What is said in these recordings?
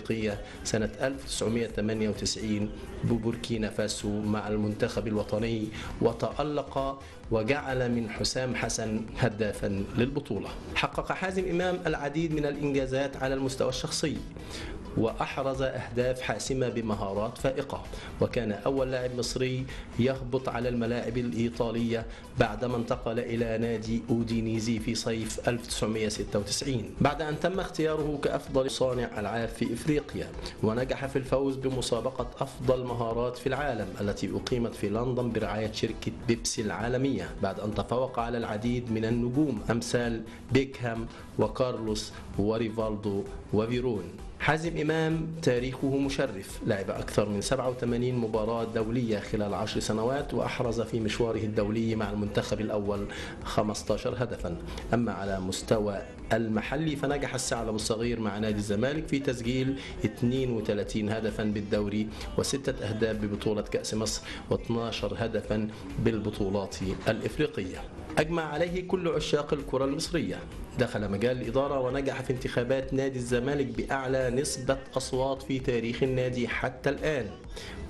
الأفريقية سنة 1998 ببوركينا فاسو مع المنتخب الوطني وتألق وجعل من حسام حسن هدافا للبطولة حقق حازم إمام العديد من الإنجازات على المستوى الشخصي وأحرز أهداف حاسمة بمهارات فائقة وكان أول لاعب مصري يهبط على الملاعب الإيطالية بعدما انتقل إلى نادي أودينيزي في صيف 1996 بعد أن تم اختياره كأفضل صانع ألعاب في إفريقيا ونجح في الفوز بمسابقة أفضل مهارات في العالم التي أقيمت في لندن برعاية شركة بيبسي العالمية بعد أن تفوق على العديد من النجوم أمثال بيكهام وكارلوس وريفالدو وفيرون حازم إمام تاريخه مشرف لعب أكثر من 87 مباراة دولية خلال عشر سنوات وأحرز في مشواره الدولي مع المنتخب الأول 15 هدفا أما على مستوى المحلي فنجح الثعلب الصغير مع نادي الزمالك في تسجيل 32 هدفا بالدوري وستة أهداف ببطولة كأس مصر و12 هدفا بالبطولات الإفريقية أجمع عليه كل عشاق الكرة المصرية دخل مجال الإدارة ونجح في انتخابات نادي الزمالك بأعلى نسبة أصوات في تاريخ النادي حتى الآن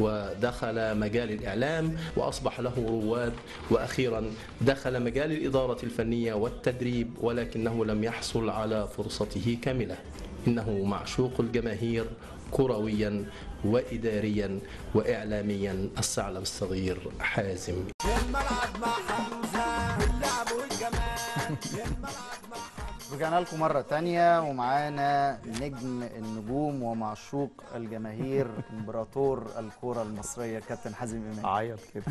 ودخل مجال الإعلام وأصبح له رواد وأخيرا دخل مجال الإدارة الفنية والتدريب ولكنه لم يحصل على فرصته كاملة إنه معشوق الجماهير كرويا وإداريا وإعلاميا الثعلب الصغير حازم رجعنا لكم مرة تانية ومعانا نجم النجوم ومعشوق الجماهير امبراطور الكورة المصرية كابتن حازم إمام عيط كده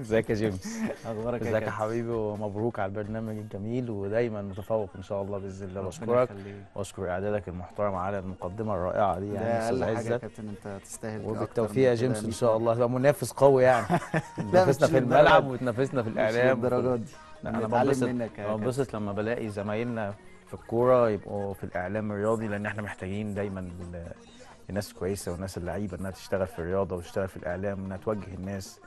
ازيك يا جيمس اخبارك ازيك يا حبيبي ومبروك على البرنامج الجميل ودايما متفوق ان شاء الله باذن الله بشكرك واشكر اعدادك المحترم على المقدمه الرائعه دي يعني استاذ عزت يا كابتن انت تستاهل وبالتوفيق يا جيمس ان شاء الله هتبقى منافس قوي يعني تنافسنا في الملعب وتنافسنا في الاعلام الدرجات دي انا بنبسط لما بلاقي زمايلنا في الكوره يبقوا في الاعلام الرياضي لان احنا محتاجين دايما الناس كويسه والناس اللعيبه انها تشتغل في الرياضه وتشتغل في الاعلام وانها توجه الناس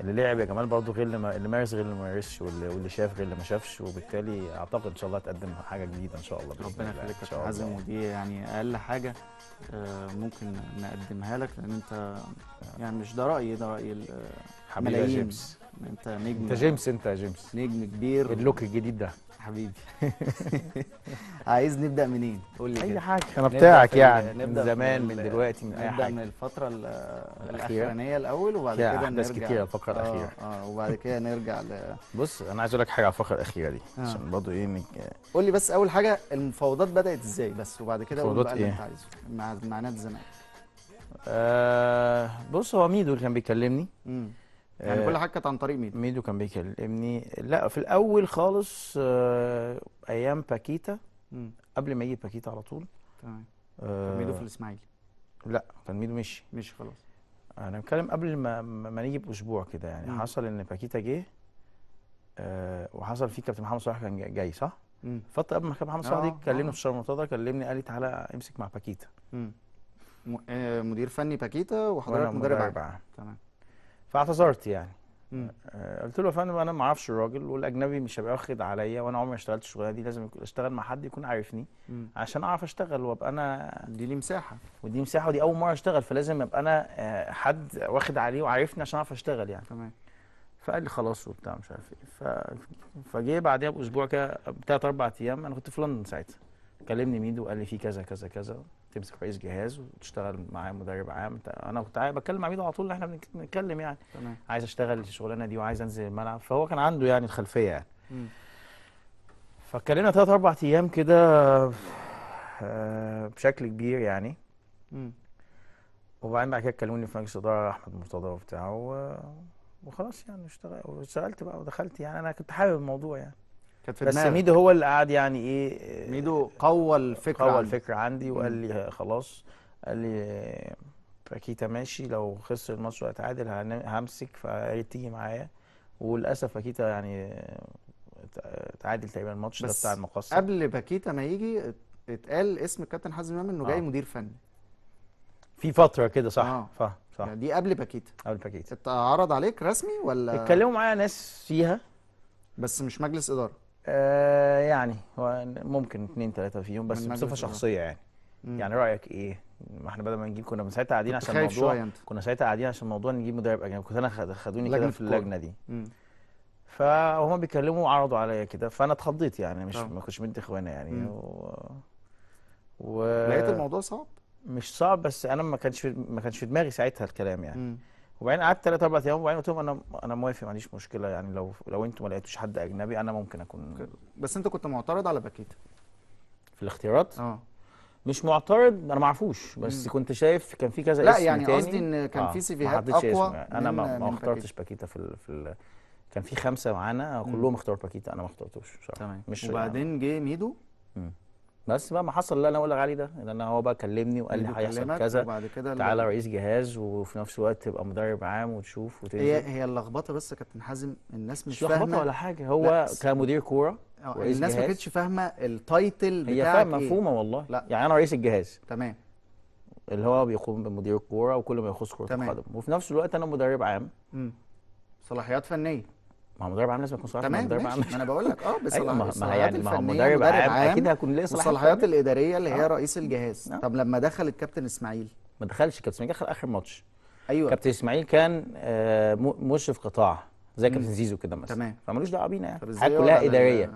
اللي لعب يا جمال برضه غير اللي, اللي مارس غير اللي ما مارسش واللي شاف غير اللي ما شافش وبالتالي اعتقد ان شاء الله هتقدم حاجه جديده ان شاء الله ربنا يخليك يا حازم ودي يعني اقل حاجه آه، ممكن نقدمها لك لان انت يعني مش ده رايي ده راي الملايين انت نجم انت جيمس انت يا جيمس نجم كبير اللوك الجديد ده حبيبي عايز نبدا منين قول لي اي حاجه انا بتاعك يعني من زمان من دلوقتي من اي حاجه نبدا من الفتره الاخرانيه الاول وبعد كده نرجع احداث كتير الفقره الاخيره آه،, اه وبعد كده نرجع ل بص انا عايز اقول لك حاجه على الفقره الاخيره دي آه. عشان برضه ايه انك قول لي بس اول حاجه المفاوضات بدات ازاي بس وبعد كده قول بقى اللي إيه؟ انت عايزه مع مع نادي الزمالك آه بص هو ميدو كان بيكلمني يعني آه، كل حاجه كانت عن طريق ميدو ميدو كان بيكلمني لا في الاول خالص آه، ايام باكيتا قبل ما يجي باكيتا على طول تمام آه ميدو في الاسماعيلي لا كان ميدو مشي مشي خلاص انا بتكلم قبل ما ما نيجي باسبوع كده يعني مم. حصل ان باكيتا جه آه وحصل فيه كابتن محمد صلاح كان جاي صح؟ فتره قبل ما كابتن محمد صلاح دي آه، كلمني في الشارع المرتضى كلمني قال لي تعالى امسك مع باكيتا مدير فني باكيتا وحضرتك مدرب تمام فاعتذرت يعني آه، قلت له يا فندم انا ما اعرفش الراجل والاجنبي مش هيبقى واخد عليا وانا عمري ما اشتغلت الشغلانه دي لازم اشتغل مع حد يكون عارفني مم. عشان اعرف اشتغل وابقى انا دي لي مساحه ودي مساحه ودي اول مره اشتغل فلازم ابقى انا آه، حد واخد عليه وعارفني عشان اعرف اشتغل يعني تمام فقال لي خلاص وبتاع مش عارف ايه ف... فجه بعدها باسبوع كده بثلاث اربع ايام انا كنت في لندن ساعتها كلمني ميدو وقال لي في كذا كذا كذا تمسك رئيس جهاز وتشتغل معاه مدرب عام انا كنت بتكلم مع ميدو على طول احنا بنتكلم يعني تمام. عايز اشتغل الشغلانه دي وعايز انزل الملعب فهو كان عنده يعني الخلفيه يعني م. فاتكلمنا ثلاث اربع ايام كده آه، بشكل كبير يعني وبعدين بعد كده كلموني في مجلس اداره احمد مرتضى وبتاع وخلاص يعني اشتغلت بقى ودخلت يعني انا كنت حابب الموضوع يعني كانت في بس دماغك. ميدو هو اللي قعد يعني ايه ميدو قوى الفكره قوى الفكره عندي وقال لي خلاص قال لي باكيتا ماشي لو خسر الماتش وهتعادل همسك فقال تيجي معايا وللاسف باكيتا يعني تعادل تقريبا الماتش ده بتاع المقص قبل باكيتا ما يجي اتقال اسم الكابتن حازم امام انه آه. جاي مدير فني في فتره كده صح آه. صح صح يعني دي قبل باكيتا قبل باكيتا اتعرض عليك رسمي ولا اتكلموا معايا ناس فيها بس مش مجلس اداره آه يعني هو ممكن اثنين ثلاثه فيهم بس بصفه شخصيه يعني مم. يعني رايك ايه ما احنا بدل ما نجيب كنا من ساعتها قاعدين عشان الموضوع كنا ساعتها قاعدين عشان الموضوع نجيب مدرب اجنبي كنت انا خدوني كده في اللجنه دي فهم بيتكلموا وعرضوا عليا كده فانا اتخضيت يعني مش ما كنتش مدي اخوانا يعني مم. و... و... لقيت الموضوع صعب مش صعب بس انا ما كانش في... ما كانش في دماغي ساعتها الكلام يعني مم. وبعدين قعدت ثلاث اربع ايام وبعدين قلت لهم انا انا موافق ما عنديش مشكله يعني لو لو انتوا ما لقيتوش حد اجنبي انا ممكن اكون بس انت كنت معترض على باكيتا في الاختيارات؟ اه مش معترض انا ما اعرفوش بس مم. كنت شايف كان في كذا لا اسم يعني قصدي ان كان آه. في سيفيهات اقوى يعني. انا ما, ما اخترتش باكيتا في في كان في خمسه معانا كلهم اختاروا باكيتا انا ما اخترتوش بصراحه تمام مش وبعدين جه ميدو مم. بس بقى ما حصل اللي انا اقول لك عليه ده ان هو بقى كلمني وقال لي هيحصل كذا وبعد كده تعالى رئيس جهاز وفي نفس الوقت تبقى مدرب عام وتشوف وتنزل هي هي اللخبطه بس يا كابتن حازم الناس مش, مش فاهمه لخبطه ولا حاجه هو كمدير كوره آه، رئيس الناس ما كانتش فاهمه التايتل بتاعك هي فاهمه إيه؟ مفهومه والله لا. يعني انا رئيس الجهاز تمام اللي هو بيقوم بمدير الكوره وكل ما يخص كره القدم وفي نفس الوقت انا مدرب عام امم صلاحيات فنيه ما هو مدرب عام لازم يكون صلاحيات تمام مدرب عام ما انا بقول لك اه بس أيوة ما يعني ما هو يعني، مدرب عام اكيد هيكون ليه صلاحيات الصلاحيات الاداريه اللي هي آه. رئيس الجهاز آه. طب لما دخل الكابتن اسماعيل ما دخلش الكابتن اسماعيل دخل اخر ماتش ايوه كابتن اسماعيل كان آه مشرف قطاع زي كابتن زيزو كده مثلا تمام فمالوش دعوه بينا يعني حاجه كلها اداريه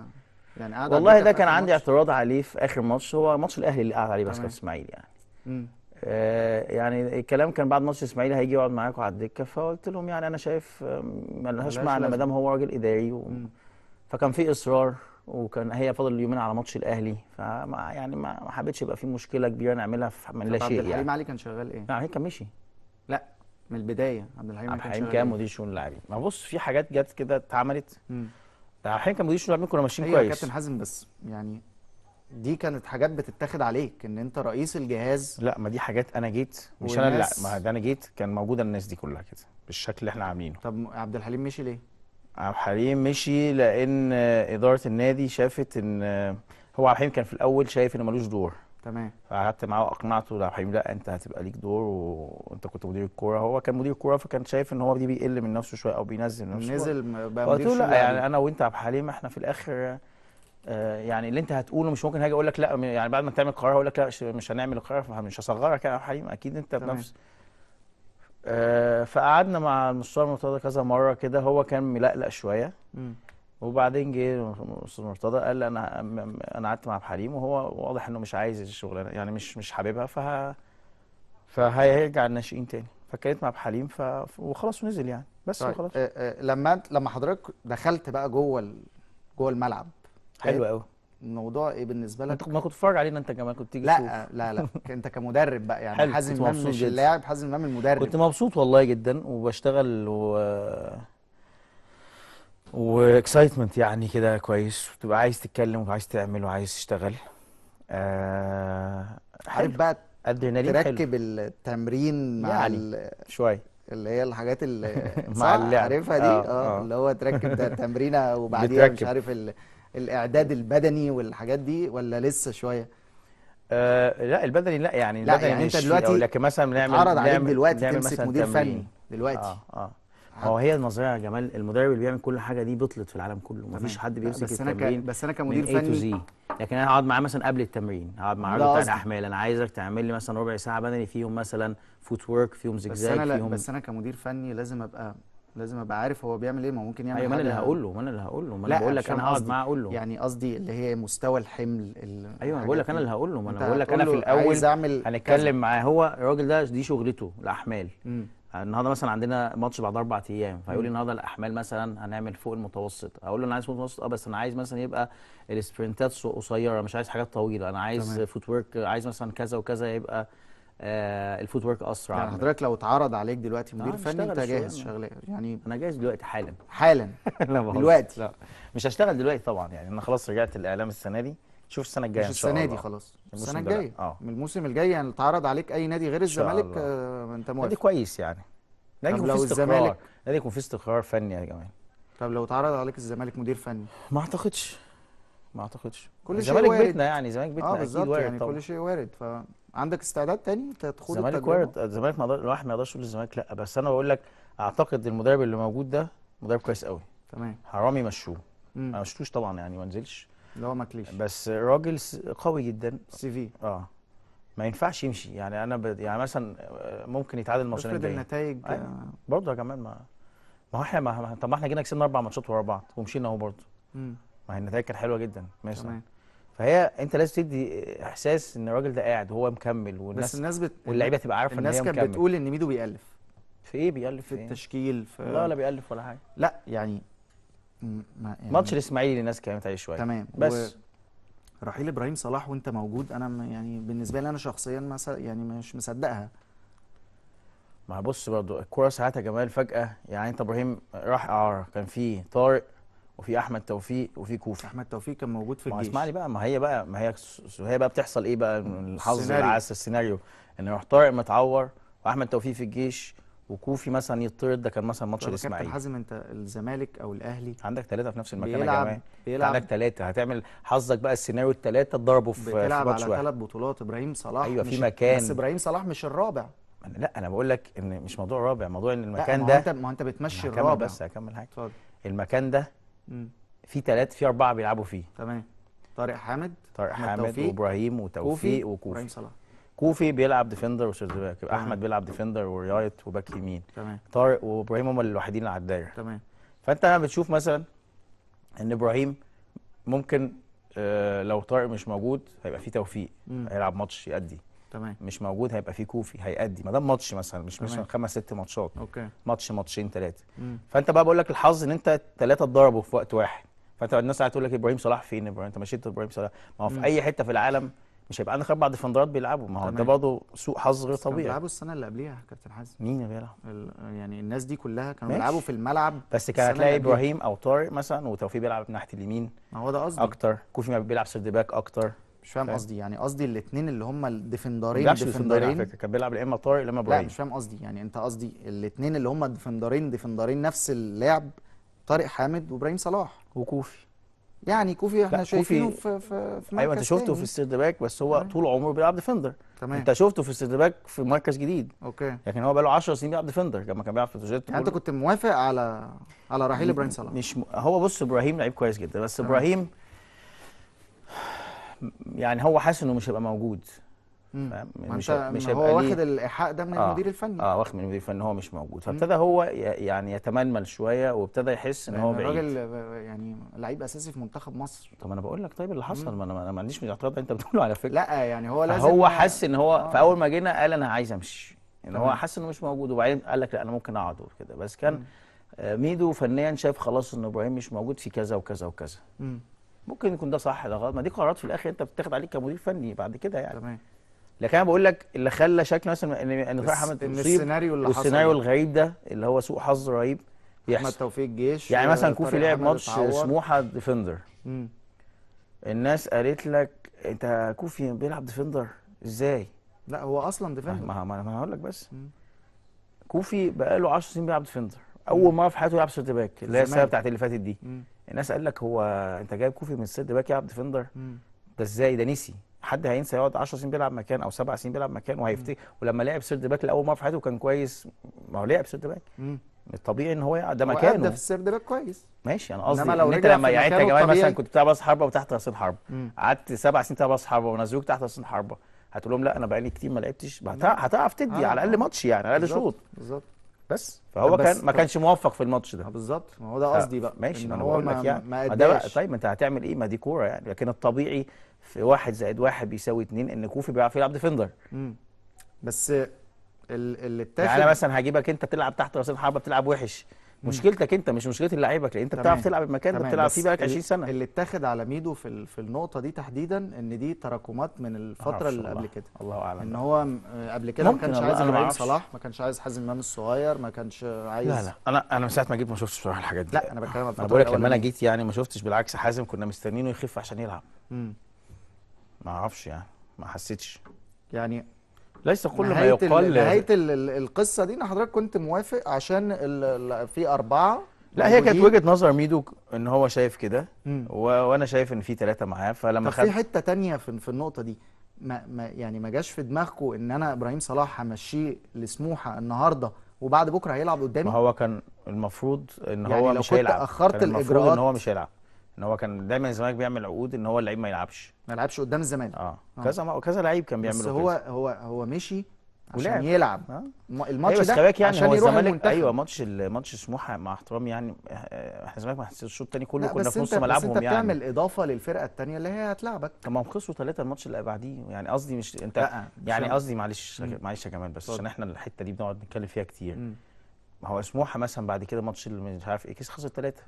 يعني والله ده كان عندي اعتراض عليه في اخر ماتش هو ماتش الاهلي اللي قعد عليه بس كابتن اسماعيل يعني آه، يعني الكلام كان بعد ماتش الاسماعيلي هيجي يقعد معاكم على الدكه فقلت لهم يعني انا شايف آه، لهاش معنى ما دام هو راجل اداري و... فكان في اصرار وكان هي فاضل يومين على ماتش الاهلي فما يعني ما حبيتش يبقى في مشكله كبيره نعملها في من لا شيء يعني عبد الحليم علي كان شغال ايه؟ علي كان مشي لا من البدايه عبد الحليم عبد الحليم كان إيه؟ مدير شؤون اللاعبين ما بص في حاجات جت كده اتعملت عبد الحليم كان مدير شؤون اللاعبين كنا ماشيين أيوة، كويس كابتن حازم بس يعني دي كانت حاجات بتتاخد عليك ان انت رئيس الجهاز لا ما دي حاجات انا جيت مش انا لا ما ده انا جيت كان موجوده الناس دي كلها كده بالشكل اللي احنا عاملينه طب عبد الحليم مشي ليه؟ عبد الحليم مشي لان اداره النادي شافت ان هو عبد الحليم كان في الاول شايف انه ملوش دور تمام فقعدت معاه واقنعته لا عبد الحليم لا انت هتبقى ليك دور وانت كنت مدير الكوره هو كان مدير الكوره فكان شايف ان هو دي بيقل من نفسه شويه او بينزل من نفسه نزل بقى مدير لا يعني انا وانت عبد الحليم احنا في الاخر آه، يعني اللي انت هتقوله مش ممكن هاجي اقول لك لا يعني بعد ما تعمل قرار هقول لك لا مش هنعمل القرار فمش هصغرك يا يعني، حليم اكيد انت تمام. بنفس آه، فقعدنا مع المستشار مرتضى كذا مره كده هو كان ملقلق شويه وبعدين جه المستشار مرتضى قال انا انا قعدت مع حليم وهو واضح انه مش عايز الشغلانه يعني مش مش حاببها فه فهيرجع الناشئين تاني فكلمت مع حليم ف... وخلاص ونزل يعني بس طيب. وخلاص آه, آه، لما لما حضرتك دخلت بقى جوه جوه الملعب حلو قوي الموضوع ايه بالنسبه لك؟ انت ما كنت بتتفرج علينا انت كمان كنت تيجي لا تشوف. لا لا انت كمدرب بقى يعني حازم امام مش اللاعب حازم امام المدرب كنت مبسوط والله جدا وبشتغل و واكسايتمنت يعني كده كويس وتبقى عايز تتكلم وعايز تعمل وعايز تشتغل آه حابب بقى ادرينالين تركب حلو. التمرين مع يعني شويه اللي هي الحاجات اللي مع عارفها دي اه, آه, آه اللي هو تركب ده التمرينه وبعديها مش عارف الاعداد البدني والحاجات دي ولا لسه شويه آه لا البدني لا يعني لا البدني يعني انت دلوقتي لكن مثلا بنعمل اتعرض عليك دلوقتي نعمل تمسك مدير فني دلوقتي اه اه هو هي النظريه يا جمال المدرب اللي بيعمل كل حاجه دي بطلت في العالم كله مفيش حد بيمسك بس التمرين بس انا كمدير فني آه. لكن انا هقعد معاه مثلا قبل التمرين هقعد معاه بتاع الاحمال انا عايزك تعمل لي مثلا ربع ساعه بدني فيهم مثلا فوت ورك فيهم زجزاج بس انا فيهم بس انا كمدير فني لازم ابقى لازم ابقى عارف هو بيعمل ايه ما ممكن يعمل ايوه ما انا اللي هقول له ما انا اللي هقول له ما انا بقول لك انا هقعد معاه اقول له يعني قصدي اللي هي مستوى الحمل ايوه انا بقول لك انا اللي هقول له ما انا بقول لك انا في الاول هنتكلم معاه هو الراجل ده دي شغلته الاحمال النهارده مثلا عندنا ماتش بعد اربع ايام فيقول لي النهارده الاحمال مثلا هنعمل فوق المتوسط اقول له انا عايز فوق المتوسط اه بس انا عايز مثلا يبقى السبرنتات قصيره مش عايز حاجات طويله انا عايز فوت ورك عايز مثلا كذا وكذا يبقى آه، الفوت ورك اسرع يعني حضرتك لو اتعرض عليك دلوقتي مدير فني انت جاهز شغال يعني انا جاهز دلوقتي حالا حالا لا دلوقتي لا مش هشتغل دلوقتي طبعا يعني انا خلاص رجعت الاعلام السنه دي شوف السنه الجايه ان شاء الله السنه دي خلاص السنه الجايه اه من الموسم الجاي يعني اتعرض عليك اي نادي غير الزمالك آه انت موافق نادي كويس يعني نادي لو الزمالك نادي يكون في استقرار فني يا جماعه طب لو اتعرض عليك الزمالك مدير فني ما اعتقدش ما اعتقدش كل شيء وارد الزمالك بيتنا يعني الزمالك آه، بيتنا اه بالظبط يعني كل شيء وارد ف عندك استعداد تاني تدخل الزمالك وارد الزمالك ما الواحد ما يقدرش يقول للزمالك لا بس انا بقول لك اعتقد المدرب اللي موجود ده مدرب كويس قوي تمام حرامي مشوه ما مشتوش طبعا يعني ما نزلش لا ما كليش بس راجل قوي جدا سي في اه ما ينفعش يمشي يعني انا ب... يعني مثلا ممكن يتعادل الموسمين الجايين النتائج آه. برضه يا جماعه ما ما هو احنا ما... طب ما احنا جينا كسبنا اربع ماتشات ورا بعض ومشينا اهو برضه ما هي النتائج كانت حلوه جدا مثلا تمام فهي انت لازم تدي احساس ان الراجل ده قاعد وهو مكمل والناس بس الناس بت... واللعيبه تبقى عارفه ان هي مكمل الناس كانت بتقول ان ميدو بيألف في ايه بيألف في, إيه؟ التشكيل في لا لا بيألف ولا حاجه لا يعني, يعني... ماتش الاسماعيلي الناس كلمت عليه شويه تمام بس و... رحيل ابراهيم صلاح وانت موجود انا يعني بالنسبه لي انا شخصيا مثلا يعني مش مصدقها ما بص برضه الكوره ساعات يا جمال فجاه يعني انت ابراهيم راح اعاره كان في طارق وفي احمد توفيق وفي كوفي احمد توفيق كان موجود في الجيش ما اسمعني بقى ما هي بقى ما هي هي بقى بتحصل ايه بقى الحظ العسل السيناريو ان يروح طارق متعور واحمد توفيق في الجيش وكوفي مثلا يطرد ده كان مثلا ماتش الاسماعيلي كابتن حازم انت الزمالك او الاهلي عندك ثلاثه في نفس المكان بيلعب يا جماعه بيلعب عندك ثلاثه هتعمل حظك بقى السيناريو الثلاثه تضربه في بتلعب على ثلاث بطولات ابراهيم صلاح ايوه في مكان بس ابراهيم صلاح مش الرابع لا انا بقول لك ان مش موضوع رابع موضوع ان المكان ده ما انت ما انت بتمشي الرابع بس هكمل حاجه المكان ده في ثلاث في أربعة بيلعبوا فيه تمام طارق حامد طارق حامد وابراهيم وتوفيق وكوفي ابراهيم صلاح كوفي بيلعب ديفندر وشيرز باك احمد بيلعب ديفندر ورايت وباك يمين تمام طارق وابراهيم هم الوحيدين اللي على الدايره تمام فانت لما بتشوف مثلا ان ابراهيم ممكن آه، لو طارق مش موجود هيبقى في توفيق هيلعب ماتش يأدي تمام مش موجود هيبقى في كوفي هيأدي ما دام ماتش مثلا مش مثلا خمس ست ماتشات اوكي ماتش ماتشين ثلاثه فانت بقى بقول لك الحظ ان انت الثلاثه اتضربوا في وقت واحد فانت الناس قاعده تقول لك ابراهيم صلاح فين ابراهيم انت مشيت ابراهيم صلاح ما هو في اي حته في العالم مش هيبقى عندك اربع ديفندرات بيلعبوا ما هو ده برضه سوء حظ غير طبيعي كانوا بيلعبوا السنه اللي قبليها كابتن حازم مين بيلعب؟ يعني الناس دي كلها كانوا بيلعبوا في الملعب بس كان هتلاقي ابراهيم او طارق مثلا وتوفيق بيلعب ناحيه اليمين ما هو ده قصدي اكتر كوفي ما بيلعب سيرد باك اكتر مش فاهم قصدي يعني قصدي الاثنين اللي هم الديفندرين ديفندرين على فكره كان بيلعب يا اما طارق يا اما ابراهيم لا مش فاهم قصدي يعني انت قصدي الاثنين اللي هم الديفندرين ديفندرين نفس اللاعب طارق حامد وابراهيم صلاح وكوفي يعني كوفي احنا شايفينه في في, في ايوه انت شفته في السيرد باك بس هو طول عمره بيلعب ديفندر تمام انت شفته في السيرد باك في مركز جديد اوكي لكن هو بقى له 10 سنين بيلعب ديفندر لما كان بيلعب في توجيت يعني انت كنت موافق على على رحيل ابراهيم صلاح مش م... هو بص ابراهيم لعيب كويس جدا بس ابراهيم يعني هو حاسس انه مش هيبقى موجود يعني مش مش هيبقى هو واخد الايحاء ده من آه المدير الفني اه واخد من المدير الفني هو مش موجود فابتدى هو يعني يتململ شويه وابتدى يحس ان يعني هو بعيد الراجل يعني لعيب اساسي في منتخب مصر طب انا بقول لك طيب اللي حصل ما انا ما عنديش اعتراض انت بتقوله على فكره لا يعني هو لازم هو حس ان هو آه. فاول ما جينا قال انا عايز امشي ان هو حس انه مش موجود وبعدين قال لك لا انا ممكن اقعد وكده بس كان آه، ميدو فنيا شايف خلاص ان ابراهيم مش موجود في كذا وكذا وكذا مم. ممكن يكون ده صح ده غلط ما دي قرارات في الاخر انت بتاخد عليك كمدير فني بعد كده يعني تمام لكن انا بقول لك اللي خلى شكل مثلا ان ان طارق حامد السيناريو اللي حصل السيناريو يعني. الغريب ده اللي هو سوء حظ رهيب بيحصل احمد توفيق جيش يعني آه، مثلا كوفي لعب ماتش سموحه ديفندر مم. الناس قالت لك انت كوفي بيلعب ديفندر ازاي؟ لا هو اصلا ديفندر ما, ما انا هقول لك بس مم. كوفي بقى له 10 سنين بيلعب ديفندر اول مره في حياته يلعب سيرت باك اللي هي السنه بتاعت اللي فاتت دي مم. الناس قال لك هو انت جايب كوفي من السيرد باك يلعب ديفندر ده ازاي ده نسي حد هينسى يقعد 10 سنين بيلعب مكان او 7 سنين بيلعب مكان وهيفتكر ولما لعب سيرد باك لاول مره في حياته كان كويس ما هو لعب سيرد باك الطبيعي ان هو ده مكانه هو في السيرد باك كويس ماشي انا قصدي ان انت لما يعني انت يا جماعه مثلا كنت بتلعب راس حربه وتحت راسين حربه قعدت سبع سنين بتلعب راس حربه ونزلوك تحت راسين حربه هتقول لهم لا انا بقالي كتير ما لعبتش هتعرف تدي آه. على الاقل ماتش يعني على الاقل شوط بالظبط بس فهو بس كان ما كانش موفق في الماتش ده آه، بالظبط ما هو ده آه، قصدي بقى ماشي ما انا بقول لك يعني ما ده بقى طيب انت هتعمل ايه ما دي كوره يعني لكن الطبيعي في واحد زائد واحد بيساوي اتنين ان كوفي بيعرف يلعب ديفندر بس اللي اتاخد يعني انا مثلا هجيبك انت تلعب تحت راس حربه بتلعب وحش مشكلتك انت مش مشكله اللعيبه لان انت بتعرف تلعب المكان ده بتلعب فيه بقالك 20 سنه اللي اتاخد على ميدو في في النقطه دي تحديدا ان دي تراكمات من الفتره اللي قبل كده الله اعلم ان هو قبل كده ما كانش عايز ابراهيم صلاح ما كانش عايز حازم امام الصغير ما كانش عايز لا لا انا انا من ساعه ما جيت ما شفتش بصراحه الحاجات دي لا انا بتكلم انا بقول لك لما انا جيت يعني ما شفتش بالعكس حازم كنا مستنينه يخف عشان يلعب ما اعرفش يعني ما حسيتش يعني ليس كل ما يقال نهايه القصه دي ان حضرتك كنت موافق عشان في اربعه لا هي كانت وجهه نظر ميدو ان هو شايف كده وانا شايف ان في ثلاثه معاه فلما خد في حته تانية في, في النقطه دي ما, ما يعني ما جاش في دماغكم ان انا ابراهيم صلاح همشيه لسموحه النهارده وبعد بكره هيلعب قدامي ما هو كان المفروض ان يعني هو مش هيلعب يعني كنت اخرت الاجراءات ان هو مش هيلعب ان هو كان دايما الزمالك بيعمل عقود ان هو اللعيب ما يلعبش ما يلعبش قدام الزمالك اه, آه. كذا كذا لعيب كان بيعمل بس هو هو هو مشي عشان ولعب. يلعب آه. أيوة، الماتش أيوة ده يعني عشان هو يروح المنتخب ايوه ماتش ماتش سموحه مع احترامي يعني آه، احنا الزمالك ما حسيتش الشوط الثاني كله كنا في نص ملعبهم يعني بس انت بتعمل يعني. اضافه للفرقه الثانيه اللي هي هتلعبك طب ما هم خسروا ثلاثه الماتش اللي بعديه يعني قصدي مش انت لا. يعني قصدي معلش معلش يا جمال بس عشان احنا الحته دي بنقعد نتكلم فيها كتير ما هو سموحه مثلا بعد كده ماتش مش عارف ايه كيس خسر ثلاثه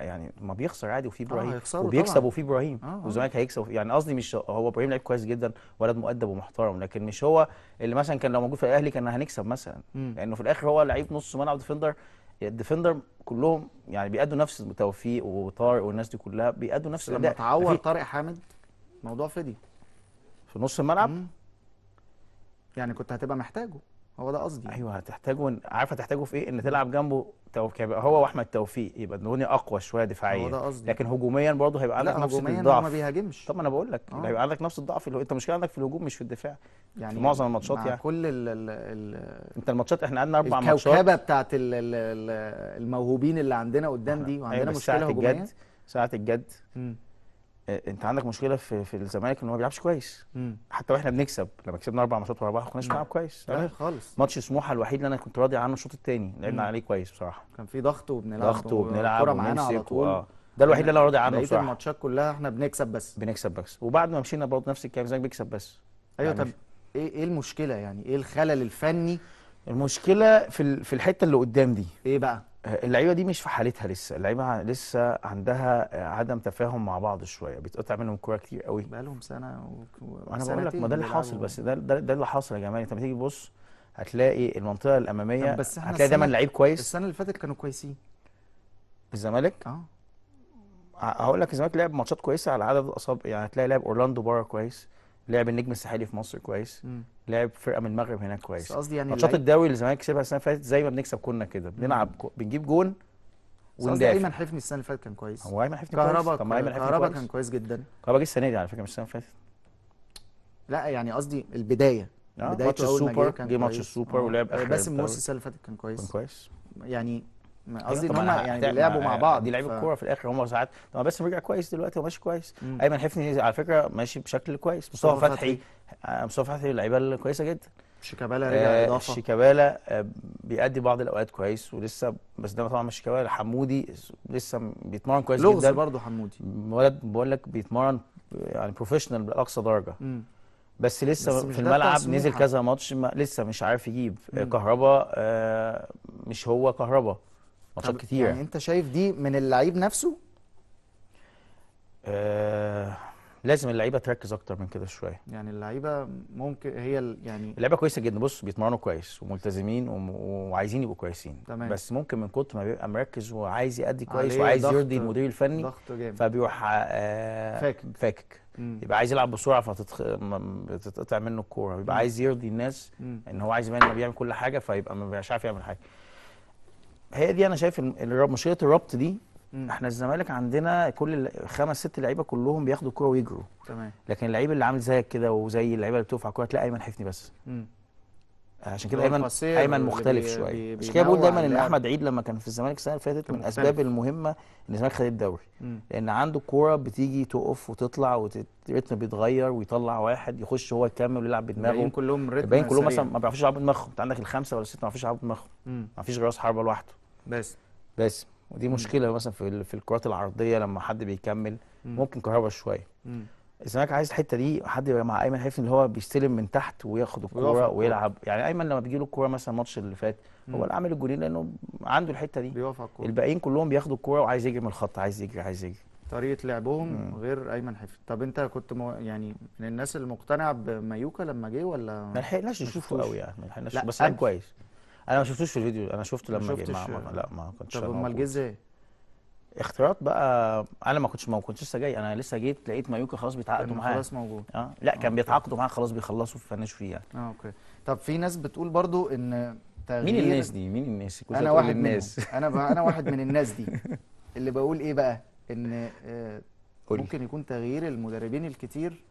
يعني ما بيخسر عادي وفي آه، ابراهيم آه وبيكسب وفي ابراهيم آه, آه. والزمالك هيكسب يعني قصدي مش هو ابراهيم لعيب كويس جدا ولد مؤدب ومحترم لكن مش هو اللي مثلا كان لو موجود في الاهلي كان هنكسب مثلا مم. لانه في الاخر هو لعيب نص ملعب ديفندر الديفندر كلهم يعني بيأدوا نفس توفيق وطارق والناس دي كلها بيأدوا نفس لما تعور طارق حامد موضوع فدي في نص الملعب مم. يعني كنت هتبقى محتاجه هو ده قصدي ايوه هتحتاجه عارف هتحتاجه في ايه ان تلعب جنبه توفيق هو واحمد توفيق يبقى النوني اقوى شويه دفاعيا لكن هجوميا برضه هيبقى عندك نفس الضعف هجوميا ما بيهاجمش طب ما انا بقول لك آه. هيبقى عندك نفس الضعف اللي انت مشكله عندك في الهجوم مش في الدفاع يعني في معظم الماتشات يعني كل ال ال انت الماتشات احنا قعدنا اربع ماتشات الكوكبه بتاعت الـ الـ الموهوبين اللي عندنا قدام دي وعندنا آه، مشكله هجوميه ساعه الجد الجد آه، انت عندك مشكله في في الزمالك ان هو ما بيلعبش كويس مم. حتى واحنا بنكسب لما كسبنا اربع ماتشات ورا بعض ما كناش بنلعب كويس لا خالص ماتش سموحه الوحيد اللي انا كنت راضي عنه الشوط الثاني لعبنا عليه كويس بصراحه كان في ضغط وبنلعب ضغط وبنلعب الكوره معانا على طول آه. ده الوحيد اللي انا راضي عنه بصراحه الماتشات كلها احنا بنكسب بس بنكسب بس وبعد ما مشينا برضه نفس الكلام زي بيكسب بس ايوه يعني طب ايه ايه المشكله يعني ايه الخلل الفني المشكله في في الحته اللي قدام دي ايه بقى اللعيبه دي مش في حالتها لسه اللعيبه لسه عندها عدم تفاهم مع بعض شويه بيتقطع منهم كوره كتير قوي بقالهم سنه وانا انا بقول لك ما ده اللي حاصل بس ده ده, ده اللي حاصل يا جماعه انت بتيجي تبص هتلاقي المنطقه الاماميه بس احنا هتلاقي دايما لعيب كويس السنه اللي فاتت كانوا كويسين الزمالك اه هقول لك الزمالك لعب ماتشات كويسه على عدد الاصابع يعني هتلاقي لعب اورلاندو بره كويس لعب النجم الساحلي في مصر كويس لعب فرقه من المغرب هناك كويس قصدي يعني ماتشات الدوري اللي الزمالك كسبها السنه اللي فاتت زي ما بنكسب كنا كده بنلعب كو... بنجيب جون وندافع ايمن حفني السنه اللي فاتت كان كويس هو ايمن حفني كهربا كويس طب ايمن كهربا كان كويس جدا كهربا جه السنه دي على فكره مش السنه اللي فاتت لا يعني قصدي البدايه آه، بدايه ماتش السوبر جه ماتش السوبر آه. ولعب اخر باسم موسى السنه اللي فاتت كان كويس كان كويس يعني أيوة، قصدي ان هم يعني لعبوا مع بعض دي لعيبه ف... في الاخر هم ساعات طب بس رجع كويس دلوقتي وماشي كويس مم. ايمن حفني على فكره ماشي بشكل كويس مصطفى فتحي مصطفى فتحي آه، لعيبه كويسه جدا شيكابالا رجع آه، اضافه شيكابالا آه، بيأدي بعض الاوقات كويس ولسه بس ده طبعا مش شيكابالا حمودي لسه بيتمرن كويس لغز جدا لغز برضه حمودي ولد بقول لك بيتمرن يعني بروفيشنال باقصى درجه بس لسه بس في الملعب نزل كذا ماتش لسه مش عارف يجيب كهربا مش هو كهربا ماتشات كتير يعني انت شايف دي من اللعيب نفسه آه لازم اللعيبه تركز اكتر من كده شويه يعني اللعيبه ممكن هي يعني اللعيبه كويسه جدا بص بيتمرنوا كويس وملتزمين وعايزين يبقوا كويسين تمام. بس ممكن من كتر ما بيبقى مركز وعايز يأدي كويس وعايز يرضي المدير الفني ضغط جامد فبيروح آه فاكك فاكك يبقى عايز يلعب بسرعه فتتقطع منه الكوره بيبقى عايز يرضي الناس مم. ان هو عايز يبان انه بيعمل كل حاجه فيبقى ما بيبقاش عارف يعمل حاجه هي دي انا شايف مشكله الربط دي احنا الزمالك عندنا كل خمس ست لعيبه كلهم بياخدوا الكوره ويجروا تمام لكن اللعيب اللي عامل زيك كده وزي اللعيبه اللي بتقف على الكوره تلاقي ايمن حفني بس مم. عشان كده ايمن ايمن مختلف شويه عشان كده بقول دايما ان احمد عيد لما كان في الزمالك السنه اللي فاتت من الاسباب المهمه ان الزمالك خد الدوري لان عنده كوره بتيجي تقف وتطلع والريتم بيتغير ويطلع واحد يخش هو يكمل ويلعب بدماغه باين كلهم ريتم باين كلهم مثلا ما بيعرفوش يلعبوا بدماغهم انت عندك الخمسه ولا الست ما بيعرفوش يلعبوا بدماغهم ما فيش راس حربه لوحده باسم باسم ودي مشكله مم. مثلا في في الكرات العرضيه لما حد بيكمل مم. ممكن كهربا شويه الزمالك عايز الحته دي حد يبقى مع ايمن حفني اللي هو بيستلم من تحت وياخد الكوره ويلعب يعني ايمن لما بيجي له الكوره مثلا الماتش اللي فات هو اللي عامل الجولين لانه عنده الحته دي الكوره الباقيين كلهم بياخدوا الكوره وعايز يجري من الخط عايز يجري عايز يجري طريقه لعبهم مم. غير ايمن حفني طب انت كنت مو يعني من الناس المقتنعه بمايوكا لما جه ولا ما لحقناش نشوفه قوي يعني ما لحقناش بس لعب كويس انا ما شفتوش في الفيديو انا شفته لما جه ما, ما لا ما كنتش طب امال جه ازاي؟ اختيارات بقى انا ما كنتش ما كنتش لسه جاي انا لسه جيت لقيت مايوكا خلاص بيتعاقدوا معاه خلاص موجود اه لا كان آه، بيتعاقدوا معاه خلاص بيخلصوا فيفنشوا فيه يعني اه اوكي طب في ناس بتقول برضو ان تغيير مين الناس دي مين الناس انا واحد من الناس انا ب... انا واحد من الناس دي اللي بقول ايه بقى ان آه ممكن يكون تغيير المدربين الكتير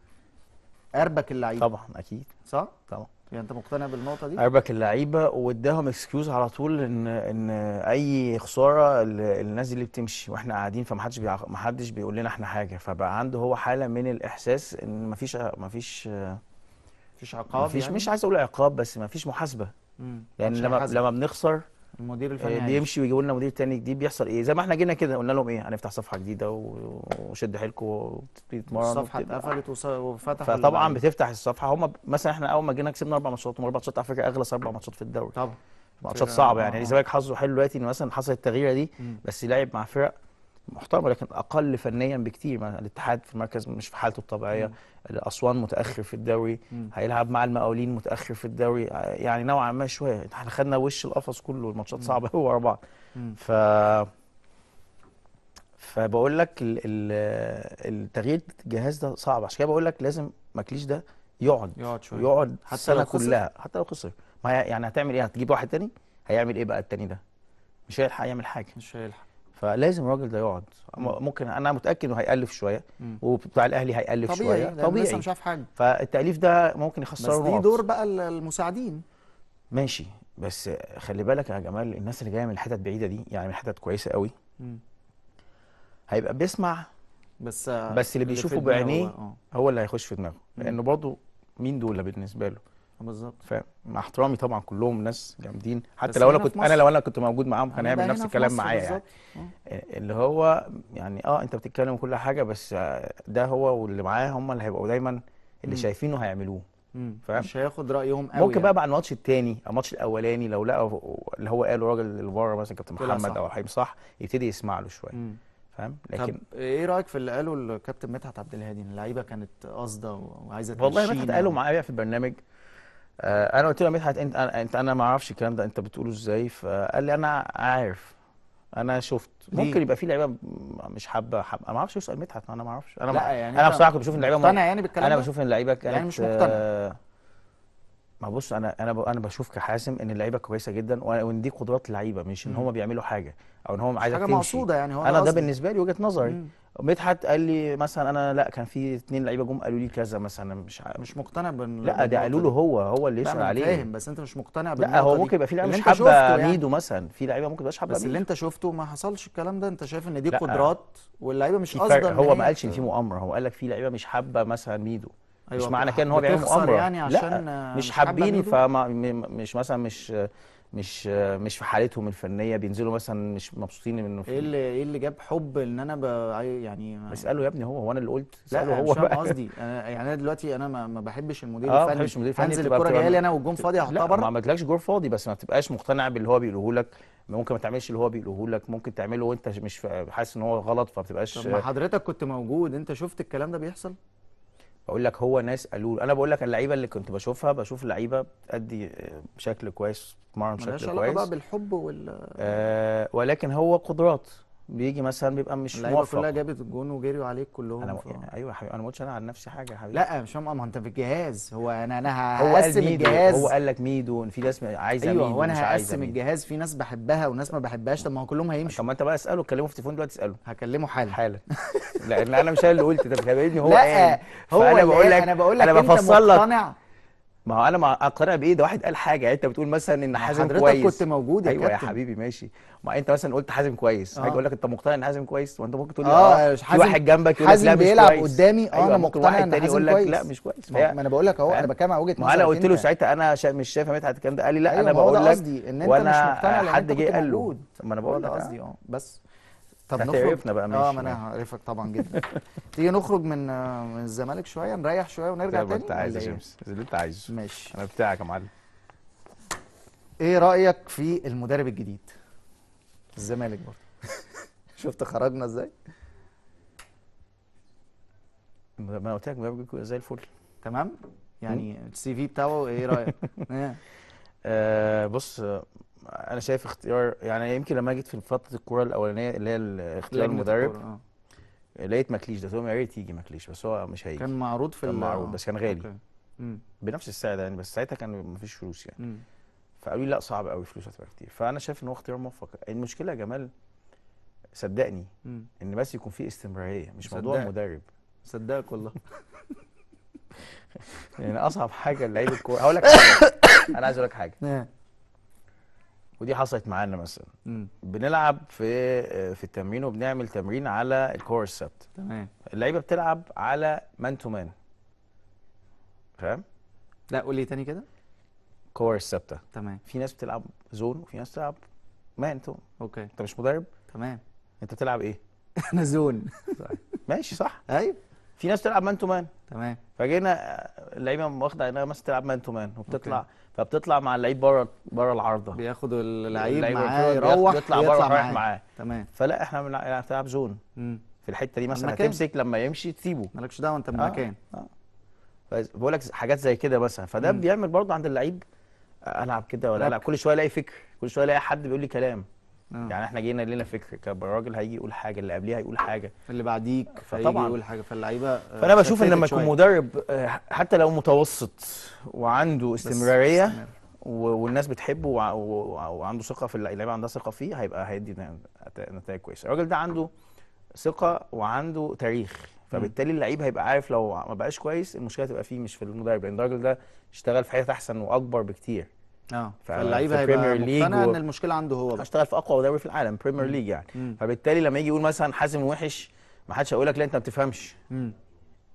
اربك اللعيبه طبعا اكيد صح طبعا يعني انت مقتنع بالنقطه دي اربك اللعيبه واداهم اكسكيوز على طول ان ان اي خساره الناس اللي بتمشي واحنا قاعدين فمحدش بيع... محدش بيقول لنا احنا حاجه فبقى عنده هو حاله من الاحساس ان مفيش مفيش مفيش عقاب مفيش يعني؟ مش عايز اقول عقاب بس مفيش محاسبه يعني لما لما بنخسر المدير آه، الفني اللي بيمشي ويجيبوا لنا مدير تاني جديد بيحصل ايه زي ما احنا جينا كده قلنا لهم ايه هنفتح صفحه جديده وشد حيلكم وتتمرن الصفحه اتقفلت وفتح فطبعا بتفتح الصفحه هم مثلا احنا اول ما جينا كسبنا اربع ماتشات اربع ماتشات على فكره اغلى اربع ماتشات في الدوري طبعا ماتشات صعبه يعني الزمالك حظه حلو دلوقتي ان مثلا حصلت التغييره دي بس لعب مع فرق محترمه لكن اقل فنيا بكتير ما الاتحاد في مركز مش في حالته الطبيعيه اسوان متاخر في الدوري هيلعب مع المقاولين متاخر في الدوري يعني نوعا ما شويه احنا خدنا وش القفص كله الماتشات صعبه هو ورا بعض ف فبقول لك التغيير الجهاز ده صعب عشان كده بقول لك لازم ماكليش ده يقعد يقعد شويه يقعد حتى السنه كلها حتى لو خسر ما يعني هتعمل ايه هتجيب واحد تاني هيعمل ايه بقى التاني ده مش هيلحق يعمل حاجه مش هيلحق فلازم الراجل ده يقعد ممكن انا متاكد انه هيالف شويه وبتاع الاهلي هيالف طبيعي شويه طبيعي لسه مش عارف حاجه فالتاليف ده ممكن يخسره بس دي دور بقى المساعدين ماشي بس خلي بالك يا جمال الناس اللي جايه من الحتت بعيده دي يعني من حتت كويسه قوي م. هيبقى بيسمع بس بس اللي, اللي بيشوفه بعينيه هو, آه. هو اللي هيخش في دماغه لانه برضه مين دول بالنسبه له بالظبط فمع احترامي طبعا كلهم ناس جامدين حتى لو انا كنت انا لو انا كنت موجود معاهم كان هيعمل نفس الكلام معايا يعني آه، اللي هو يعني اه انت بتتكلم كل حاجه بس آه، ده هو واللي معاه هم اللي هيبقوا دايما اللي م. شايفينه هيعملوه فاهم مش هياخد رايهم قوي ممكن يعني. بقى بعد الماتش الثاني او الماتش الاولاني لو لقى اللي هو قاله الراجل اللي بره مثلا كابتن محمد او حبيب صح يبتدي يسمع له شويه فاهم لكن طب ايه رايك في اللي قاله الكابتن مدحت عبد الهادي اللعيبه كانت قاصده وعايزه والله مدحت قاله معايا في البرنامج آه، انا قلت له يا مدحت انت انت انا ما اعرفش الكلام ده انت بتقوله ازاي فقال لي انا عارف انا شفت ممكن يبقى في لعيبه مش حابه انا ما اعرفش يسال مدحت انا ما اعرفش انا لا يعني انا بصراحه كنت بشوف اللعيبه مقتنع يعني بالكلام انا بشوف ان اللعيبه كانت يعني مش مقتنع آه، ما بص انا انا انا بشوف كحاسم ان اللعيبه كويسه جدا وان دي قدرات اللعيبه مش ان هم بيعملوا حاجه او ان هم عايزه حاجه مقصوده يعني هو انا ده بالنسبه لي وجهه نظري مدحت قال لي مثلا انا لا كان في اثنين لعيبه جم قالوا لي كذا مثلا مش ع... مش مقتنع بال لا ده قالوا له هو هو اللي يسال عليه فاهم بس انت مش مقتنع بال لا هو ممكن يبقى في لعيبه مش حابه يعني. ميدو مثلا في لعيبه ممكن تبقاش حابه بس اللي انت شفته ما حصلش الكلام ده انت شايف ان دي قدرات واللعيبه مش قاصده هو ما قالش ان في آه. مؤامره هو قال لك في لعيبه مش حابه مثلا ميدو أيوة مش معنى كده ان هو بيعمل مؤامره يعني عشان لا مش, مش فما مش مثلا مش مش مش في حالتهم الفنيه بينزلوا مثلا مش مبسوطين من ايه اللي ايه اللي جاب حب ان انا يعني اساله يا ابني هو هو انا اللي قلت اساله هو مش فاهم قصدي يعني انا دلوقتي انا ما, بحبش المدير الفني اه ما بحبش المدير الفني انزل الكوره جايه لي انا والجون فاضي هحطها بره ما عملتلكش جول فاضي بس ما تبقاش مقتنع باللي هو بيقوله لك ممكن ما تعملش اللي هو بيقوله لك ممكن تعمله وانت مش حاسس ان هو غلط فما بتبقاش طب ما حضرتك كنت موجود انت شفت الكلام ده بيحصل بقول لك هو ناس قالوا انا بقول لك اللعيبه اللي كنت بشوفها بشوف لعيبه بتأدي بشكل كويس بتتمرن بشكل كويس مالهاش علاقه بقى بالحب وال آه ولكن هو قدرات بيجي مثلا بيبقى مش موفق كلها جابت الجون وجريوا عليك كلهم أنا ف... يعني ايوه انا ما قلتش انا عن نفسي حاجه يا حبيبي لا مش ما انت في الجهاز هو انا انا هقسم الجهاز هو قال لك ميدو في ناس عايزه أيوة هو انا هقسم الجهاز في ناس بحبها وناس ما بحبهاش طب ما هو كلهم هيمشوا طب ما انت بقى اساله كلمه في التليفون دلوقتي اساله هكلمه حالا حالا لان انا مش انا اللي قلت ده يا هو لا هو انا بقول لك انا بقول لك انا بفصل لك ما هو انا ما اقتنع بايه ده واحد قال حاجه يعني انت بتقول مثلا ان حازم كويس حضرتك كنت موجود يا ايوه كابتن. يا حبيبي ماشي ما انت مثلا قلت حازم كويس آه. اقول لك انت مقتنع ان حازم كويس وانت ممكن تقول لي اه, آه. في واحد جنبك يقول لك لا مش بيلعب كويس. قدامي اه أيوة انا مقتنع ان حازم يقول لك كويس لا مش كويس ما, ما انا بقول لك اهو انا بتكلم على وجهه نظري انا قلت له ساعتها انا شا مش شايف متعه الكلام ده قال لي لا أيوة انا بقول لك قصدي ان انت مش مقتنع حد جه قال له ما انا بقول لك قصدي اه بس طب نخرج عرفنا بقى ماشي اه ما انا عارفك طبعا جدا تيجي نخرج من من الزمالك شويه نريح شويه ونرجع تاني انت عايز يا شمس إيه؟ اللي انت عايزه ماشي انا بتاعك يا معلم ايه رايك في المدرب الجديد الزمالك برضه شفت خرجنا ازاي ما انا قلت لك مبابي زي الفل تمام يعني السي في بتاعه ايه رايك إيه؟ آه بص انا شايف اختيار يعني يمكن لما جيت في فتره الكوره الاولانيه اللي هي اختيار المدرب آه. لقيت ماكليش ده قلت يا ريت يجي ماكليش بس هو مش هيجي كان معروض في كان معروض بس كان غالي بنفس السعر يعني بس ساعتها كان مفيش فلوس يعني فقالوا لي لا صعب قوي فلوس هتبقى كتير فانا شايف ان هو اختيار موفق المشكله يا جمال صدقني مم. ان بس يكون في استمراريه مش صدق. موضوع مدرب صدقك والله يعني اصعب حاجه لعيب الكوره هقول لك انا عايز اقول لك حاجه نعم. ودي حصلت معانا مثلا بنلعب في آه، في التمرين وبنعمل تمرين على الكور الثابت تمام اللعيبه بتلعب على مان تو مان فاهم لا قول لي تاني كده كور الثابته تمام في ناس بتلعب زون وفي ناس بتلعب مان تو اوكي انت مش مدرب تمام انت بتلعب ايه انا زون ماشي صح ايوه في ناس تلعب مان تو مان تمام فجينا اللعيبه واخده انها مثلا تلعب مان تو مان وبتطلع أوكي. فبتطلع مع اللعيب بره بره العارضه بياخد اللعيب معاه يروح يطلع بره معاه. معاه تمام فلا احنا بنلعب يعني زون في الحته دي مثلا هتمسك لما يمشي تسيبه مالكش دعوه انت آه، بمكان آه. آه. بقول لك حاجات زي كده مثلا فده مم. بيعمل برضه عند اللعيب العب كده ولا العب كل شويه الاقي فكر كل شويه الاقي حد بيقول لي كلام آه. يعني احنا جينا لنا فكره الراجل هيجي يقول حاجه اللي قبليه هيقول حاجه اللي بعديك فطبعا يقول حاجه فاللعيبه آه، فانا بشوف ان لما يكون مدرب آه، حتى لو متوسط وعنده استمراريه والناس بتحبه وعنده ثقه في اللعيبه عندها ثقه فيه هيبقى هيدي نتائج كويسه الراجل ده عنده ثقه وعنده تاريخ فبالتالي اللعيب هيبقى عارف لو ما بقاش كويس المشكله تبقى فيه مش في المدرب لان الراجل ده اشتغل في حتت احسن واكبر بكتير اه هيبقى مقتنع و... ان المشكله عنده هو بقى هشتغل في اقوى دوري في العالم بريمير ليج يعني مم. فبالتالي لما يجي يقول مثلا حازم وحش ما حدش هيقول لك لا انت ما بتفهمش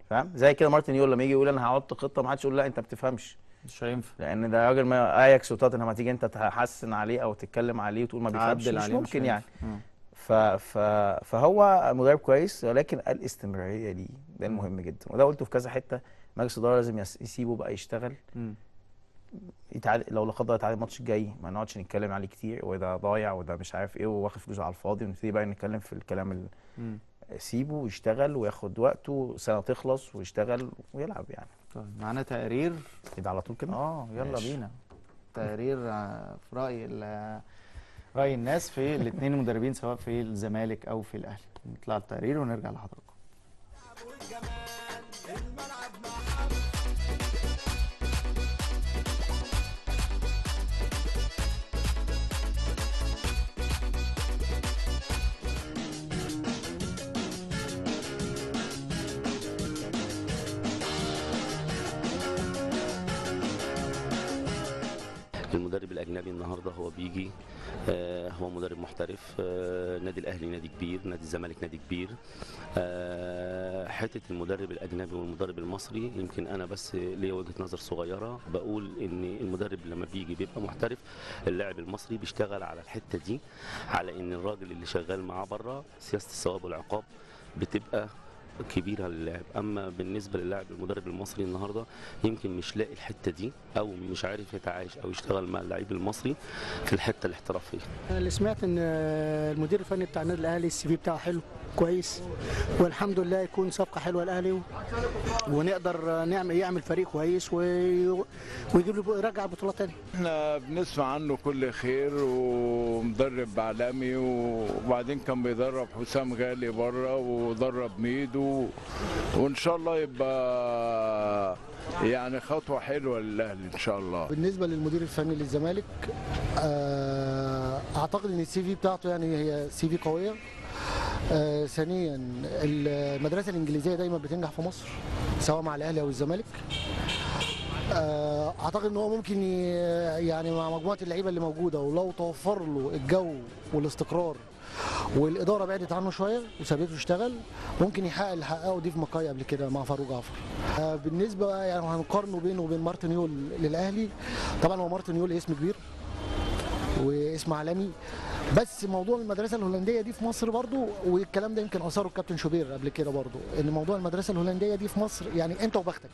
فاهم زي كده مارتن يقول لما يجي يقول انا هحط خطه ما حدش يقول لا انت ما بتفهمش مش هينفع لان ده راجل ما اياكس وتوتنهام هتيجي انت تحسن عليه او تتكلم عليه وتقول ما بيفهمش مش ممكن مش يعني ف ف فهو مدرب كويس ولكن الاستمراريه دي ده المهم جدا وده قلته في كذا حته مجلس الاداره لازم يسيبه بقى يشتغل مم. لو لا قدر الله الماتش الجاي ما نقعدش نتكلم عليه كتير وده ضايع وده مش عارف ايه وواخد فلوس على الفاضي ونبتدي بقى نتكلم في الكلام اللي سيبه ويشتغل وياخد وقته سنه تخلص ويشتغل ويلعب يعني طيب معانا تقرير كده على طول كده اه يلا ماشي. بينا تقرير آه، في راي راي الناس في الاثنين المدربين سواء في الزمالك او في الاهلي نطلع التقرير ونرجع لحضراتكم المدرب الاجنبي النهارده هو بيجي آه، هو مدرب محترف آه، نادي الاهلي نادي كبير نادي الزمالك نادي كبير آه، حته المدرب الاجنبي والمدرب المصري يمكن انا بس ليا وجهه نظر صغيره بقول ان المدرب لما بيجي بيبقى محترف اللاعب المصري بيشتغل على الحته دي على ان الراجل اللي شغال معاه بره سياسه الثواب والعقاب بتبقى كبير على اللاعب اما بالنسبه للاعب المدرب المصري النهارده يمكن مش لاقي الحته دي او مش عارف يتعايش او يشتغل مع اللعيب المصري في الحته الاحترافيه انا اللي سمعت ان المدير الفني بتاع النادي الاهلي السي في بتاعه حلو كويس والحمد لله يكون صفقه حلوه الاهلي ونقدر نعمل يعمل فريق كويس ويجيب له يرجع بطوله ثانيه احنا بنسمع عنه كل خير ومدرب عالمي وبعدين كان بيدرب حسام غالي بره ودرب ميدو وان شاء الله يبقى يعني خطوه حلوه للاهلي ان شاء الله بالنسبه للمدير الفني للزمالك آه، اعتقد ان السي في بتاعته يعني هي سي في قويه آه، ثانيا المدرسه الانجليزيه دايما بتنجح في مصر سواء مع الاهلي او الزمالك آه، اعتقد ان هو ممكن يعني مع مجموعه اللعيبه اللي موجوده ولو توفر له الجو والاستقرار والاداره بعدت عنه شويه وسابته يشتغل ممكن يحقق اللي حققه دي في مكاي قبل كده مع فاروق جعفر آه، بالنسبه بقى يعني هنقارنه بينه وبين مارتن يول للاهلي طبعا هو مارتن يول اسم كبير واسم عالمي بس موضوع المدرسه الهولنديه دي في مصر برضو والكلام ده يمكن اثاره الكابتن شوبير قبل كده برضو ان موضوع المدرسه الهولنديه دي في مصر يعني انت وبختك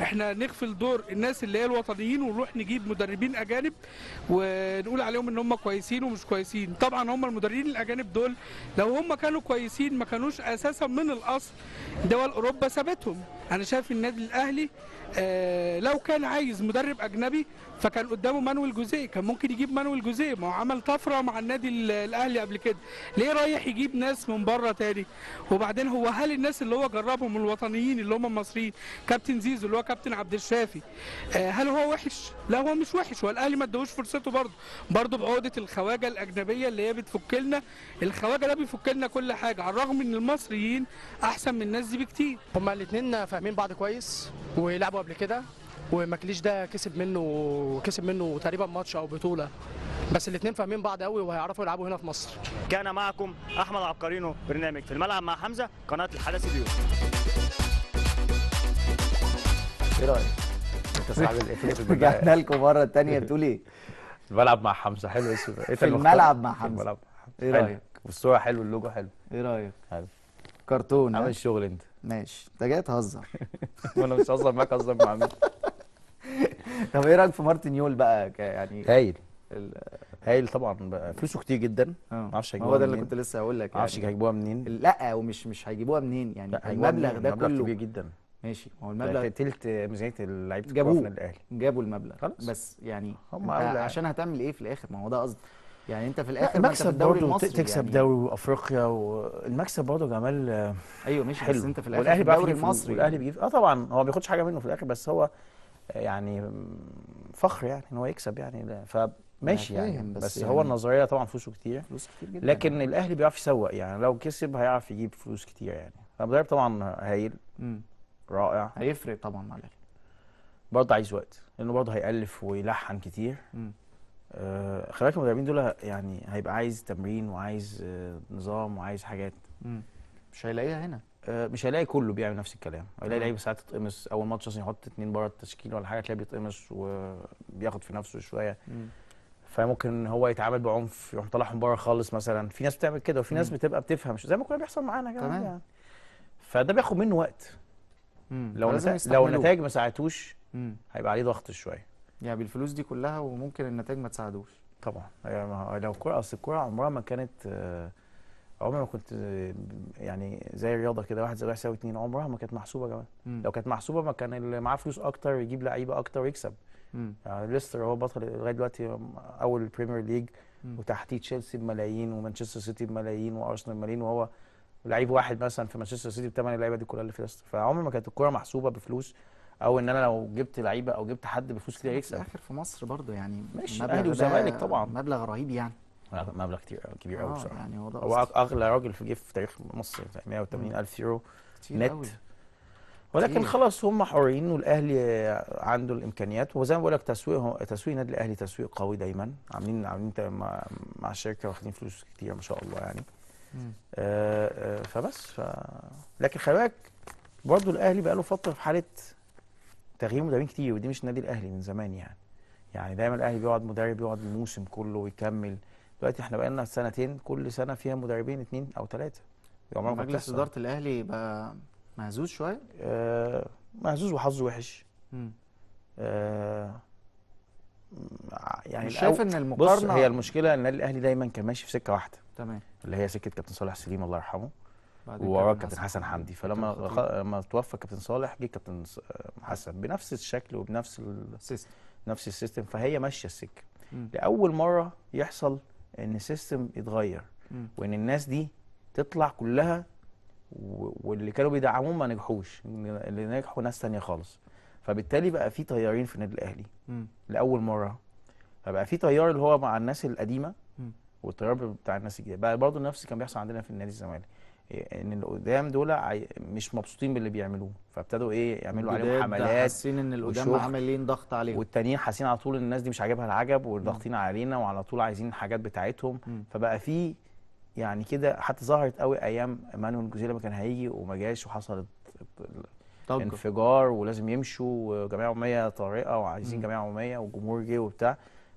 احنا نغفل دور الناس اللي هي الوطنيين ونروح نجيب مدربين اجانب ونقول عليهم ان هم كويسين ومش كويسين طبعا هم المدربين الاجانب دول لو هم كانوا كويسين ما كانوش اساسا من الاصل دول اوروبا سابتهم انا شايف النادي الاهلي آه، لو كان عايز مدرب اجنبي فكان قدامه مانويل جوزيه كان ممكن يجيب مانويل جوزيه ما هو عمل طفره مع النادي الاهلي قبل كده ليه رايح يجيب ناس من بره تاني وبعدين هو هل الناس اللي هو جربهم الوطنيين اللي هم المصريين كابتن زيزو اللي هو كابتن عبد الشافي آه، هل هو وحش لا هو مش وحش هو الاهلي ما ادوش فرصته برضه برضه بعقده الخواجه الاجنبيه اللي هي بتفك لنا الخواجه ده بيفك لنا كل حاجه على الرغم ان المصريين احسن من الناس دي بكتير هما الاثنين فاهمين بعض كويس ولعبوا قبل كده وماكليش ده كسب منه كسب منه تقريبا ماتش او بطوله بس الاثنين فاهمين بعض قوي وهيعرفوا يلعبوا هنا في مصر كان معكم احمد عبقرينو برنامج في الملعب مع حمزه قناه الحدث اليوم ايه رايك انت صاحب الافلام رجعنا لكم مره ثانيه بتقول ايه الملعب مع حمزه حلو اسمه ايه في الملعب مع حمزه الملعب ايه رايك والصوره حلو اللوجو حلو ايه رايك حلو كرتون عامل الشغل انت ماشي انت جاي تهزر وانا مش هزر معاك هزر مع مين طب ايه رايك في مارتن يول بقى يعني هايل هايل طبعا بقى فلوسه كتير جدا اه. ما اعرفش هيجيبوها هو ده اللي كنت لسه هقول لك ما اعرفش يعني. هيجيبوها منين لا ومش مش هيجيبوها منين يعني المبلغ ده كله كبير جدا ماشي ما هو المبلغ تلت ميزانيه لعيبه الكوره في الاهلي جابوا المبلغ خلاص بس يعني هم عشان هتعمل ايه في الاخر ما هو ده قصدي يعني انت في الاخر مكسب الدوري المصري تكسب يعني دوري وافريقيا والمكسب برضه جمال ايوه ماشي بس انت في الاخر الدوري المصري والاهلي بيجيب اه طبعا هو ما بياخدش حاجه منه في الاخر بس هو يعني فخر يعني ان هو يكسب يعني فماشي يعني بس, بس يعني هو النظريه طبعا فلوسه كتير فلوس كتير جدا لكن يعني. الاهلي بيعرف يسوق يعني لو كسب هيعرف يجيب فلوس كتير يعني فمدرب طبعا هايل رائع هيفرق طبعا مع الاهلي برضه عايز وقت لانه برضه هيالف ويلحن كتير آه خلي بالك المدربين دول يعني هيبقى عايز تمرين وعايز آه نظام وعايز حاجات مم. مش هيلاقيها هنا آه، مش هلاقي كله بيعمل نفس الكلام هلاقي لعيب ساعات تتقمص اول ماتش عشان يحط اتنين بره التشكيل ولا حاجه تلاقيه بيتقمص وبياخد في نفسه شويه فممكن هو يتعامل بعنف يروح طالعهم بره خالص مثلا في ناس بتعمل كده وفي ناس بتبقى بتفهم زي ما كنا بيحصل معانا كمان يعني فده بياخد منه وقت مم. لو لو النتائج ما ساعدتوش هيبقى عليه ضغط شويه يعني بالفلوس دي كلها وممكن النتائج ما تساعدوش طبعا يعني لو الكوره اصل الكوره عمرها ما كانت آه عمري ما كنت يعني زي الرياضه كده واحد زي واحد يساوي اثنين عمرها ما كانت محسوبه كمان لو كانت محسوبه ما كان اللي معاه فلوس اكتر يجيب لعيبه اكتر ويكسب يعني ليستر هو بطل لغايه دلوقتي اول بريمير ليج وتحتيه تشيلسي بملايين ومانشستر سيتي بملايين وارسنال بملايين وهو لعيب واحد مثلا في مانشستر سيتي بثمان اللعيبه دي كلها اللي في ليستر فعمر ما كانت الكوره محسوبه بفلوس او ان انا لو جبت لعيبه او جبت حد بفلوس كتير يكسب في الاخر في مصر برضه يعني ماشي اهلي وزمالك طبعا مبلغ رهيب يعني مبلغ كتير كبير قوي آه، بصراحه يعني هو اغلى راجل في جه في تاريخ مصر 180 يعني الف يورو نت ولكن كتير. خلاص هم حرين والاهلي عنده الامكانيات وزي ما بقول لك تسويق تسويق النادي الاهلي تسويق قوي دايما عاملين عاملين مع الشركه واخدين فلوس كتير ما شاء الله يعني آه، آه، فبس ف... لكن خلي بالك برضه الاهلي بقى له فتره في حاله تغيير مدربين كتير ودي مش النادي الاهلي من زمان يعني يعني دايما الاهلي بيقعد مدرب يقعد الموسم كله ويكمل دلوقتي احنا بقالنا سنتين كل سنه فيها مدربين اثنين او ثلاثه مجلس اداره الاهلي بقى مهزوز شويه آه مهزوز وحظه وحش آه، يعني مش شايف ان المقارنه بص هي المشكله ان النادي الاهلي دايما كان ماشي في سكه واحده تمام اللي هي سكه كابتن صالح سليم الله يرحمه ووراه كابتن حسن حمدي فلما لما توفى كابتن صالح جه كابتن حسن بنفس الشكل وبنفس السيستم نفس السيستم فهي ماشيه السكه لاول مره يحصل ان السيستم يتغير وان الناس دي تطلع كلها واللي كانوا بيدعموهم ما نجحوش اللي نجحوا ناس ثانيه خالص فبالتالي بقى في طيارين في النادي الاهلي م. لاول مره فبقى في طيار اللي هو مع الناس القديمه والطيار بتاع الناس الجديده بقى برضه نفس كان بيحصل عندنا في النادي الزمالك ان يعني اللي قدام دول مش مبسوطين باللي بيعملوه فابتدوا ايه يعملوا عليهم حملات حاسين ان اللي قدام عاملين إيه؟ ضغط عليهم والتانيين حاسين على طول الناس دي مش عاجبها العجب وضاغطين علينا وعلى طول عايزين الحاجات بتاعتهم م. فبقى في يعني كده حتى ظهرت قوي ايام مانويل جوزيه لما كان هيجي وما جاش وحصلت انفجار ولازم يمشوا وجمعيه عموميه طارئه وعايزين جمعيه عموميه والجمهور جه وبتاع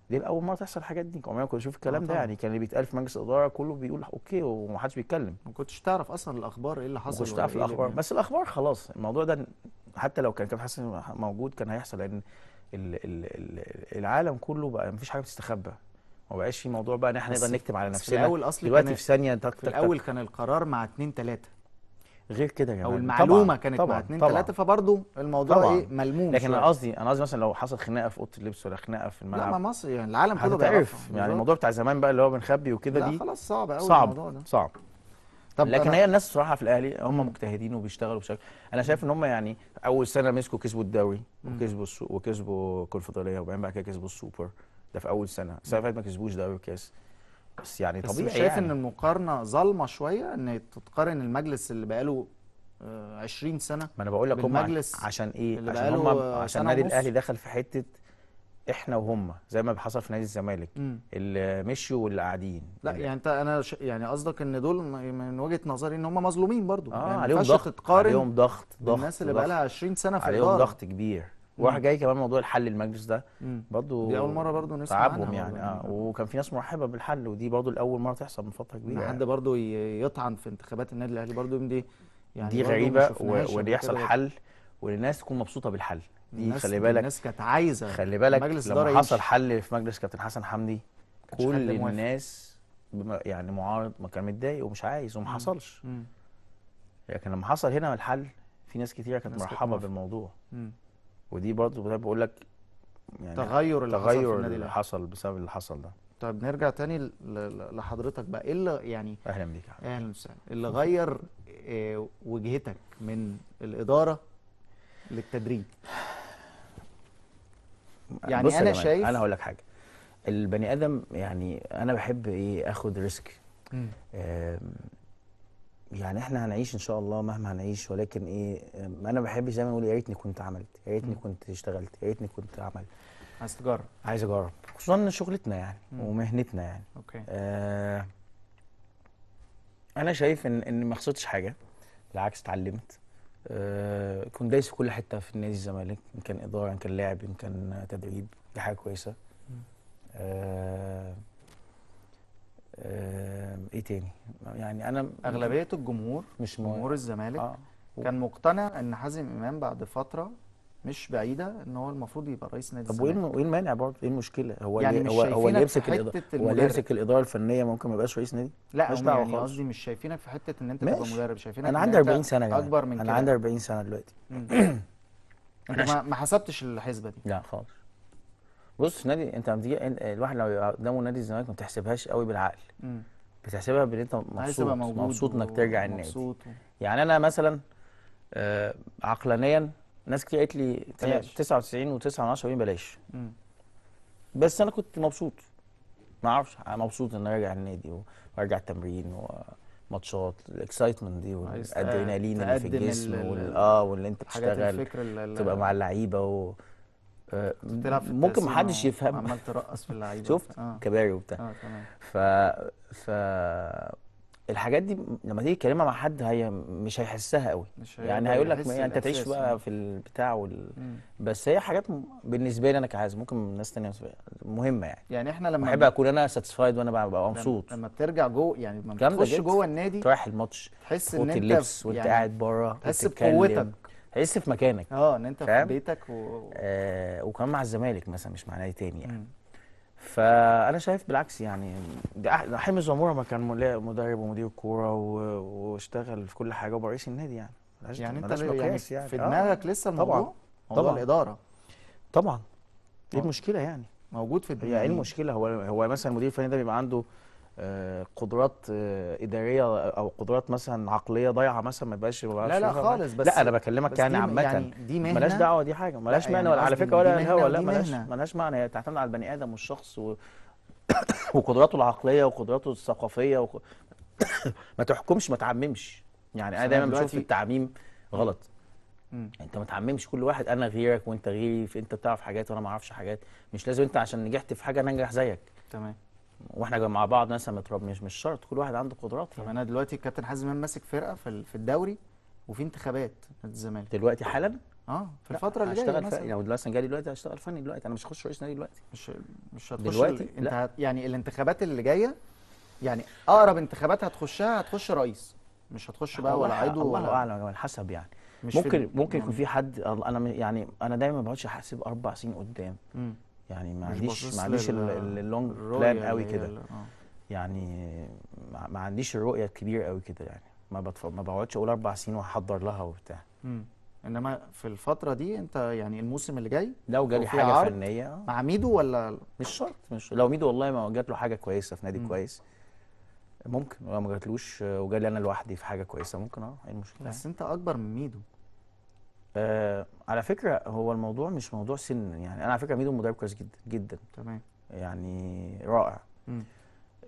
دي اول مره تحصل الحاجات دي عمري ما كنت اشوف الكلام آه ده يعني كان اللي بيتقال في مجلس الاداره كله بيقول اوكي ومحدش بيتكلم ما كنتش تعرف اصلا الاخبار ايه اللي حصل ما كنتش تعرف إيه الاخبار بس الاخبار خلاص الموضوع ده حتى لو كان كابتن حسن موجود كان هيحصل لان الـ الـ الـ العالم كله بقى مفيش حاجه بتستخبى ما بقاش في موضوع بقى ان احنا نقدر نكتب على نفسنا في الاول اصلي دلوقتي في ثانيه في الاول كان القرار مع اتنين تلاته غير كده يا جماعه او المعلومه طبعًا كانت طبعًا مع اتنين ثلاثه فبرضه الموضوع طبعًا ايه ملموم لكن انا قصدي انا قصدي مثلا لو حصل خناقه في اوضه اللبس ولا خناقه في الملعب لا ما مصر يعني العالم كله بيعرف يعني الموضوع بتاع زمان بقى اللي هو بنخبي وكده دي خلاص صعب قوي صعب الموضوع ده صعب طب لكن هي الناس الصراحه في الاهلي هم مجتهدين وبيشتغلوا بشكل انا شايف ان هم يعني اول سنه مسكوا كسبوا الدوري وكسبوا وكسبوا الكونفدراليه وبعدين بقى كده كسبوا السوبر ده في اول سنه السنه اللي فاتت ما كسبوش دوري وكاس بس يعني طبيعي بس شايف يعني. ان المقارنه ظالمه شويه ان تتقارن المجلس اللي بقاله 20 آه، سنه ما انا بقول لك هم عشان ايه عشان هم عشان النادي الاهلي دخل في حته احنا وهم زي ما حصل في نادي الزمالك اللي مشوا واللي قاعدين لا يعني, يعني انت انا ش... يعني قصدك ان دول من وجهه نظري ان هم مظلومين برضو آه يعني عليهم ضغط عليهم ضغط ضغط الناس اللي بقى لها 20 سنه في عليهم ضغط كبير وراح جاي كمان موضوع الحل المجلس ده برضه دي اول مره برضه نسمع تعبهم يعني اه وكان في ناس مرحبه بالحل ودي برضه الاول مره تحصل من فتره كبيره يعني. حد برضه يطعن في انتخابات النادي الاهلي برضه دي يعني دي غريبه وان يحصل حل والناس تكون مبسوطه بالحل دي خلي بالك الناس كانت عايزه خلي بالك لما حصل حل في مجلس كابتن حسن حمدي كل الناس يعني معارض ما كان متضايق ومش عايز وما حصلش لكن لما حصل هنا الحل في ناس كثيره كانت مرحبه بالموضوع مم. ودي برضه زي بقول لك يعني تغير اللي تغير حصل في النادي اللي حصل بسبب اللي حصل ده طيب نرجع تاني لحضرتك بقى ايه اللي يعني اهلا بيك اهلا وسهلا اللي غير آه، وجهتك من الاداره للتدريب يعني انا شايف انا هقول لك حاجه البني ادم يعني انا بحب ايه اخد ريسك يعني احنا هنعيش ان شاء الله مهما هنعيش ولكن ايه انا بحب زي ما اقول يا ريتني كنت عملت يا ريتني كنت اشتغلت يا ريتني كنت عملت عايز تجرب عايز اجرب خصوصا شغلتنا يعني مم. ومهنتنا يعني اوكي آه انا شايف ان ان ما خسرتش حاجه بالعكس اتعلمت آه كنت دايس في كل حته في نادي الزمالك ان كان اداره ان كان لاعب ان كان تدريب دي حاجه كويسه آه آه، ايه تاني يعني انا اغلبيه الجمهور مش مو... جمهور الزمالك آه. كان مقتنع ان حازم امام بعد فتره مش بعيده ان هو المفروض يبقى رئيس نادي الزمالك طب وايه المانع برضه ايه المشكله هو يعني مش هو هو اللي يمسك الاداره هو اللي يمسك الاداره الفنيه ممكن ما يبقاش رئيس نادي لا مش يعني قصدي مش شايفينك في حته ان انت تبقى مدرب شايفينك انا عندي 40 سنه يا اكبر من كده انا عندي 40 سنه دلوقتي ما حسبتش الحسبه دي لا خالص بص نادي انت لما تيجي الواحد لو قدامه نادي الزمالك ما بتحسبهاش قوي بالعقل مم. بتحسبها بان انت مبسوط مبسوط انك ترجع النادي و... يعني انا مثلا آه عقلانيا ناس كتير قالت لي 99 و9 من بلاش مم. بس انا كنت مبسوط ما اعرفش انا مبسوط اني راجع النادي وارجع التمرين وماتشات الاكسايتمنت دي والادرينالين اللي في الجسم وال... اه واللي انت بتشتغل تبقى مع اللعيبه و... ممكن ما حدش يفهم عمال ترقص في اللعيبه شفت آه. كباري وبتاع اه تمام ف ف الحاجات دي لما تيجي تكلمها مع حد هي مش هيحسها قوي مش يعني هيقول لك يعني انت تعيش بقى آه. في البتاع وال... بس هي حاجات بالنسبه لي انا كعاز ممكن ناس ثانيه مهمه يعني يعني احنا لما بحب اكون انا ساتسفايد وانا ببقى مبسوط لما بترجع جوه يعني لما بتخش جوه النادي تروح الماتش تحس ان انت اللبس وانت يعني قاعد بره تحس بقوتك تحس في مكانك اه ان انت في بيتك و... آه وكمان مع الزمالك مثلا مش مع نادي تاني يعني م. فانا شايف بالعكس يعني حمص زموره ما كان مدرب ومدير كوره واشتغل في كل حاجه وبرئيس النادي يعني يعني انت يعني, يعني في آه. دماغك لسه الموضوع طبعا طبعا الاداره طبعا ايه المشكله يعني موجود في الدماغ ايه يعني المشكله هو هو مثلا المدير الفني ده بيبقى عنده آه، قدرات آه، اداريه او قدرات مثلا عقليه ضايعه مثلا ما يبقاش لا لا خالص بس لا انا بكلمك يعني عامه يعني دي مهنه مالهاش دعوه دي حاجه مالهاش معنى يعني ولا على فكره ولا الهوى لا مالهاش مالهاش معنى هي تعتمد على البني ادم والشخص و... وقدراته العقليه وقدراته الثقافيه وق... ما تحكمش ما تعممش يعني انا دايما بشوف التعميم غلط مم. انت ما تعممش كل واحد انا غيرك وانت غيري انت بتعرف حاجات وانا ما اعرفش حاجات مش لازم انت عشان نجحت في حاجه انا انجح زيك تمام واحنا مع بعض مثلا متراب مش مش شرط كل واحد عنده قدرات طب يعني انا دلوقتي الكابتن حازم امام ماسك فرقه في الدوري وفي انتخابات نادي الزمالك دلوقتي حالا اه في الفتره اللي جايه هشتغل فني لو مثلا يعني جالي دلوقتي هشتغل فني دلوقتي انا مش هخش رئيس نادي دلوقتي مش مش هتخش دلوقتي انت هت... يعني الانتخابات اللي جايه يعني اقرب انتخابات هتخشها هتخش رئيس مش هتخش بقى ولا عضو ولا الله اعلم على حسب يعني مش ممكن ممكن يكون يعني في حد انا يعني انا دايما ما بقعدش احسب اربع سنين قدام يعني ما عنديش ما عنديش اللونج بلان قوي كده آه. يعني ما عنديش الرؤيه الكبيره قوي كده يعني ما بتف... ما بقعدش اقول اربع سنين واحضر لها وبتاع م. انما في الفتره دي انت يعني الموسم اللي جاي لو جالي حاجه فنيه آه. مع ميدو ولا مش شرط مش لو ميدو والله ما جات له حاجه كويسه في نادي م. كويس ممكن لو ما جاتلوش آه، وجالي انا لوحدي في حاجه كويسه ممكن اه ايه المشكله بس انت اكبر من ميدو آه على فكره هو الموضوع مش موضوع سن يعني انا على فكره ميدو مدرب كويس جدا جدا تمام يعني رائع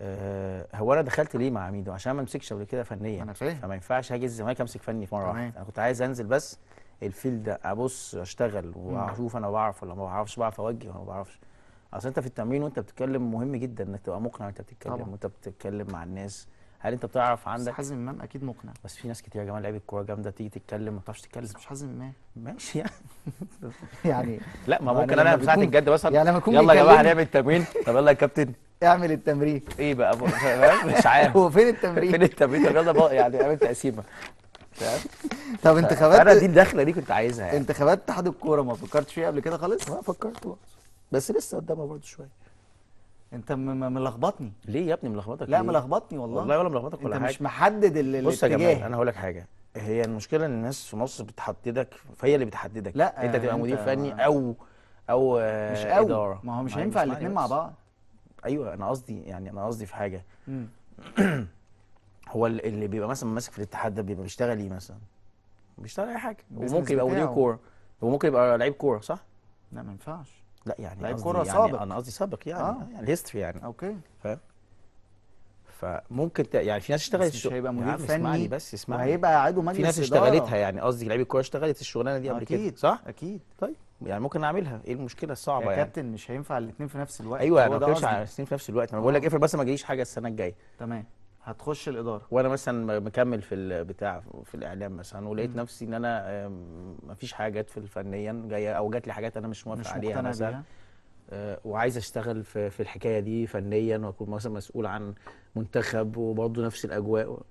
آه هو انا دخلت ليه مع ميدو عشان ما امسكش قبل كده فنيا انا فاهم فما ينفعش هاجي الزمالك امسك فني في مره واحده انا كنت عايز انزل بس الفيلد ده ابص اشتغل واشوف انا بعرف ولا ما بعرفش بعرف اوجه ولا ما بعرفش اصل انت في التمرين وانت بتتكلم مهم جدا انك تبقى مقنع وانت بتتكلم وانت بتتكلم مع الناس هل انت بتعرف عندك بس حازم امام اكيد مقنع بس في ناس كتير يا جماعه لعيبه كوره جامده تيجي تتكلم ما بتعرفش تتكلم بس مش حازم امام ماشي يعني يعني لا ما ممكن يعني انا في ساعه الجد مثلا يعني لما اكون يلا يا جماعه هنعمل تمرين طب يلا يا كابتن اعمل التمرين ايه بقى مش عارف هو فين التمرين فين التمرين طب يلا بقى يعني اعمل تقسيمه طب انتخابات انا دي الدخله دي كنت عايزها يعني انتخابات اتحاد الكوره ما فكرتش فيها قبل كده خالص؟ ما فكرت بس لسه قدامها برضه شويه انت ملخبطني ليه يا ابني ملخبطك لا ملخبطني والله والله ولا ملخبطك ولا حاجه انت مش محدد ال... بص يا جماعه انا هقول لك حاجه هي المشكله ان الناس في مصر بتحددك فهي اللي بتحددك لا انت تبقى مدير فني او او آه، مش او إدارة. ما هو مش هينفع الاثنين مع بعض ايوه انا قصدي يعني انا قصدي في حاجه هو اللي بيبقى مثلا ماسك في الاتحاد ده بيبقى بيشتغل ايه مثلا بيشتغل اي حاجه وممكن يبقى مدير كوره وممكن يبقى لعيب كوره صح لا ما ينفعش لا يعني لعيب كوره يعني سابق انا قصدي سابق يعني آه. يعني الهيستوري يعني. يعني اوكي فاهم فممكن ت... يعني في ناس اشتغلت مش هيبقى مدير فني اسمعني بس اسمعني هيبقى قاعده مجلس في ناس اشتغلتها يعني قصدي لعيب الكوره اشتغلت الشغلانه دي قبل كده صح؟ اكيد طيب يعني ممكن اعملها ايه المشكله الصعبه يعني يا كابتن مش هينفع الاثنين في نفس الوقت ايوه انا ما على الاثنين في نفس الوقت انا بقول لك آه. افرض بس ما جاليش حاجه السنه الجايه تمام هتخش الاداره وانا مثلا مكمل في البتاع في الاعلام مثلا ولقيت مم. نفسي ان انا مفيش حاجه جت في الفنيا جايه او جات لي حاجات انا مش موافق مش عليها مثلا بيها. آه، وعايز اشتغل في, في الحكايه دي فنيا واكون مثلا مسؤول عن منتخب وبرضه نفس الاجواء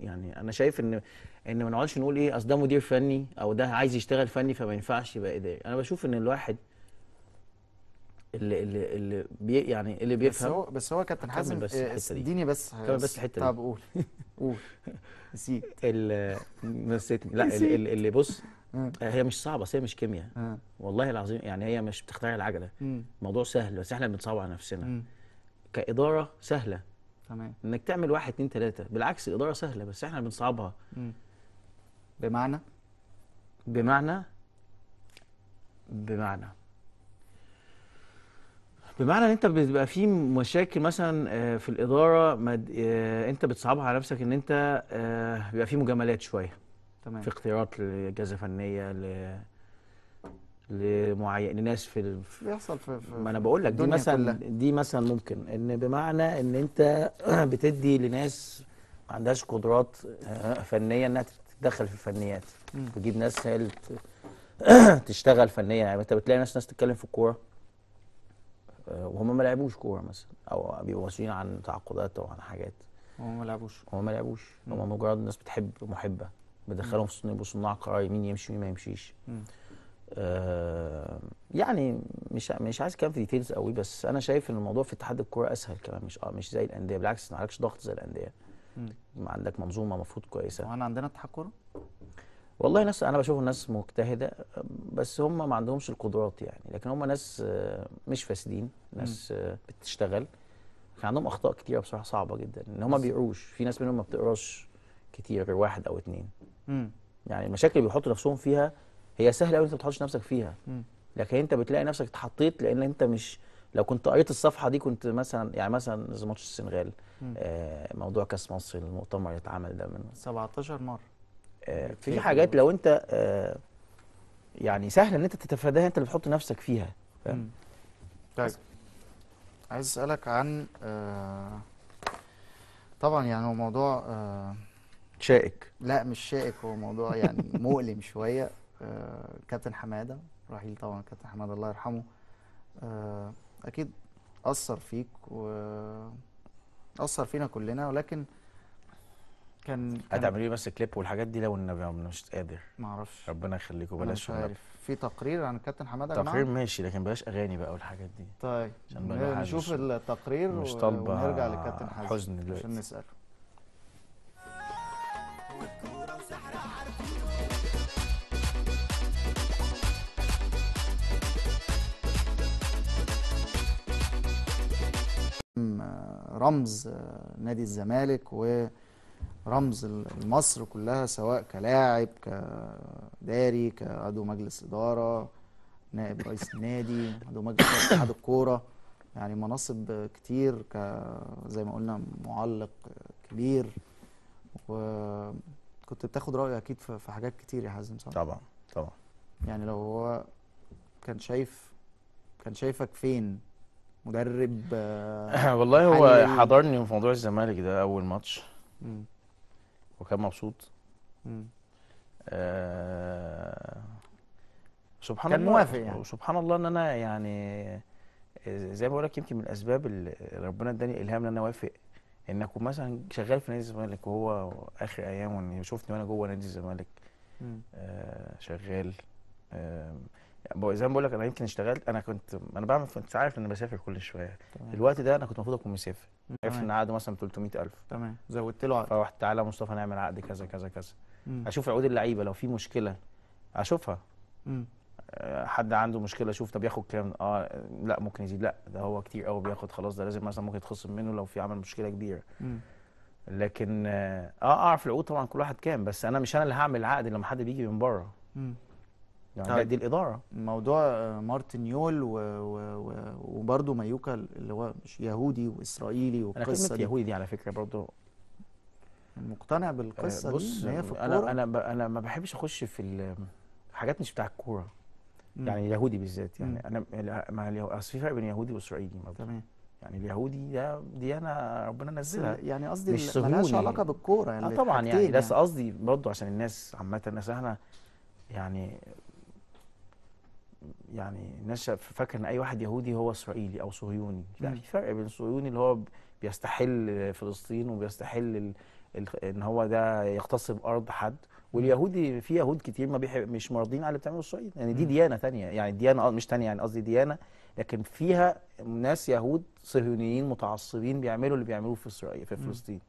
يعني انا شايف ان ان ما نقعدش نقول ايه اصل ده مدير فني او ده عايز يشتغل فني فما ينفعش يبقى اداري انا بشوف ان الواحد اللي اللي اللي بي يعني اللي بيفهم بس هو بس هو كابتن حازم بس آه، اديني بس آه، كمل بس الحته دي طب قول قول نسيت نسيتني لا اللي, اللي بص آه. هي مش صعبه اصل هي مش كيمياء والله العظيم يعني هي مش بتخترع العجله الموضوع سهل بس احنا بنصعب على نفسنا كاداره سهله تمام انك تعمل واحد اثنين ثلاثه بالعكس الاداره سهله بس احنا بنصعبها بمعنى بمعنى بمعنى بمعنى ان انت بيبقى في مشاكل مثلا آه، في الاداره مد... آه، انت بتصعبها على نفسك ان انت آه، بيبقى في مجاملات شويه تمام في اختيارات لجازة فنيه ل لمعين لناس في بيحصل في, في ما انا بقول لك دي مثلا كلها. دي مثلا ممكن ان بمعنى ان انت بتدي لناس ما عندهاش قدرات فنيه انها تتدخل في الفنيات تجيب ناس هي تشتغل فنيه يعني انت بتلاقي ناس ناس تتكلم في الكوره آه، وهم ما لعبوش كوره مثلا او بيبقوا مسؤولين عن تعاقدات او عن حاجات هم ما لعبوش هم ما لعبوش هم مجرد ناس بتحب محبه بدخلهم في يبقوا صناع قرار مين يمشي ومين ما يمشيش آه يعني مش مش عايز اتكلم في ديتيلز قوي بس انا شايف ان الموضوع في اتحاد الكوره اسهل كمان مش آه، مش زي الانديه بالعكس ما عليكش ضغط زي الانديه عندك منظومه مفروض كويسه وانا عندنا اتحاد كوره والله ناس انا بشوف ناس مجتهده بس هم ما عندهمش القدرات يعني لكن هم ناس مش فاسدين ناس بتشتغل كان عندهم اخطاء كتيره بصراحه صعبه جدا ان هم ما بيقروش في ناس منهم ما بتقراش كتير غير واحد او اتنين م. يعني المشاكل اللي بيحطوا نفسهم فيها هي سهله قوي انت ما بتحطش نفسك فيها م. لكن انت بتلاقي نفسك اتحطيت لان انت مش لو كنت قريت الصفحه دي كنت مثلا يعني مثلا ماتش السنغال آه موضوع كاس مصر المؤتمر اللي اتعمل ده من 17 مره آه، في حاجات لو انت آه، يعني سهل ان انت تتفاداها انت اللي بتحط نفسك فيها فاهم طيب عايز اسالك عن آه، طبعا يعني هو موضوع شائك لا مش شائك هو موضوع يعني مؤلم شويه كابتن حماده رحيل طبعا كابتن حماده الله يرحمه اكيد اثر فيك واثر فينا كلنا ولكن كان, هتعملي إيه بس كليب والحاجات دي لو النبي انا مش قادر ما اعرفش ربنا يخليكم بلاش مش عارف في تقرير عن الكابتن حماده تقرير تقرير ماشي لكن بلاش اغاني بقى والحاجات دي طيب نشوف التقرير مش طالبه ونرجع للكابتن حزن دلوقتي عشان نساله رمز آه، نادي الزمالك و رمز مصر كلها سواء كلاعب كداري كعضو مجلس إدارة نائب رئيس النادي عضو مجلس اتحاد الكورة يعني مناصب كتير ك زي ما قلنا معلق كبير وكنت بتاخد رايي أكيد في حاجات كتير يا حازم صح؟ طبعا طبعا يعني لو هو كان شايف كان شايفك فين مدرب والله هو حضرني في موضوع الزمالك ده أول ماتش وكان مبسوط آه سبحان كان الله موافق يعني سبحان الله ان انا يعني آه، زي ما بقول لك يمكن من الاسباب اللي ربنا اداني الهام ان انا اوافق ان اكون مثلا شغال في نادي الزمالك وهو اخر ايام وان يشوفني وانا جوه نادي الزمالك آه شغال آه زي ما بقول لك انا يمكن اشتغلت انا كنت انا بعمل كنت عارف ان بسافر كل شويه تمام. الوقت ده انا كنت المفروض اكون مسافر عرفت ان عقد مثلا 300000 تمام زودت له عقد فروحت تعالى مصطفى نعمل عقد كذا كذا كذا مم. اشوف عقود اللعيبه لو في مشكله اشوفها مم. آه، حد عنده مشكله اشوف طب ياخد كام اه لا ممكن يزيد لا ده هو كتير قوي بياخد خلاص ده لازم مثلا ممكن يتخصم منه لو في عمل مشكله كبيره لكن آه،, اه اعرف العقود طبعا كل واحد كام بس انا مش انا اللي هعمل العقد لما حد بيجي من بره يعني طيب. دي الاداره موضوع آه، مارتن يول و... و... وبرضه مايوكا اللي هو مش يهودي واسرائيلي والقصه أنا دي يهودي دي على فكره برضه مقتنع بالقصه آه، بص دي هي في انا انا انا ما بحبش اخش في حاجات مش بتاع الكوره يعني يهودي بالذات يعني انا مع اصل في فرق بين يهودي واسرائيلي تمام يعني اليهودي ده ديانه ربنا نزلها يعني قصدي مش ملهاش يعني. علاقه بالكوره آه، يعني اه طبعا يعني بس يعني. قصدي برضه عشان الناس عامه الناس احنا يعني يعني الناس فاكر ان اي واحد يهودي هو اسرائيلي او صهيوني لا في فرق بين الصهيوني اللي هو بيستحل فلسطين وبيستحل ان هو ده يغتصب ارض حد واليهودي في يهود كتير ما بيحب مش مرضين على اللي بتعمله اسرائيل يعني دي ديانه ثانيه يعني ديانه آه، مش ثانيه يعني قصدي ديانه لكن فيها ناس يهود صهيونيين متعصبين بيعملوا اللي بيعملوه في اسرائيل في فلسطين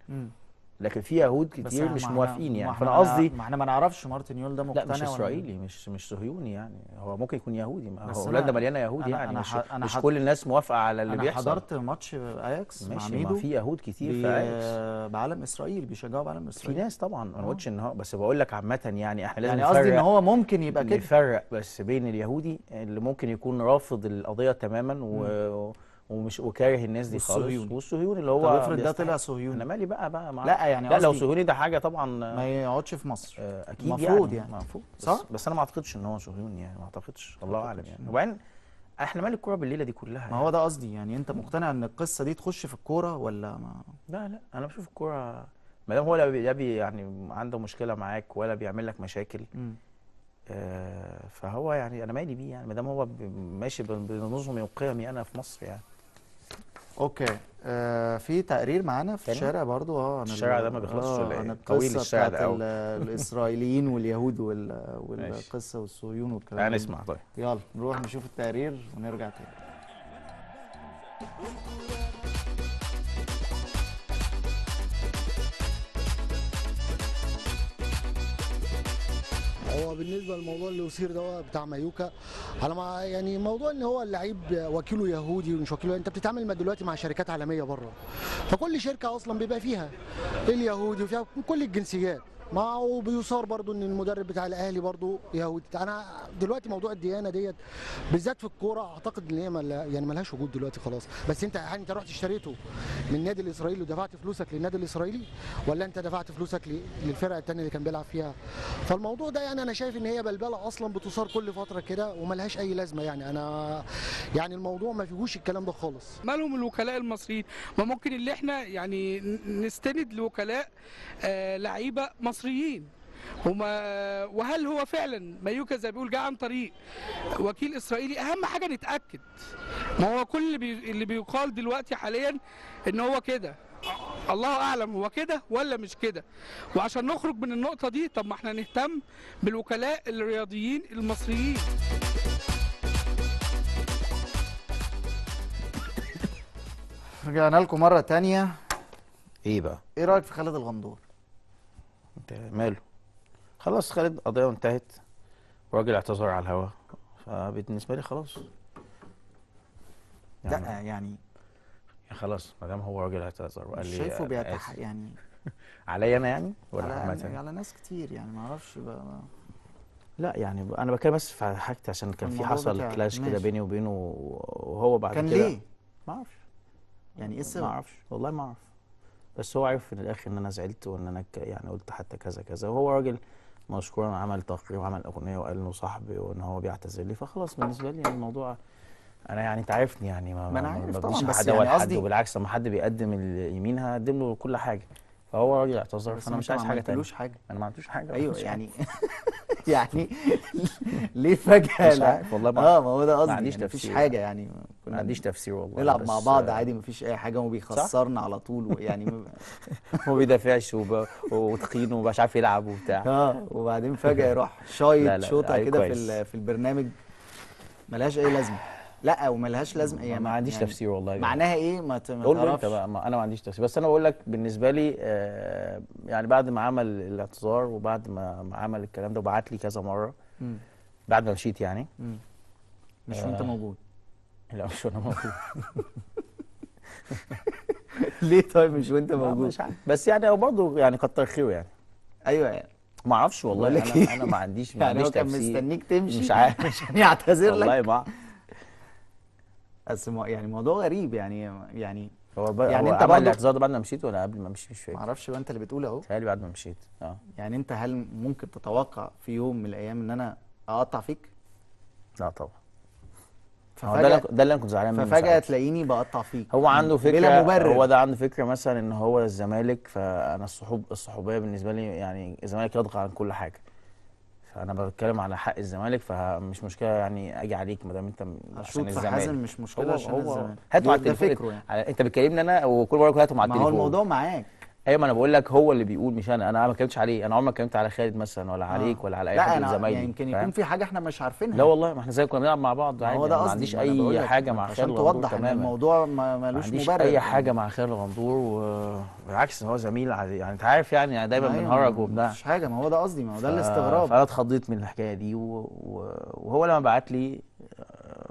لكن في يهود كتير يعني مش موافقين يعني فانا قصدي ما احنا ما نعرفش مارتن يول ده مقتنع لا مش اسرائيلي ولا... مش مش صهيوني يعني هو ممكن يكون يهودي ما هو هولندا مليانه يهود أنا يعني أنا مش, أنا مش كل الناس موافقه على اللي أنا بيحصل انا حضرت ماتش اياكس مع ميدو ما في يهود كتير في اياكس بعلم اسرائيل بيشجعوا بعلم اسرائيل في ناس طبعا ما آه. قلتش ان هو بس بقول لك عامه يعني احنا لازم يعني قصدي ان هو ممكن يبقى كده نفرق بس بين اليهودي اللي ممكن يكون رافض القضيه تماما و ومش وكاره الناس دي خالص والصهيوني اللي هو طب افرض ده طلع صهيوني انا مالي بقى بقى لا يعني لا لو صهيوني ده حاجه طبعا ما يقعدش في مصر آه اكيد يعني، المفروض يعني مفروض يعني. صح بس, بس انا ما اعتقدش ان هو صهيوني يعني ما اعتقدش الله اعلم يعني وبعدين احنا مال الكوره بالليله دي كلها ما يعني. هو ده قصدي يعني انت مقتنع ان القصه دي تخش في الكوره ولا ما لا لا انا بشوف الكوره ما دام هو لا بي يعني عنده مشكله معاك ولا بيعمل لك مشاكل م. آه فهو يعني انا مالي بيه يعني ما دام هو ماشي بنظمي وقيمي انا في مصر يعني اوكي آه في تقرير معانا في الشارع برضو اه عن الشارع ده ما بيخلصش آه ولا ايه طويل الشارع ده الاسرائيليين واليهود وال... والقصه والصهيون والكلام ده هنسمع طيب يلا نروح نشوف التقرير ونرجع تاني هو بالنسبه للموضوع اللي اثير ده بتاع مايوكا على ما يعني موضوع ان هو اللعيب وكيله يهودي ومش وكيله انت بتتعامل مع دلوقتي مع شركات عالميه بره فكل شركه اصلا بيبقى فيها اليهودي وفيها كل الجنسيات ما هو بيصار برضو ان المدرب بتاع الاهلي برضو يهودي انا دلوقتي موضوع الديانه ديت بالذات في الكوره اعتقد ان هي مل... يعني ملهاش وجود دلوقتي خلاص بس انت هل انت رحت اشتريته من النادي الاسرائيلي ودفعت فلوسك للنادي الاسرائيلي ولا انت دفعت فلوسك ل... للفرقه الثانيه اللي كان بيلعب فيها فالموضوع ده يعني انا شايف ان هي بلبله اصلا بتثار كل فتره كده وملهاش اي لازمه يعني انا يعني الموضوع ما فيهوش الكلام ده خالص مالهم الوكلاء المصريين ما ممكن اللي احنا يعني نستند لوكلاء آه لعيبه مصر المصريين وما وهل هو فعلا مايوكا زي بيقول جه عن طريق وكيل اسرائيلي اهم حاجه نتاكد ما هو كل اللي, بي... اللي بيقال دلوقتي حاليا ان هو كده الله اعلم هو كده ولا مش كده وعشان نخرج من النقطه دي طب ما احنا نهتم بالوكلاء الرياضيين المصريين رجعنا لكم مره تانية ايه بقى ايه رايك في خالد الغندور انت ماله خلاص خالد قضيه وانتهت وراجل اعتذر على الهوا فبالنسبه لي خلاص يعني لا يعني, يعني خلاص ما دام هو راجل اعتذر وقال لي شايفه بيتح يعني عليا انا يعني ولا على عامه يعني على ناس كتير يعني ما اعرفش لا يعني انا بتكلم بس في حاجتي عشان كان في حصل كلاش كده بيني وبينه وهو بعد كده كان ليه؟ ما اعرفش يعني ايه السبب؟ ما اعرفش والله ما اعرف بس هو عرف في الاخر ان انا زعلت وان انا يعني قلت حتى كذا كذا وهو راجل مشكور عمل تقرير وعمل اغنيه وقال انه صاحبي وان هو بيعتذر لي فخلاص بالنسبه لي يعني الموضوع انا يعني تعرفني يعني ما, ما انا عارف طبعا بس يعني قصدي بالعكس لما حد بيقدم اليمين هقدم له كل حاجه فهو راجل اعتذر فانا مش عايز حاجه تانية حاجه انا ما عملتوش حاجه ايوه يعني يعني ليه فجاه مش عارف والله اه ما هو ده قصدي ما عنديش يعني تفسير حاجه يعني ما عنديش تفسير والله نلعب مع بعض عادي ما فيش اي حاجه وبيخسرنا على طول يعني ما بيدافعش وتخين ومش عارف يلعب وبتاع اه وبعدين فجاه يروح شايط شوطه كده في في البرنامج ملهاش اي لازمه لا وملهاش لازمه يعني ما عنديش يعني تفسير والله يعني معناها ايه ما قول انت بقى ما انا ما عنديش تفسير بس انا بقول لك بالنسبه لي آه، يعني بعد ما عمل الاعتذار وبعد ما عمل الكلام ده وبعت لي كذا مره بعد ما مشيت يعني مش وانت آه، موجود لا مش وانا موجود ليه طيب مش وانت موجود مش عارف بس يعني هو برضه يعني كتر خيره يعني ايوه يعني ما اعرفش والله انا إيه؟ انا ما عنديش ما يعني عنديش كان مستنيك تمشي مش عارف عشان يعتذر لك والله ما بس يعني موضوع غريب يعني يعني هو بقى يعني هو انت بعد الاعتذار بعد ما مشيت ولا قبل ما مشيت مش فاكر معرفش بقى انت اللي بتقول اهو تهيألي بعد ما مشيت اه يعني انت هل ممكن تتوقع في يوم من الايام ان انا اقطع فيك؟ لا طبعا هو ده ده اللي انا كنت زعلان منه ففجاه تلاقيني بقطع فيك هو عنده فكره بلا مبرر هو ده عنده فكره مثلا ان هو الزمالك فانا الصحوب الصحوبيه بالنسبه لي يعني الزمالك يضغط عن كل حاجه انا بتكلم على حق الزمالك فمش مشكله يعني اجي عليك ما دام انت عشان الزمالك حازم مش مشكله هو عشان هو الزمالك هاتوا يعني. على التليفون يعني. انت بتكلمني انا وكل مره هاتوا على التليفون ما هو الموضوع معاك ايوه ما انا بقول لك هو اللي بيقول مش انا انا ما اتكلمتش عليه انا عمري ما اتكلمت على خالد مثلا ولا آه. عليك آه. ولا على اي حد من زمايلي لا يعني يمكن يكون في حاجه احنا مش عارفينها لا والله ما احنا زي كنا بنلعب مع بعض عادي هو ده قصدي ما عنديش اي يعني. حاجه مع خالد عشان توضح ان الموضوع ملوش مبرر ما عنديش اي حاجه مع خالد غندور وبالعكس هو زميل عادي يعني انت عارف يعني, يعني دايما أيوة، بنهرج وبتاع مش حاجه ما هو ده قصدي ما هو ده الاستغراب فانا اتخضيت من الحكايه دي وهو لما بعت لي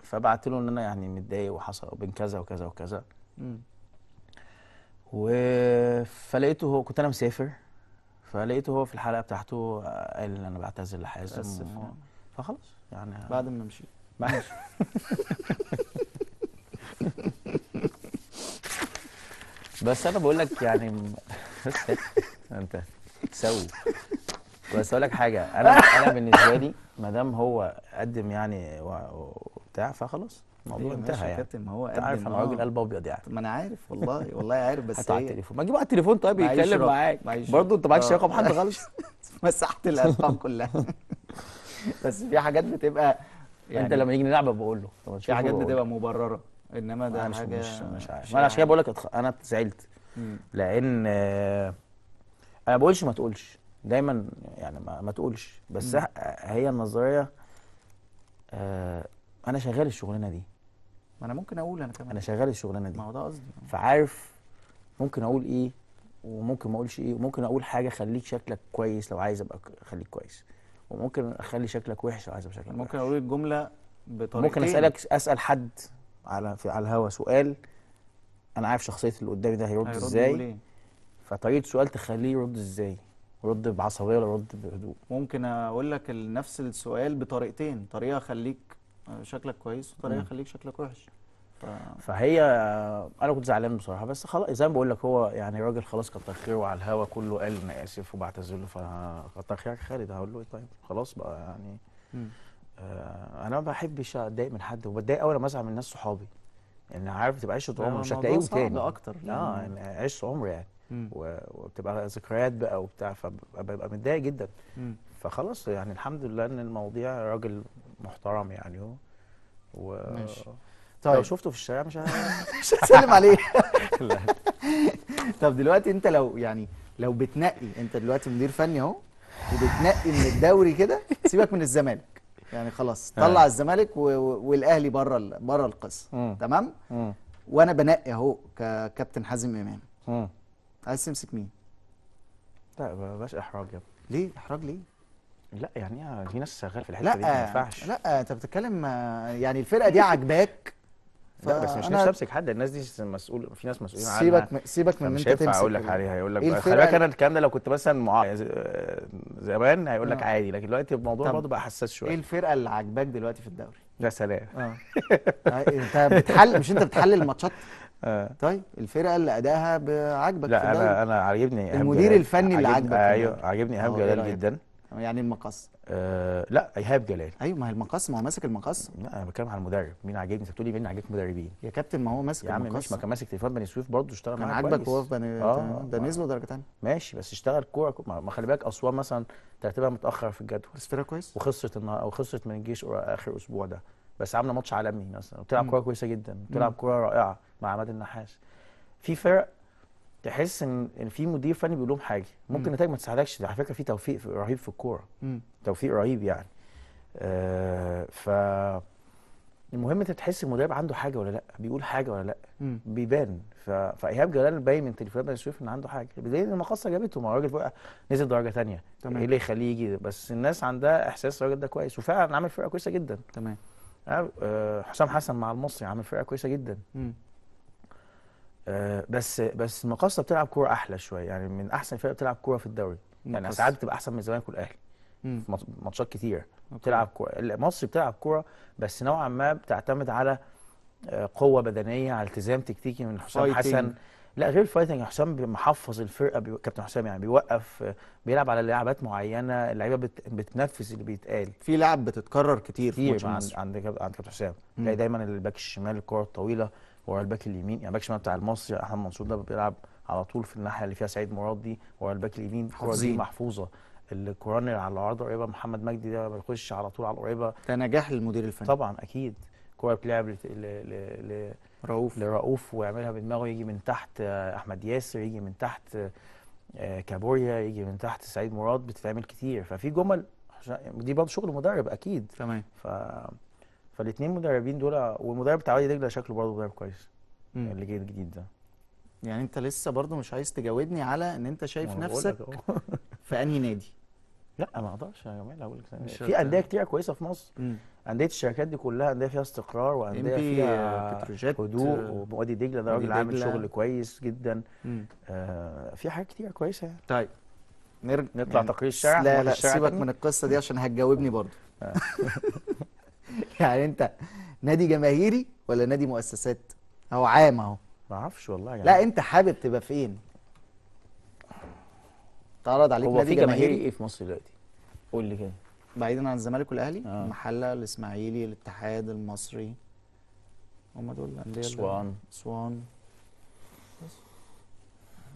فبعت له ان انا يعني متضايق وحصل بين كذا وكذا وكذا و فلقيته هو كنت انا مسافر فلقيته هو في الحلقه بتاعته آه، قال انا بعتذر لحازم اسف و... فخلاص يعني بعد ما مشيت بس انا بقول لك يعني انت تسوي بس اقول لك حاجه انا انا بالنسبه لي ما دام هو قدم يعني وبتاع فخلاص الموضوع إيه، انتهى يعني كابتن ما هو انت عارف انا راجل قلب ابيض يعني ما انا عارف والله والله عارف بس هات إيه؟ التليفون ما تجيب على التليفون طيب يتكلم معاك برضه انت معكش آه. رقم حد خالص مسحت الارقام كلها بس في حاجات بتبقى يعني انت لما يجي نلعب بقول له في حاجات بتبقى مبرره انما ده مش حاجه مش مش عارف انا عشان كده يعني. بقول لك انا زعلت لان آه، انا ما بقولش ما تقولش دايما يعني ما, ما تقولش بس هي النظريه آه، انا شغال الشغلانه دي ما انا ممكن اقول انا كمان انا شغال الشغلانه دي ما هو ده قصدي فعارف ممكن اقول ايه وممكن ما اقولش ايه وممكن اقول حاجه خليك شكلك كويس لو عايز ابقى خليك كويس وممكن اخلي شكلك وحش لو عايز ابقى شكلك ممكن اقول الجمله بطريقتين ممكن اسالك اسال حد على في على الهوا سؤال انا عارف شخصيه اللي قدامي ده هيرد ازاي إيه؟ فطريقه سؤال تخليه يرد ازاي رد بعصبيه ولا رد بهدوء ممكن اقول لك نفس السؤال بطريقتين طريقه خليك شكلك كويس وطريقه يخليك شكلك وحش ف... فهي انا كنت زعلان بصراحه بس خلاص زي ما بقول لك هو يعني راجل خلاص كتر خيره على الهوا كله قال انا اسف وبعتذر له فكتر خيرك خالد هقول له ايه طيب خلاص بقى يعني آه انا ما بحبش اتضايق من حد وبتضايق اول لما ازعل من الناس صحابي يعني ان عارف بتبقى عشت عمر مش هتلاقيهم تاني اكتر اه عشت يعني عمر يعني وبتبقى ذكريات بقى وبتاع فببقى متضايق جدا مم. فخلاص يعني الحمد لله ان المواضيع راجل محترم يعني و ماشي. طيب لو شفته في الشارع مش مش هسلم عليه طب دلوقتي انت لو يعني لو بتنقي انت دلوقتي مدير فني اهو وبتنقي من الدوري كده سيبك من الزمالك يعني خلاص آه. طلع الزمالك والاهلي بره بره القصه تمام مم. وانا بنقي اهو ككابتن حازم امام عايز تمسك مين؟ لا بلاش احراج يا ليه احراج ليه؟ لا يعني في ناس شغاله في الحته دي ما ينفعش لا انت بتتكلم يعني الفرقه دي عاجباك ف... لا بس مش نفسي امسك حد الناس دي مسؤول في ناس مسؤولين عنها سيبك م... سيبك من ان انت تمسك هقول لك عليها هيقول لك إيه خلي بالك انا الكلام ده لو كنت مثلا مع... آه، زمان هيقول لك آه. عادي لكن دلوقتي الموضوع برضه بقى حساس شويه ايه الفرقه اللي عاجباك دلوقتي في الدوري؟ يا سلام اه, آه، انت بتحلل مش انت بتحلل الماتشات آه. طيب الفرقه اللي ادائها عاجبك لا انا انا عاجبني المدير الفني اللي عاجبك يعني؟ ايوه عاجبني ايهاب جلال جدا يعني المقص آه لا ايهاب جلال ايوه ما هي المقص ما هو ماسك المقص لا انا بتكلم على المدرب مين عاجبني انت بتقولي مين عاجبك مدربين يا كابتن ما هو ماسك يا عم المقص ماشي ما كان ماسك تليفون بني سويف برضه اشتغل كان عاجبك هو في بني آه ده نزله درجه ثانيه ماشي بس اشتغل كوره ما خلي بالك اسوان مثلا ترتيبها متاخر في الجدول بس فرقه كويس وخسرت النهارده خسرت من الجيش اخر اسبوع ده بس عامله ماتش عالمي مثلا وتلعب كوره كويسه جدا بتلعب كوره رائعه مع عماد النحاس في فرق تحس ان ان في مدير فني بيقول لهم حاجه ممكن النتائج ما تساعدكش على فكره في توفيق رهيب في الكوره توفيق رهيب يعني آه ف المهم انت تحس المدرب عنده حاجه ولا لا بيقول حاجه ولا لا مم. بيبان ف... فايهاب جلال باين من تليفونات بني سويف ان عنده حاجه ان المقاصه جابته ما الراجل بقى نزل درجه ثانيه ايه اللي يخليه يجي بس الناس عندها احساس الراجل ده كويس وفعلا عامل فرقه كويسه جدا تمام آه, آه، حسام حسن مع المصري عامل فرقه كويسه جدا مم. آه بس بس مقاصه بتلعب كوره احلى شويه يعني من احسن الفرق بتلعب كوره في الدوري يعني ساعات بتبقى احسن من الزمالك والاهلي في ماتشات كتير بتلعب كوره مصر بتلعب كوره بس نوعا ما بتعتمد على آه، قوه بدنيه على التزام تكتيكي من حسام حسن لا غير الفايتنج حسام محفظ الفرقه بي... كابتن حسام يعني بيوقف آه، بيلعب على لعبات معينه اللعيبه بت... بتنفذ اللي بيتقال في لعب بتتكرر كتير, كتير في عند عند كابتن حسام تلاقي دايما الباك الشمال الكره الطويله ورا الباك اليمين يعني باك الشمال بتاع المصري احمد منصور ده بيلعب على طول في الناحيه اللي فيها سعيد مراد دي ورا الباك اليمين الكره دي محفوظه الكورنر على العرض قريبه محمد مجدي ده بيخش على طول على القريبه ده نجاح للمدير الفني طبعا اكيد كوره بتلعب ل... ل... ل... رؤوف لرؤوف ويعملها بدماغه يجي من تحت آه، احمد ياسر يجي من تحت آه، كابوريا يجي من تحت سعيد مراد بتتعمل كتير ففي جمل دي برضه شغل مدرب اكيد تمام ف فالاثنين مدربين دول والمدرب بتاع وادي دجله شكله برضه مدرب كويس اللي جاي الجديد ده يعني انت لسه برضه مش عايز تجاوبني على ان انت شايف نفسك في انهي نادي لا ما اقدرش يا جمال اقول لك في انديه كتير كويسه في مصر انديه الشركات دي كلها انديه فيها استقرار وانديه فيها هدوء ووادي دجله ده راجل عامل شغل كويس جدا آه في حاجات كتير كويسه يعني طيب نرجع نطلع يعني تقرير الشارع لا لا سيبك من القصه دي عشان هتجاوبني برضه آه. يعني انت نادي جماهيري ولا نادي مؤسسات اهو عام اهو ما اعرفش والله يعني لا انت حابب تبقى فين تعرض عليك نادي جماهيري هو في جماهيري ايه في مصر دلوقتي قول لي كده بعيدا عن الزمالك والاهلي آه. المحله الاسماعيلي الاتحاد المصري هم دول الانديه اسوان اسوان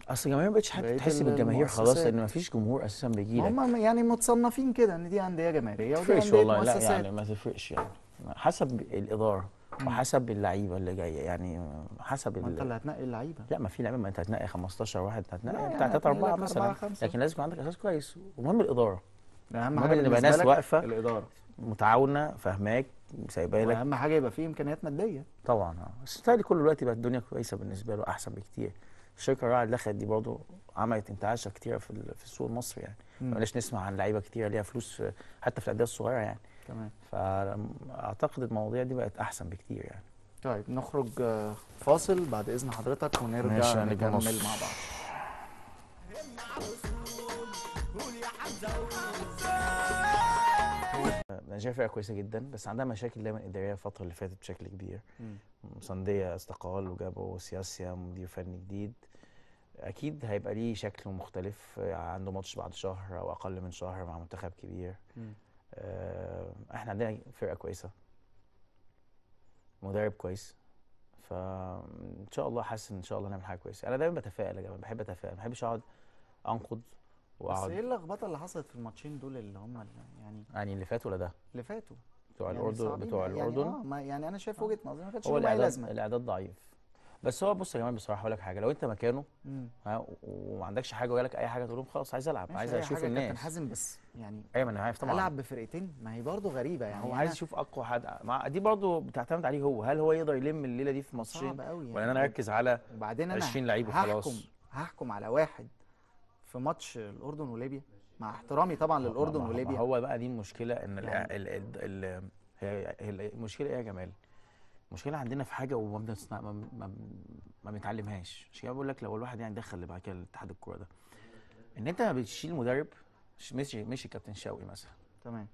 اصل الجماهير ما بقتش حابب تحس بالجماهير خلاص لان ما فيش جمهور اساسا بيجي لك هم يعني متصنفين كده ان دي انديه جماهيريه ودي انديه مؤسسات والله لا يعني ما تفرقش يعني حسب الاداره وحسب اللعيبه اللي جايه يعني حسب ما انت اللي هتنقي اللعيبه لا ما في لعيبه ما انت هتنقي 15 واحد هتنقي يعني بتاع 3 4 مثلا لكن لازم يكون عندك اساس كويس ومهم الاداره اهم حاجه ان يبقى ناس واقفه الاداره متعاونه فاهماك سايبه لك اهم حاجه يبقى في امكانيات ماديه طبعا اه بس كل الوقت بقى الدنيا كويسه بالنسبه له احسن بكتير الشركه الرائعه اللي دخلت دي برضو عملت انتعاشه كتير في السوق المصري يعني ما بلاش نسمع عن لعيبه كتير ليها فلوس آه، حتى في الانديه الصغيره يعني تمام فاعتقد المواضيع دي بقت احسن بكتير يعني طيب نخرج آه، فاصل بعد اذن حضرتك ونرجع يعني نكمل مع بعض شايف فرقه كويسه جدا بس عندها مشاكل دايما اداريه الفتره اللي فاتت بشكل كبير صنديه استقال وجابوا سياسيا مدير فني جديد اكيد هيبقى ليه شكل مختلف آه، عنده ماتش بعد شهر او اقل من شهر مع منتخب كبير آه، احنا عندنا فرقه كويسه مدرب كويس فان شاء الله حاسس ان شاء الله نعمل حاجه كويسه انا دايما بتفائل يا جماعه بحب اتفائل ما بحبش اقعد انقد واقعد بس ايه اللخبطه اللي حصلت في الماتشين دول اللي هم يعني يعني اللي فاتوا ولا ده اللي فاتوا بتوع يعني الاردن بتوع يعني الاردن يعني, آه ما يعني انا شايف آه. وجهه نظري ما كانش هو الاعداد لازمه الاعداد ضعيف بس هو بص يا جماعه بصراحه اقول لك حاجه لو انت مكانه ها وما عندكش حاجه وجالك اي حاجه تقول لهم خلاص عايز العب عايز اشوف الناس كابتن حازم بس يعني ايوه انا عارف طبعا العب بفرقتين ما هي برضه غريبه يعني هو عايز يشوف اقوى حد مع دي برضه بتعتمد عليه هو هل هو يقدر يلم الليله دي في ماتشين صعب قوي يعني ولا انا اركز على وبعدين انا 20 لعيب وخلاص هحكم هحكم على واحد في ماتش الاردن وليبيا مع احترامي طبعا للاردن وليبيا هو بقى دي المشكله ان يعني. هي المشكله ايه يا جمال المشكله عندنا في حاجه وما ما, ما, ما بنتعلمهاش عشان كده بقول لك لو الواحد يعني دخل بعد كده الاتحاد الكوره ده ان انت بتشيل مدرب مشي مشي كابتن شوقي مثلا تمام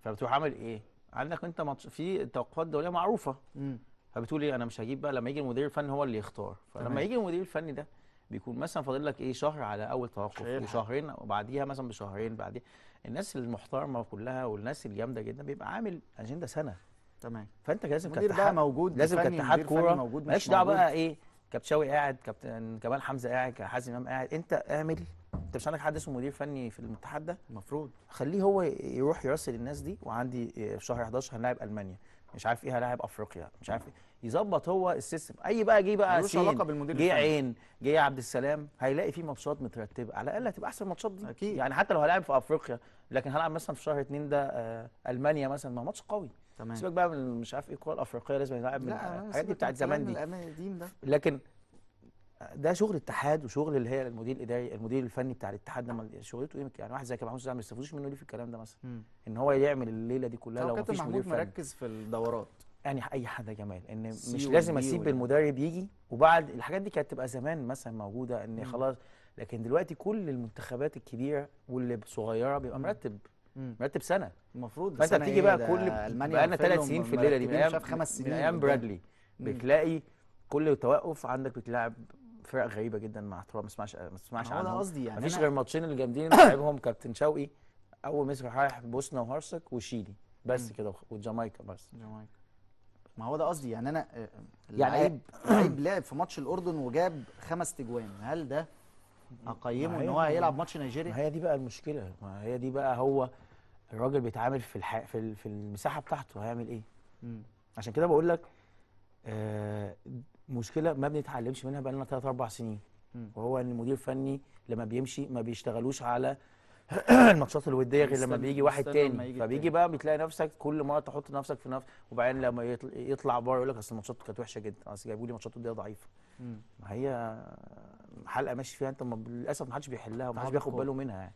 فبتروح عامل ايه؟ عندك انت ماتش في توقفات دوليه معروفه امم فبتقول ايه انا مش هجيب بقى لما يجي المدير الفني هو اللي يختار فلما تمام. يجي المدير الفني ده بيكون مثلا فاضل لك ايه شهر على اول توقف وشهرين وبعديها مثلا بشهرين بعديها الناس المحترمه كلها والناس الجامده جدا بيبقى عامل اجنده سنه تمام فانت لازم كاتحاد موجود لازم كاتحاد كوره مالكش دعوه بقى ايه كابتشاوي قاعد كابتن كمال حمزه قاعد حازم امام قاعد انت اعمل انت مش عندك حد اسمه مدير فني في الاتحاد ده المفروض خليه هو يروح يراسل الناس دي وعندي في شهر 11 هنلاعب المانيا مش عارف ايه هلاعب افريقيا مش عارف ايه يظبط هو السيستم اي بقى جه بقى ملوش علاقه بالمدير جه عين جه عبد السلام هيلاقي فيه ماتشات مترتبه على الاقل هتبقى احسن الماتشات دي اكيد يعني حتى لو هلاعب في افريقيا لكن هلعب مثلا في شهر 2 ده آه، المانيا مثلا ما ماتش قوي تمام سيبك بقى من مش عارف ايه الكره الافريقيه لازم يلعب من الحاجات دي بتاعت زمان دي القديم ده لكن ده شغل اتحاد وشغل اللي هي المدير الاداري المدير الفني بتاع الاتحاد لما شغلته ايه يعني واحد زي كابتن محمود ما يستفادوش منه ليه في الكلام ده مثلا ان هو يعمل الليله دي كلها لو مفيش مدير فني مركز في الدورات يعني اي حد يا جمال ان مش لازم اسيب المدرب يجي وبعد الحاجات دي كانت تبقى زمان مثلا موجوده ان خلاص لكن دلوقتي كل المنتخبات الكبيره واللي صغيره بيبقى مرتب مرتب سنه المفروض فانت بتيجي بقى إيه؟ كل بقى ثلاث سنين في الليله دي من ايام خمس سنين ايام برادلي بتلاقي كل توقف عندك بتلعب فرق غريبه جدا مع ترى ما تسمعش ما تسمعش عنهم انا قصدي يعني مفيش غير ماتشين الجامدين اللي لعبهم كابتن شوقي اول مصر رايح بوسنا وهرسك وشيلي بس كده وجامايكا بس جامايكا ما هو ده قصدي يعني انا آه، آه، يعني لعيب يعني لعيب لعب في ماتش الاردن وجاب خمس تجوان هل ده اقيمه ان هو هيلعب ماتش نيجيريا ما هي دي بقى المشكله ما هي دي بقى هو الراجل بيتعامل في الح... في, ال... في المساحه بتاعته هيعمل ايه مم. عشان كده بقول لك آه مشكله ما بنتعلمش منها بقى لنا 3 4 سنين مم. وهو ان يعني المدير الفني لما بيمشي ما بيشتغلوش على الماتشات الوديه غير لما بيجي واحد تاني فبيجي بقى بتلاقي نفسك كل مره تحط نفسك في نفس وبعدين لما يطلع بره يقول لك اصل الماتشات كانت وحشه جدا اصل جايبوا لي ماتشات وديه ضعيفه ما هي حلقه ماشي فيها انت للاسف ما حدش بيحلها وما حدش بياخد باله منها يعني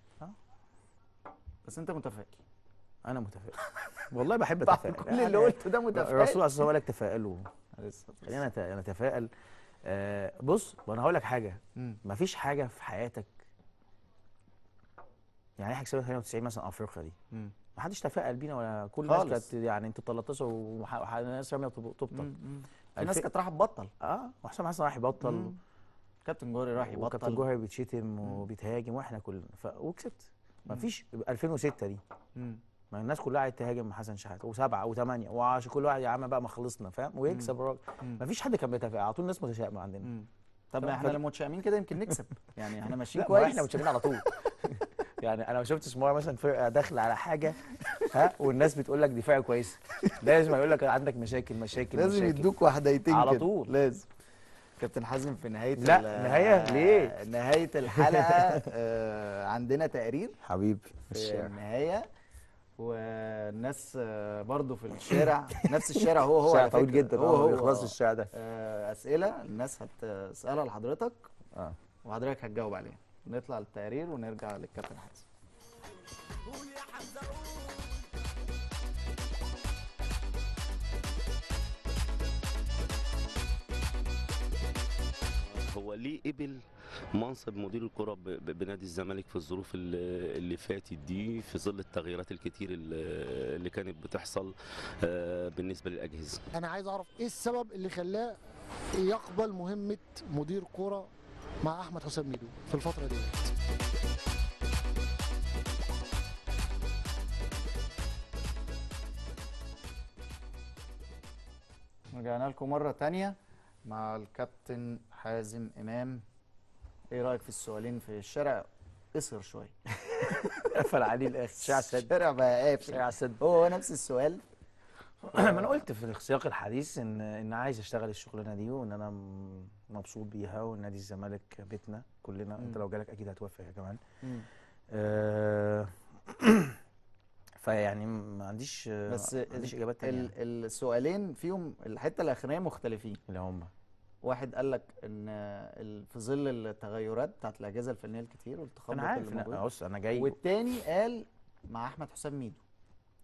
بس انت متفائل انا متفائل والله بحب اتفائل كل يعني اللي قلته ده متفائل الرسول عليه الصلاه والسلام قال لك تفائلوا خلينا انا اتفائل آه بص وانا هقول لك حاجه مفيش حاجه في حياتك يعني احنا كسبنا 98 مثلا افريقيا دي ما حدش تفائل بينا ولا كل الناس كانت يعني انتوا 13 وناس راميه تبطل الناس كانت رايحه تبطل اه وحسام حسن رايح يبطل كابتن جوهري راح يبطل كابتن جوهري بيتشتم وبيتهاجم واحنا كلنا ف... وكسبت ما فيش 2006 دي ما الناس كلها قاعده تهاجم حسن شحاته وسبعه وثمانيه وعشان كل واحد يا عم بقى ما خلصنا فاهم ويكسب الراجل ما فيش حد كان بيتفق على طول الناس متشائمه عندنا طب, احنا لو متشائمين كده يمكن نكسب يعني احنا ماشيين كويس احنا متشائمين على طول يعني انا ما شفتش مره مثلا فرقه داخله على حاجه ها والناس بتقول لك دفاع كويسه لازم يقول لك عندك مشاكل مشاكل لازم يدوك كده على طول لازم كابتن حازم في نهايه لا نهايه ليه نهايه الحلقه آه، عندنا تقرير حبيبي في النهايه والناس آه، برضو في الشارع نفس الشارع هو هو الشارع طويل جدا هو آه، هو بيخلص الشارع ده اسئله الناس هتسالها لحضرتك اه وحضرتك هتجاوب عليها نطلع للتقرير ونرجع للكابتن حازم هو ليه قبل منصب مدير الكره بنادي الزمالك في الظروف اللي فاتت دي في ظل التغييرات الكتير اللي كانت بتحصل آه، بالنسبه للاجهزه انا عايز اعرف ايه السبب اللي خلاه يقبل مهمه مدير كره مع احمد حسام ميدو في الفتره دي رجعنا لكم مره تانية مع الكابتن حازم امام ايه رايك في السؤالين في الشارع قصر شويه قفل عليه الاخر شارع سد الشارع بقى قافل شارع سد هو نفس السؤال ما انا قلت في السياق الحديث ان ان عايز اشتغل الشغلانه دي وان انا مبسوط بيها ونادي الزمالك بيتنا كلنا م. انت لو جالك اكيد هتوافق يا كمان آه، فيعني ما عنديش بس ما عنديش اجابات تانية السؤالين فيهم الحته الاخرانيه مختلفين اللي هم واحد قال لك ان في ظل التغيرات بتاعت الاجهزه الفنيه الكتير والتخبط انا عارف بص انا جاي والتاني قال مع احمد حسام ميدو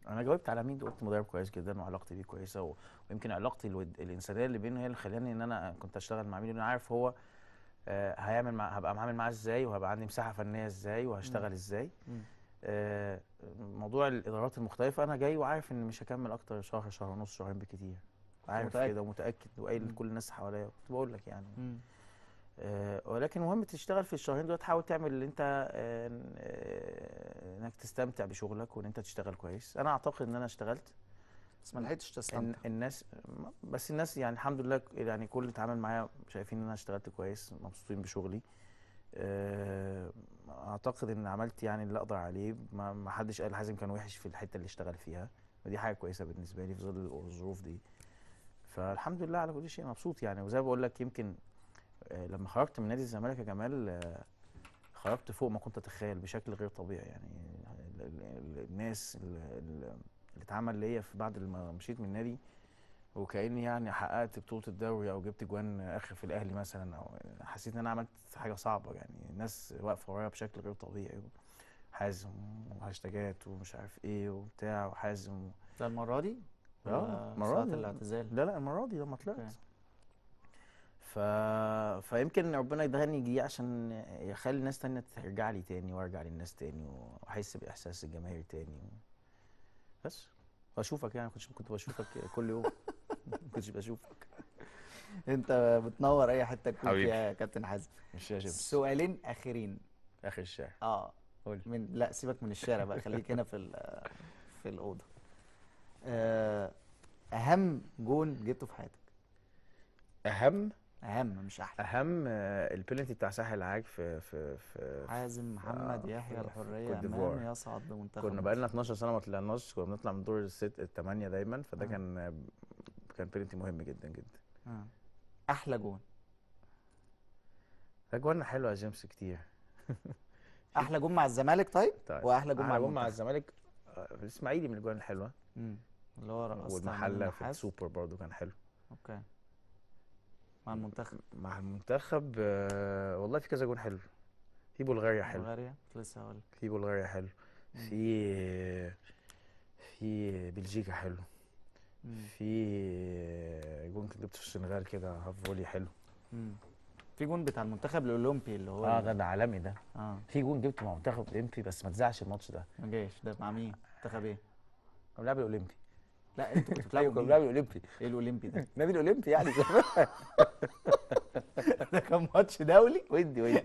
انا جاوبت على ميدو قلت مدرب كويس جدا وعلاقتي بيه كويسه و... ويمكن علاقتي الود... الانسانيه اللي بينه هي اللي خلاني ان انا كنت اشتغل مع ميدو انا عارف هو آه هيعمل مع... هبقى معامل معاه ازاي وهبقى عندي مساحه فنيه ازاي وهشتغل ازاي آه موضوع الادارات المختلفه انا جاي وعارف ان مش هكمل اكتر شهر شهر ونص شهرين بكتير عارف متأكد. كده ومتاكد وقايل لكل الناس حواليا كنت بقول لك يعني آه ولكن مهم تشتغل في الشهرين دول تحاول تعمل اللي انت آه آه انك تستمتع بشغلك وان انت تشتغل كويس انا اعتقد ان انا اشتغلت بس ما لحقتش تستمتع الناس بس الناس يعني الحمد لله يعني كل اللي اتعامل معايا شايفين ان انا اشتغلت كويس مبسوطين بشغلي آه، اعتقد ان عملت يعني اللي اقدر عليه ما حدش قال حازم كان وحش في الحته اللي اشتغل فيها ودي حاجه كويسه بالنسبه لي في ظل الظروف دي فالحمد لله على كل شيء مبسوط يعني وزي ما بقول لك يمكن آه، لما خرجت من نادي الزمالك يا جمال آه، خرجت فوق ما كنت اتخيل بشكل غير طبيعي يعني الناس اللي اتعمل ليا في بعد ما مشيت من النادي وكاني يعني حققت بطوله الدوري او جبت جوان اخر في الاهلي مثلا او حسيت ان انا عملت حاجه صعبه يعني الناس واقفه ورايا بشكل غير طبيعي حازم وهاشتاجات ومش عارف ايه وبتاع وحازم ده المره دي اه المره دي الاعتزال لا لا المره دي لما طلعت okay. ف... فيمكن ربنا يدهني دي عشان يخلي الناس تانية ترجع لي تاني وارجع للناس تاني واحس باحساس الجماهير تاني و... بس بشوفك يعني كنت كنت بشوفك كل يوم كنتش بشوفك انت بتنور اي حته كنت يا كابتن حازم سؤالين اخرين اخر الشارع اه قول من لا سيبك من الشارع بقى خليك هنا في في الاوضه آه، اهم جون جبته في حياتك اهم اهم مش احلى اهم آه، البلنتي بتاع ساحل العاج في في في حازم آه، محمد آه يحيى الحريه امام يصعد بمنتخب كنا بقالنا 12 سنه ما طلعناش كنا بنطلع من دور الست الثمانيه دايما فده آه. كان كان بلنتي مهم جدا جدا آه. احلى جون اجواننا حلوه يا جيمس كتير احلى جون مع الزمالك طيب, طيب. واحلى جون مع, مع الزمالك الاسماعيلي من الاجوان الحلوه مم. اللي هو رقصت والمحله في السوبر برضو كان حلو اوكي مع المنتخب مع المنتخب آه والله في كذا جون حلو في بلغاريا حلو بلغاريا لسه هقول في بلغاريا حلو في في بلجيكا حلو في آه، جون جبته في السنغال كده هاف فولي حلو في جون بتاع المنتخب الاولمبي اللي هو اه ده ده عالمي ده اه في جون جبته مع منتخب الاولمبي بس ما تزعش الماتش ده ما جاش ده مع مين؟ منتخب ايه؟ كان بيلعب الاولمبي لا انتوا كنتوا بتلعبوا أيوة، كنا الاولمبي ايه الاولمبي ده؟ النادي الاولمبي يعني ده كان ماتش دولي ودي ودي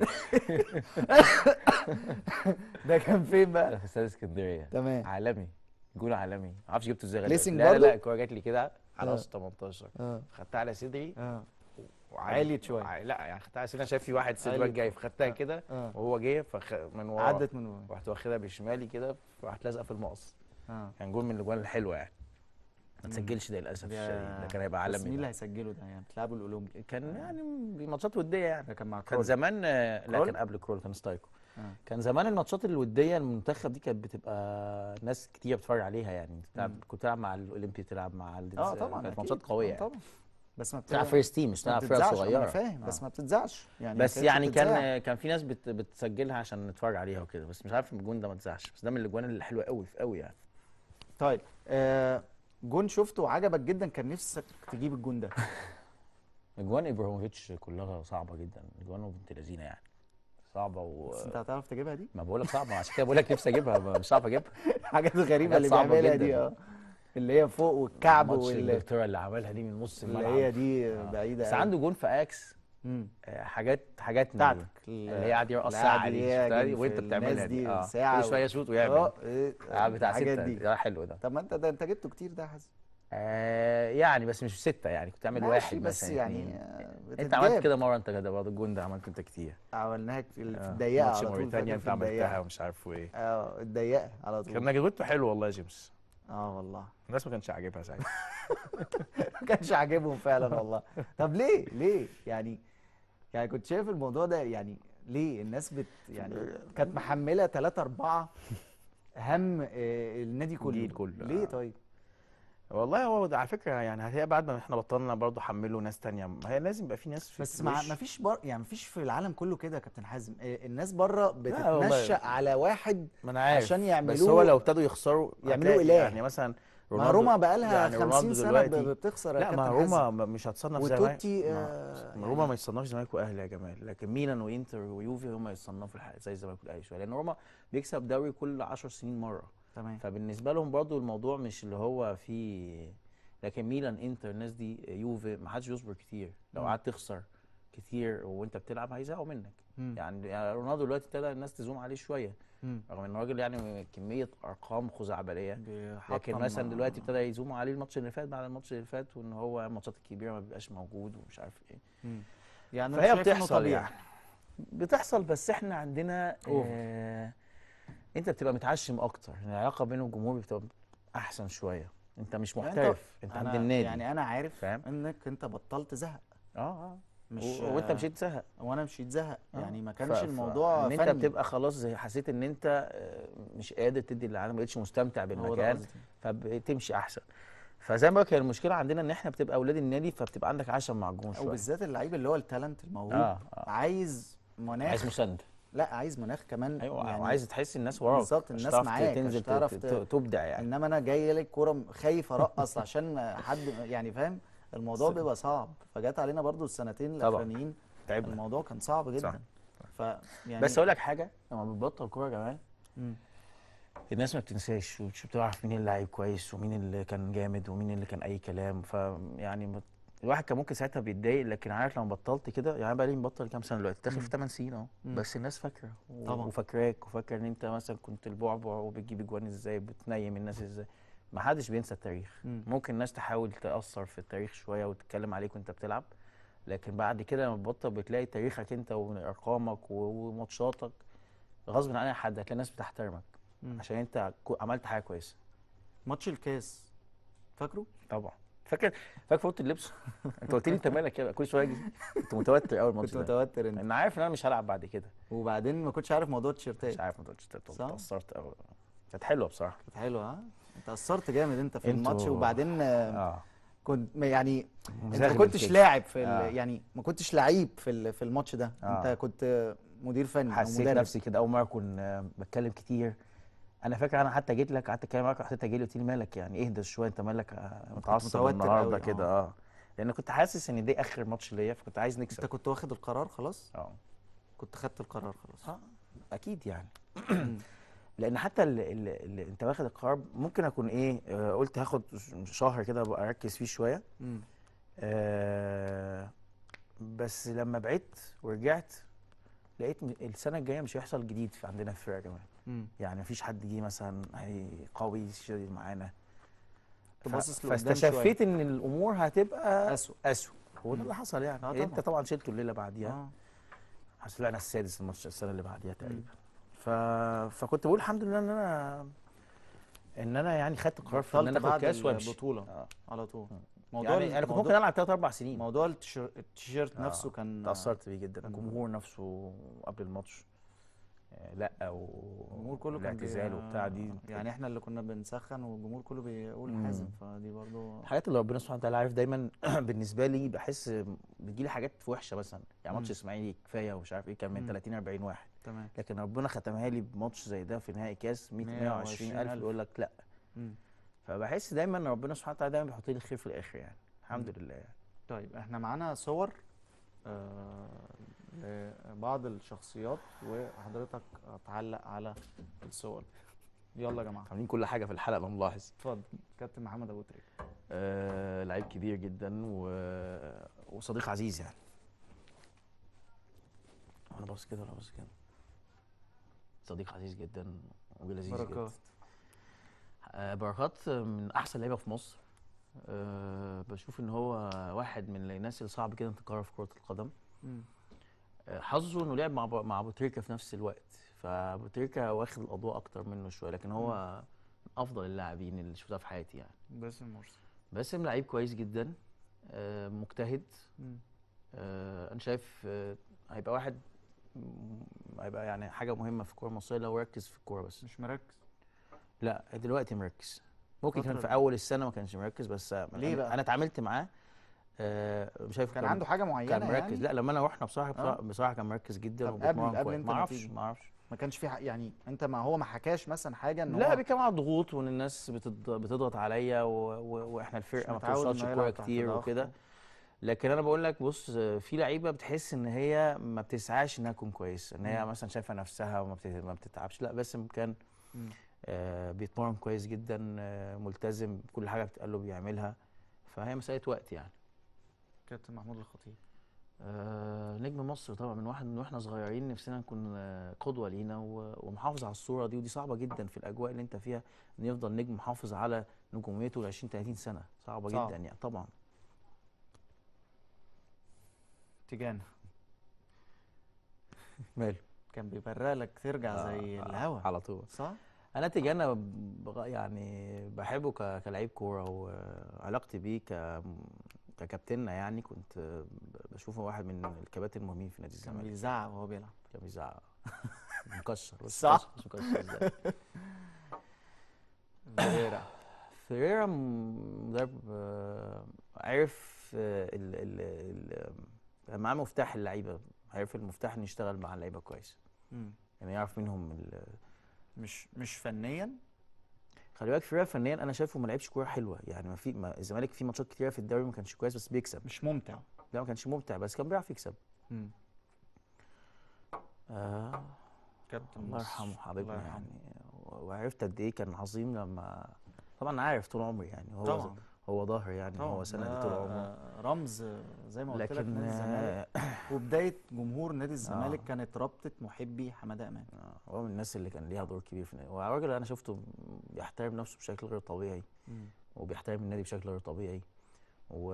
ده كان فين بقى؟ في استاد اسكندريه تمام عالمي جول عالمي ما اعرفش جبته ازاي ليسنج لا لا الكوره جات لي كده على آه. وسط 18 آه. خدتها على صدري آه. وعالية شويه لا يعني خدتها على صدري انا شايف في واحد صدري جاي فخدتها كده وهو جه من ورا عدت من ورا رحت واخدها بشمالي كده رحت لازقه في المقص كان جول من الاجوان الحلوه يعني ما تسجلش ده للاسف الشديد ده كان هيبقى عالمي مين اللي هيسجله ده يعني تلعبوا الاولمبي كان آه. يعني الماتشات وديه يعني كان مع كان زمان لا كان قبل كرول كان ستايكو آه. كان زمان الماتشات الوديه المنتخب دي كانت بتبقى ناس كتير بتتفرج عليها يعني بتلعب كنت تلعب مع الاولمبي تلعب مع اه طبعا كانت ماتشات قويه يعني. طبعا بس ما بتلعب فيرست تيم مش بتلعب فرقه صغيره فاهم بس آه. ما بتتذاعش يعني بس يعني كان كان في ناس بتسجلها عشان نتفرج عليها وكده بس مش عارف الجون ده ما اتذاعش بس ده من الاجوان الحلوه قوي في قوي يعني طيب جون شفته وعجبك جدا كان نفسك تجيب الجون ده اجوان ابراهيموفيتش كلها صعبه جدا اجوانه بنت لذينه يعني صعبه و بس انت هتعرف تجيبها دي؟ ما بقول لك صعبه عشان كده بقول لك نفسي اجيبها مش عارف اجيبها حاجات غريبه اللي بيعملها دي اه اللي هي فوق والكعب وال اللي عملها دي من نص الملعب اللي هي دي آه. بعيده بس عنده جون في اكس آه، حاجات حاجات بتاعتك اللي هي قاعد يقص عادي وانت بتعملها دي اه ساعه كل شويه يشوط ويعمل اه إيه بتاع سته دي ده آه، حلو ده طب ما انت ده انت جبته كتير ده حسن آه يعني بس مش سته يعني كنت عامل واحد بس مثلا يعني, بتتجاب. انت عملت كده مره انت كده برضه الجون ده عملت انت كتير عملناها في الضيقه آه. على طول موريتانيا انت عملتها ومش عارف ايه اه الضيقه على طول كان نجرته حلو والله يا جيمس اه والله الناس ما كانش عاجبها ساعتها ما كانش عاجبهم فعلا والله طب ليه ليه يعني يعني كنت شايف الموضوع ده يعني ليه الناس بت يعني كانت محمله 3 4 هم آه، النادي كله كل. كله ليه آه. طيب؟ والله هو على فكره يعني هي بعد ما احنا بطلنا برضه حملوا ناس تانية هي لازم يبقى في ناس في بس ما فيش بر... يعني ما فيش في العالم كله كده يا كابتن حازم آه، الناس بره بتتنشأ على واحد ما أنا عارف. عشان يعملوه بس هو لو ابتدوا يخسروا يعملوه اله يعني مثلا يعني ما روما بقى لها يعني 50 سنه بتخسر لا ما روما مش هتصنف زي وتوتي آه ما روما ما يتصنفش زمالك واهلي يا جمال لكن ميلان وانتر ويوفي هم يتصنفوا زي الزمالك والاهلي شويه لان روما بيكسب دوري كل 10 سنين مره تمام فبالنسبه لهم برضو الموضوع مش اللي هو فيه لكن ميلان انتر الناس دي يوفي ما حدش بيصبر كتير لو قعدت تخسر كتير وانت بتلعب هيزهقوا منك مم. يعني, يعني رونالدو دلوقتي ابتدى الناس تزوم عليه شويه مم. رغم ان الراجل يعني كميه ارقام خزعبليه لكن مثلا دلوقتي ابتدى يزوموا عليه الماتش اللي فات بعد الماتش اللي فات وان هو الماتشات الكبيره ما بيبقاش موجود ومش عارف ايه مم. يعني فهي بتحصل يعني بتحصل بس احنا عندنا آه انت بتبقى متعشم اكتر العلاقه بينه والجمهور بتبقى احسن شويه انت مش يعني محترف انت, انت عند النادي يعني انا عارف انك انت بطلت زهق اه اه مش وانت مشيت زهق وانا مشيت زهق آه. يعني ما كانش ف... الموضوع ان انت بتبقى خلاص حسيت ان انت آه، مش قادر تدي للعالم ما بقتش مستمتع بالمكان فبتمشي احسن فزي ما بقول المشكله عندنا ان احنا بتبقى اولاد النادي فبتبقى عندك عشم معجون شويه وبالذات اللعيب اللي هو التالنت الموهوب آه آه. عايز مناخ عايز مساند لا عايز مناخ كمان ايوه يعني عايز تحس الناس وراك بالظبط الناس معاك تنزل تعرف تبدع يعني انما انا جاي لك كوره خايف ارقص عشان حد يعني فاهم الموضوع بيبقى صعب فجت علينا برضو السنتين الاخرانيين تعبنا الموضوع كان صعب جدا صح. ف يعني بس اقول لك حاجه لما بتبطل كوره يا جمال الناس ما بتنساش ومش بتعرف مين اللعيب كويس ومين اللي كان جامد ومين اللي كان اي كلام فيعني الواحد كان ممكن ساعتها بيتضايق لكن عارف لما بطلت كده يعني بقى لي مبطل كام سنه دلوقتي داخل في 8 سنين اهو بس الناس فاكره طبعا وفاكراك وفاكره ان انت مثلا كنت البعبع وبتجيب اجوان ازاي بتنيم الناس ازاي ما حدش بينسى التاريخ مم. ممكن الناس تحاول تاثر في التاريخ شويه وتتكلم عليك وانت بتلعب لكن بعد كده لما تبطل بتلاقي تاريخك انت وارقامك وماتشاتك غصب عن اي حد هتلاقي الناس بتحترمك مم. عشان انت عملت حاجه كويسه ماتش الكاس فاكره طبعا فاكر فاكر اوضه اللبس انت قلت لي انت مالك كده كل شويه اجي كنت متوتر اول ماتش كنت متوتر انت انا عارف ان انا مش هلعب بعد كده وبعدين ما كنتش عارف موضوع التيشيرتات مش عارف موضوع التيشيرتات اتأثرت قوي كانت حلوه بصراحه كانت حلوه ها تاثرت جامد انت في الماتش وبعدين آه. كنت يعني انت ما كنتش لاعب في آه. يعني ما كنتش لعيب في في الماتش ده آه. انت كنت مدير فني حسيت أو نفسي كده اول مره اكون آه، بتكلم كتير انا فاكر انا حتى جيت لك قعدت اتكلم معاك حتى جيت قلت لي مالك يعني اهدى شويه انت مالك آه، متعصب النهارده آه. كده اه, آه. لان كنت حاسس ان دي اخر ماتش ليا فكنت عايز نكسب انت كنت واخد القرار خلاص؟ اه كنت خدت القرار خلاص اه اكيد يعني لان حتى اللي, اللي انت واخد القرار ممكن اكون ايه آه قلت هاخد شهر كده ابقى اركز فيه شويه آه بس لما بعدت ورجعت لقيت السنه الجايه مش هيحصل جديد في عندنا في الفرقه كمان يعني مفيش حد جه مثلا هي قوي شديد معانا فاستشفيت ان الامور هتبقى اسوء اسوء هو ده اللي حصل يعني آه طبعًا. انت طبعا شلته الليله بعديها آه. لنا السادس الماتش السنه اللي بعديها تقريبا ف... فكنت بقول الحمد لله ان انا ان انا يعني خدت القرار في ان انا اخد كاس وامشي البطوله آه. آه. على طول يعني موضوع يعني انا كنت ممكن العب ثلاث اربع سنين موضوع التيشيرت آه. نفسه كان تاثرت بيه جدا الجمهور نفسه قبل الماتش آه، لا والجمهور كله كان اعتزال وبتاع دي آه، يعني احنا اللي كنا بنسخن والجمهور كله بيقول حازم فدي برضو الحاجات اللي ربنا سبحانه وتعالى عارف دايما بالنسبه لي بحس بتجي لي حاجات وحشه مثلا يعني ماتش اسماعيلي كفايه ومش عارف ايه كان من 30 40 واحد تمام لكن ربنا ختمها لي بماتش زي ده في نهائي كاس 100 120000 يقول لك لا مم. فبحس دايما ان ربنا سبحانه وتعالى دايما بيحط لي الخير في الاخر يعني الحمد مم. لله يعني. طيب احنا معانا صور آه لبعض آه، الشخصيات وحضرتك تعلق على الصور يلا يا جماعه عاملين كل حاجه في الحلقه انا ملاحظ اتفضل كابتن محمد ابو تريك آه لعيب كبير جدا و... وصديق عزيز يعني انا بص كده انا بص كده صديق عزيز جدا ولذيذ جدا بركات آه، بركات آه، من احسن لعيبه في مصر آه، بشوف ان هو واحد من الناس اللي صعب كده تتكرر في كره القدم حظه انه لعب مع مع ابو تريكه في نفس الوقت فابو تريكه واخد الاضواء اكتر منه شويه لكن هو من افضل اللاعبين اللي شفتها في حياتي يعني باسم مرسي باسم لعيب كويس جدا مجتهد انا شايف هيبقى واحد هيبقى يعني حاجه مهمه في الكوره المصريه لو ركز في الكوره بس مش مركز لا دلوقتي مركز ممكن كان في اول السنه ما كانش مركز بس ليه بقى؟ انا اتعاملت معاه آه شايف كان, كان عنده حاجه معينه كان مركز يعني؟ لا لما انا رحنا بصراحه آه. بصراحه, بصراحة كان مركز جدا وبيتمرن كويس ما اعرفش ما اعرفش ما كانش في يعني انت ما هو ما حكاش مثلا حاجه ان لا بيتكلم على الضغوط وان الناس بتضغط عليا واحنا الفرقه ما بتوصلش كوره كتير وكده لكن انا بقول لك بص في لعيبه بتحس ان هي ما بتسعاش انها تكون كويسه ان هي مثلا شايفه نفسها وما بتتعبش لا باسم كان آه بيتمرن كويس جدا آه ملتزم كل حاجه بتقال له بيعملها فهي مساله وقت يعني كابتن محمود الخطيب آه نجم مصر طبعا من واحد من واحنا صغيرين نفسنا نكون آه، قدوه لينا ومحافظ على الصوره دي ودي صعبه جدا في الاجواء اللي انت فيها ان يفضل نجم محافظ على نجوميته ل 20 30 سنه صعبه صعب. جدا يعني طبعا تيجانا ماله كان بيبرق لك ترجع آه زي آه الهوا على طول صح انا تيجانا يعني بحبه كلاعب كلعيب كوره وعلاقتي بيه ك ككابتننا يعني كنت بشوفه واحد من الكباتن المهمين في نادي الزمالك كان بيزعق وهو بيلعب كان بيزعق مكشر صح مش مكشر ازاي فيريرا فيريرا مدرب آه، عرف آه، ال ال ال معاه مفتاح اللعيبه عارف المفتاح ان يشتغل مع اللعيبه كويس يعني يعرف منهم مش مش فنيا خلي بالك فيرا فنيا انا شايفه ما لعبش كوره حلوه يعني ما في ما الزمالك في ماتشات كتيره في الدوري ما كانش كويس بس بيكسب مش ممتع لا ما كانش ممتع بس كان بيعرف يكسب امم كابتن الله يرحمه حبيبنا يعني وعرفت قد ايه كان عظيم لما طبعا عارف طول عمري يعني هو طبعا. هو ظاهر يعني طبعا. هو سندي طول آه، عمره رمز زي ما قلت لك نادي الزمالك آه، وبدايه جمهور نادي آه. الزمالك آه كانت رابطه محبي حماده امام آه هو من الناس اللي كان ليها دور كبير في النادي وراجل انا شفته بيحترم نفسه بشكل غير طبيعي وبيحترم النادي بشكل غير طبيعي و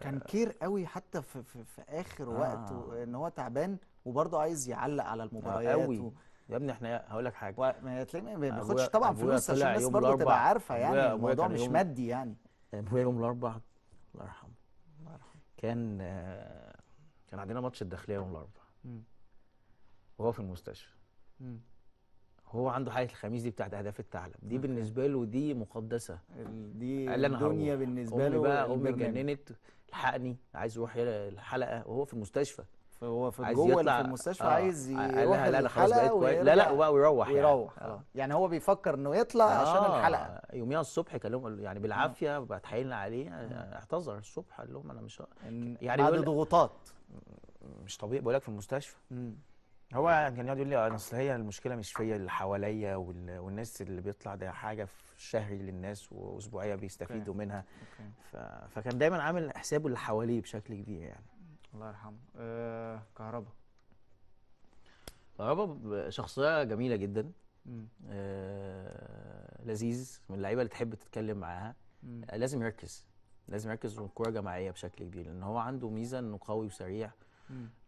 كان كير قوي حتى في, في, في اخر آه. وقت ان هو تعبان وبرضه عايز يعلق على المباريات آه قوي. و... يا ابني احنا هقول لك حاجه و... ما بياخدش طبعا فلوس عشان الناس برضه تبقى عارفه يعني الموضوع مش مادي يعني ابويا يوم الاربعاء الله يرحمه كان آه، كان عندنا ماتش الداخليه يوم الاربعاء وهو في المستشفى مم. هو عنده حاله الخميس دي بتاعت اهداف الثعلب دي مم. بالنسبه له دي مقدسه دي الدنيا بالنسبه له امي بقى امي اتجننت الحقني عايز يروح الحلقه وهو في المستشفى هو في جوه في المستشفى آه. عايز يروح لا لا خلاص بقيت كويس لا لا وبقى ويروح يعني. ويروح يعني. آه. يعني هو بيفكر انه يطلع آه. عشان الحلقه يوميها الصبح كلمه يعني بالعافيه آه. بتحايلنا عليه آه، اعتذر الصبح قال لهم انا مش يعني بعد ضغوطات مش طبيعي بقول لك في المستشفى م. هو كان يقعد يقول لي انا اصل هي المشكله مش فيا اللي حواليا والناس اللي بيطلع ده حاجه في شهري للناس واسبوعيه بيستفيدوا منها ف... فكان دايما عامل حسابه اللي حواليه بشكل كبير يعني الله يرحمه آه كهربا كهربا شخصيه جميله جدا آه لذيذ من اللعيبه اللي تحب تتكلم معاها آه لازم يركز لازم يركز والكوره جماعيه بشكل كبير لان هو عنده ميزه انه قوي وسريع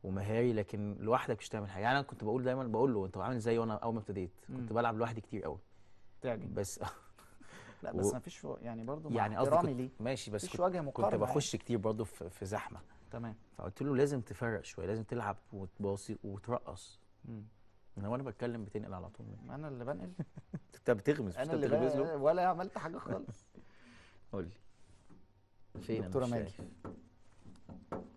ومهاري لكن لوحدك مش تعمل حاجه يعني انا كنت بقول دايما بقول له انت عامل زي وانا اول ما ابتديت كنت بلعب لوحدي كتير قوي تعجب بس لا بس و... ما فيش يعني برضه يعني قصدي ليه ماشي بس كنت, كنت يعني. بخش يعني. كتير برضه في, في زحمه تمام فقلت له لازم تفرق شويه لازم تلعب وتباصي وترقص انا وانا بتكلم بتنقل على طول مني انا اللي بنقل انت بتغمز انا اللي بتغمز له ولا عملت حاجه خالص قول لي فين دكتوره ماجي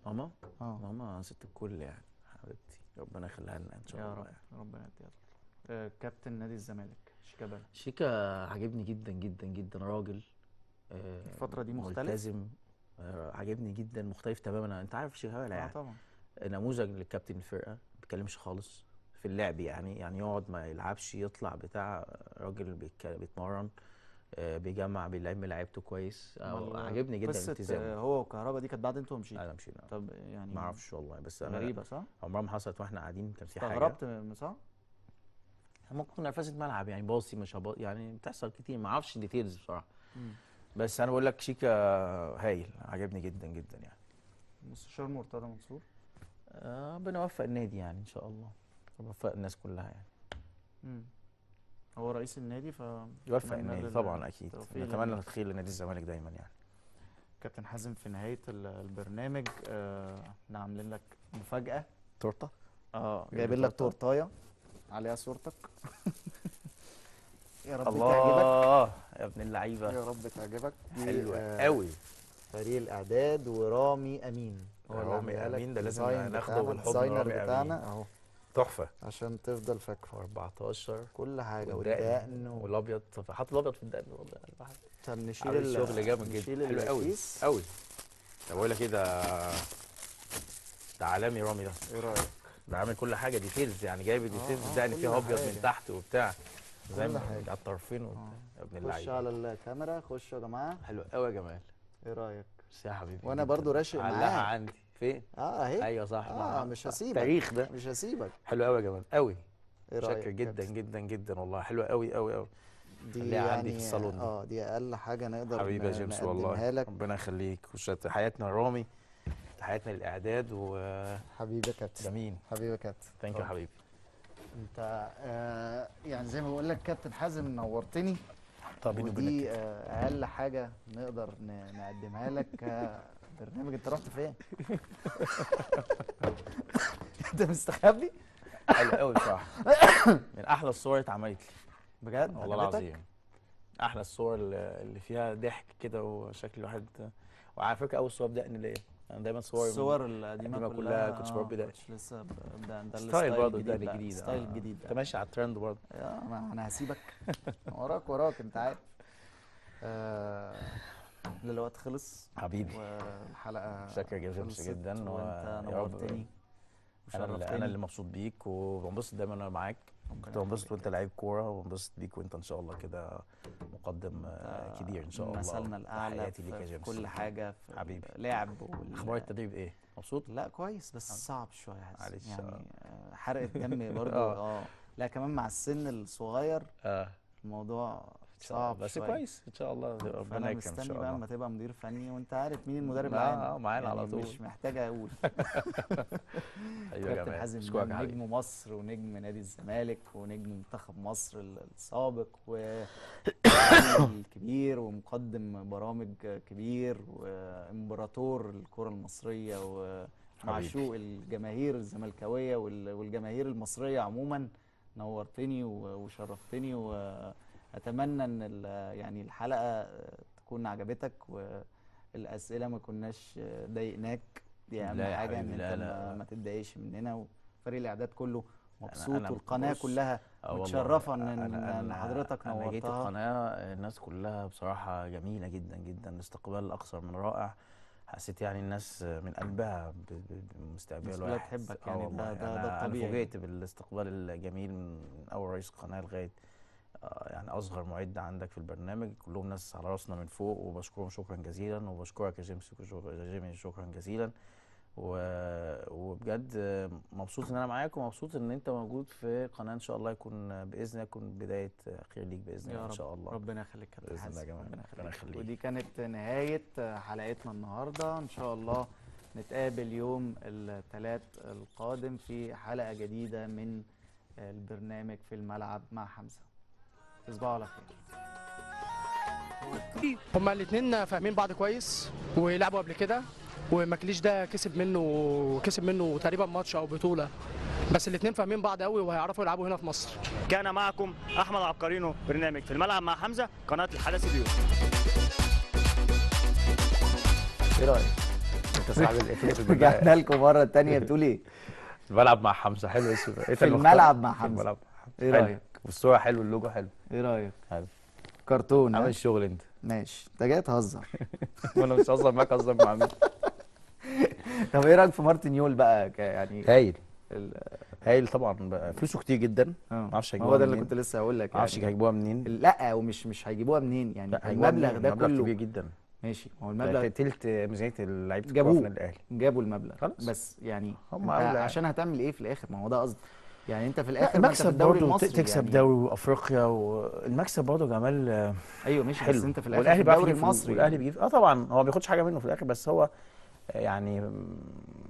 ماما اه ماما ست الكل يعني حبيبتي ربنا يخليها لنا ان شاء الله يا رب يعني. ربنا يديها آه كابتن نادي الزمالك شيكا بنا شيكا عاجبني جدا جدا جدا راجل آه، الفتره دي مختلف ملتزم عاجبني جدا مختلف تماما انت عارف شيكابالا آه، يعني طبعا نموذج للكابتن الفرقه ما بيتكلمش خالص في اللعب يعني يعني يقعد ما يلعبش يطلع بتاع راجل بيتمرن آه، بيجمع بيلعب لعيبته كويس آه، عاجبني جدا التزامه هو وكهربا دي كانت بعد انتوا مشيتوا انا مشينا طب يعني ما اعرفش والله بس انا غريبه صح؟ عمرها ما حصلت واحنا قاعدين كان في حاجه استغربت صح؟ ممكن كنا نرفزه ملعب يعني باصي مش هبا... يعني بتحصل كتير ما اعرفش الديتيلز بصراحه مم. بس انا بقول لك شيكا هايل عجبني جدا جدا يعني مستشار مرتضى منصور ربنا آه يوفق النادي يعني ان شاء الله يوفق الناس كلها يعني مم. هو رئيس النادي ف يوفق النادي طبعا اكيد نتمنى الخير لنادي الزمالك دايما يعني كابتن حازم في نهايه البرنامج آه احنا عاملين لك مفاجاه تورته اه جايبين لك تورتايه عليها صورتك يا رب الله تعجبك يا ابن اللعيبه يا رب تعجبك حلوه قوي آه، فريق الاعداد ورامي امين هو رامي يعني امين ده لازم ناخده بالحضن رامي بتاعنا اهو تحفه عشان تفضل فاكره 14 كل حاجه والدقن والابيض حاطط الابيض في الدقن والله طب نشيل الشغل جامد جدا حلو قوي قوي طب بقول لك ايه ده ده عالمي رامي ده ايه رايك؟ ده عامل كل حاجه ديتيلز يعني جايب الديتيلز آه، آه، يعني فيها ابيض من تحت وبتاع زي ما على الطرفين وبتاع آه. يا ابن اللعيبه خش على الكاميرا خش يا جماعه حلو قوي يا جمال ايه رايك؟ بس يا حبيبي وانا برضو راشق معاك علقها عندي فين؟ اه اهي ايوه صح اه مش هسيبك تاريخ ده مش هسيبك حلو قوي يا جمال قوي ايه رايك؟ شكرا جدا جدا جدا والله حلوه قوي قوي قوي دي اللي يعني عندي في الصالون اه دي اقل حاجه نقدر حبيبي يا جيمس والله لك. ربنا يخليك حياتنا رامي حياتنا للاعداد و حبيبي يا كابتن جميل حبيبي يا كابتن ثانك يو حبيبي انت آه يعني زي ما بقول لك كابتن حازم نورتني طب ودي آه اقل حاجه نقدر نقدمها لك آه برنامج انت رحت فين؟ انت مستخبي؟ حلو قوي بصراحه من احلى الصور اتعملت لي بجد والله العظيم احلى الصور اللي فيها ضحك كده وشكل الواحد وعلى فكره اول صوره بدأني ليا انا دايما صوري الصور القديمه كلها كنتش بربي آه، ده كنتش لسه ده ده الستايل برضه ده الجديد ستايل آه. الجديد انت ماشي على الترند برضه انا انا هسيبك وراك وراك انت عارف آه الوقت خلص حبيبي والحلقه شكرا جدا وانت نورتني انا اللي مبسوط بيك وبنبسط دايما انا معاك كنت بنبسط وانت لعيب كوره وبنبسط بيك وانت ان شاء الله كده مقدم آه، آه، كبير ان شاء الله مثلنا الاعلى في, في كل حاجه في حبيبي لعب اخبار التدريب ايه؟ مبسوط؟ لا كويس بس آه. صعب شويه حاسس يعني حرقه دم برضه اه لا كمان مع السن الصغير آه. الموضوع صعب بس كويس ان شاء الله ربنا يكرم ان شاء الله بقى ما تبقى مدير فني وانت عارف مين المدرب معانا اه معانا يعني على طول مش محتاج اقول ايوه يا حازم نجم مصر ونجم نادي الزمالك ونجم منتخب مصر السابق و كبير ومقدم برامج كبير وامبراطور الكره المصريه ومعشوق الجماهير الزملكاويه والجماهير المصريه عموما نورتني وشرفتني و اتمنى ان يعني الحلقه تكون عجبتك والاسئله ما كناش ضايقناك دي اهم حاجه ان انت ما تتضايقش مننا وفريق الاعداد كله مبسوط أنا والقناه كلها آه، متشرفه ان أنا ان حضرتك نورتها انا جيت القناه الناس كلها بصراحه جميله جدا جدا استقبال اكثر من رائع حسيت يعني الناس من قلبها مستقبله الواحد تحبك آه، يعني ده ده, ده الطبيعي انا فوجئت بالاستقبال الجميل من اول رئيس القناه لغايه آه، يعني اصغر معد عندك في البرنامج كلهم ناس على راسنا من فوق وبشكرهم شكرا جزيلا وبشكرك يا جيمس جيمي شكرا جزيلا و... وبجد مبسوط ان انا معاك ومبسوط ان انت موجود في قناه ان شاء الله يكون باذن يكون بدايه خير ليك باذن الله ان شاء الله ربنا يخليك يا باذن الله يا جماعه ربنا يخليك ودي كانت نهايه حلقتنا النهارده ان شاء الله نتقابل يوم الثلاث القادم في حلقه جديده من البرنامج في الملعب مع حمزه تصبحوا على خير هما الاثنين فاهمين بعض كويس ولعبوا قبل كده وماكليش ده كسب منه كسب منه تقريبا ماتش او بطوله بس الاثنين فاهمين بعض قوي وهيعرفوا يلعبوا هنا في مصر كان معكم احمد عبقرينو برنامج في الملعب مع حمزه قناه الحدث اليوم ايه رايك انت صاحب الافلام رجعنا لكم مره ثانيه بتقول ايه الملعب مع حمزه حلو اسمه في الملعب مع حمزه ايه رايك والصوره حلوه اللوجو حلو ايه رايك حلو كرتون عامل الشغل انت ماشي انت جاي تهزر وانا مش هزر معاك هزر مع مين طب ايه رايك في مارتن يول بقى يعني هايل هايل طبعا فلوسه كتير جدا اه. ما اعرفش هيجيبوها منين هو ده اللي كنت لسه هقول لك ما اعرفش يعني. هيجيبوها منين لا ومش مش هيجيبوها منين يعني المبلغ ده كله كبير جدا ماشي هو المبلغ تلت ميزانيه لعيبه الكوره في الاهلي جابوا المبلغ خلاص بس يعني هم عشان هتعمل ايه في الاخر ما هو ده قصدي يعني انت في الاخر مكسب برضه تكسب يعني دوري وافريقيا والمكسب برضه جمال آه، ايوه ماشي بس انت في الاخر والاهلي الدوري المصري والاهلي يعني. بيجيب اه طبعا هو ما بياخدش حاجه منه في الاخر بس هو آه، يعني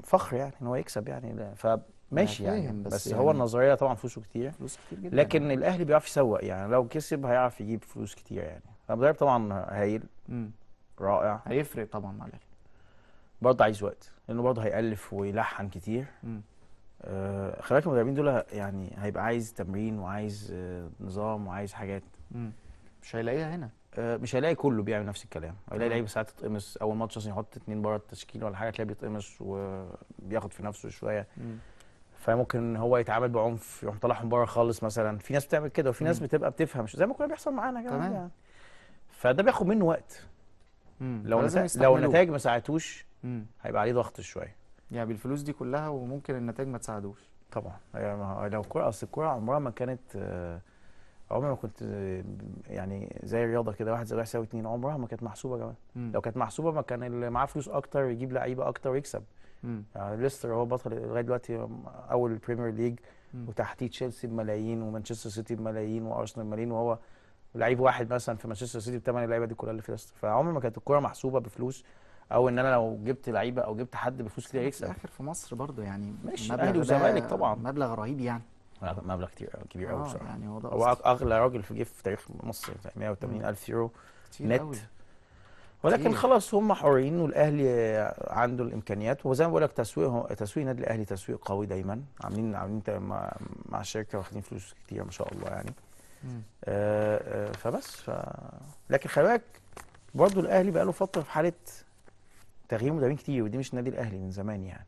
فخر يعني ان هو يكسب يعني فماشي نعم، يعني بس, بس يعني هو النظريه طبعا فلوسه كتير فلوس كتير جدا لكن يعني. الاهلي بيعرف يسوق يعني لو كسب هيعرف يجيب فلوس كتير يعني فمدرب طبعا هايل رائع هيفرق طبعا مع الاهلي برضه عايز وقت لانه برضه هيالف ويلحن كتير آه، خلي بالك المدربين دول يعني هيبقى عايز تمرين وعايز آه، نظام وعايز حاجات مم. مش هيلاقيها هنا آه، مش هيلاقي كله بيعمل نفس الكلام هيلاقي لعيب ساعات تتقمص اول ماتش عشان يحط اتنين بره التشكيل ولا حاجه تلاقيه بيتقمص وبياخد في نفسه شويه فممكن هو يتعامل بعنف يروح طالعهم بره خالص مثلا في ناس بتعمل كده وفي ناس بتبقى بتفهم زي ما كنا بيحصل معانا كمان يعني فده بياخد منه وقت مم. لو لو النتائج ما ساعدتوش هيبقى عليه ضغط شويه يعني بالفلوس دي كلها وممكن النتائج ما تساعدوش طبعا يعني لو الكوره اصل الكوره عمرها ما كانت آه، عمرها ما كنت آه، يعني زي الرياضه كده واحد زائد واحد يساوي اثنين عمرها ما كانت محسوبه كمان لو كانت محسوبه ما كان اللي معاه فلوس اكتر يجيب لعيبه اكتر ويكسب يعني ليستر هو بطل لغايه دلوقتي آه، اول البريمير ليج وتحتيه تشيلسي بملايين ومانشستر سيتي بملايين وارسنال بملايين وهو لعيب واحد مثلا في مانشستر سيتي بثمان اللعيبه دي كلها اللي في ليستر فعمر ما كانت الكوره محسوبه بفلوس او ان انا لو جبت لعيبه او جبت حد بفلوس كتير هيكسب في الاخر في مصر برضه يعني ماشي اهلي وزمالك طبعا مبلغ رهيب يعني مبلغ كتير كبير قوي آه، بصراحه يعني هو, ده اغلى راجل في جيف في تاريخ مصر 180 يعني الف يورو نت ولكن خلاص هم حرين والاهلي عنده الامكانيات وزي ما بقول لك تسويق تسويق النادي الاهلي تسويق قوي دايما عاملين عاملين مع, الشركه واخدين فلوس كتير ما شاء الله يعني آه، آه، فبس ف... لكن خلي بالك برضه الاهلي بقى له فتره في حاله تغيير مدربين كتير ودي مش النادي الاهلي من زمان يعني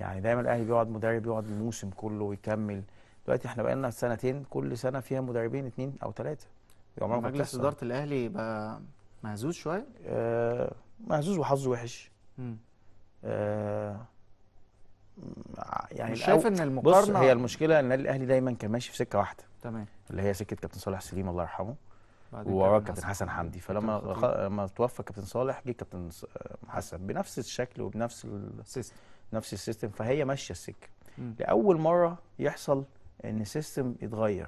يعني دايما الاهلي بيقعد مدرب يقعد الموسم كله ويكمل دلوقتي احنا بقالنا سنتين كل سنه فيها مدربين اثنين او ثلاثه مجلس اداره الاهلي بقى مهزوز شويه آه مهزوز وحظه وحش آه، يعني مش شايف ان المقارنه بص هي المشكله ان النادي الاهلي دايما كان ماشي في سكه واحده تمام اللي هي سكه كابتن صالح سليم الله يرحمه ووراه كابتن حسن حمدي فلما لما توفى كابتن صالح جه كابتن آه، حسن بنفس الشكل وبنفس السيستم نفس السيستم فهي ماشيه السكه لاول مره يحصل ان السيستم يتغير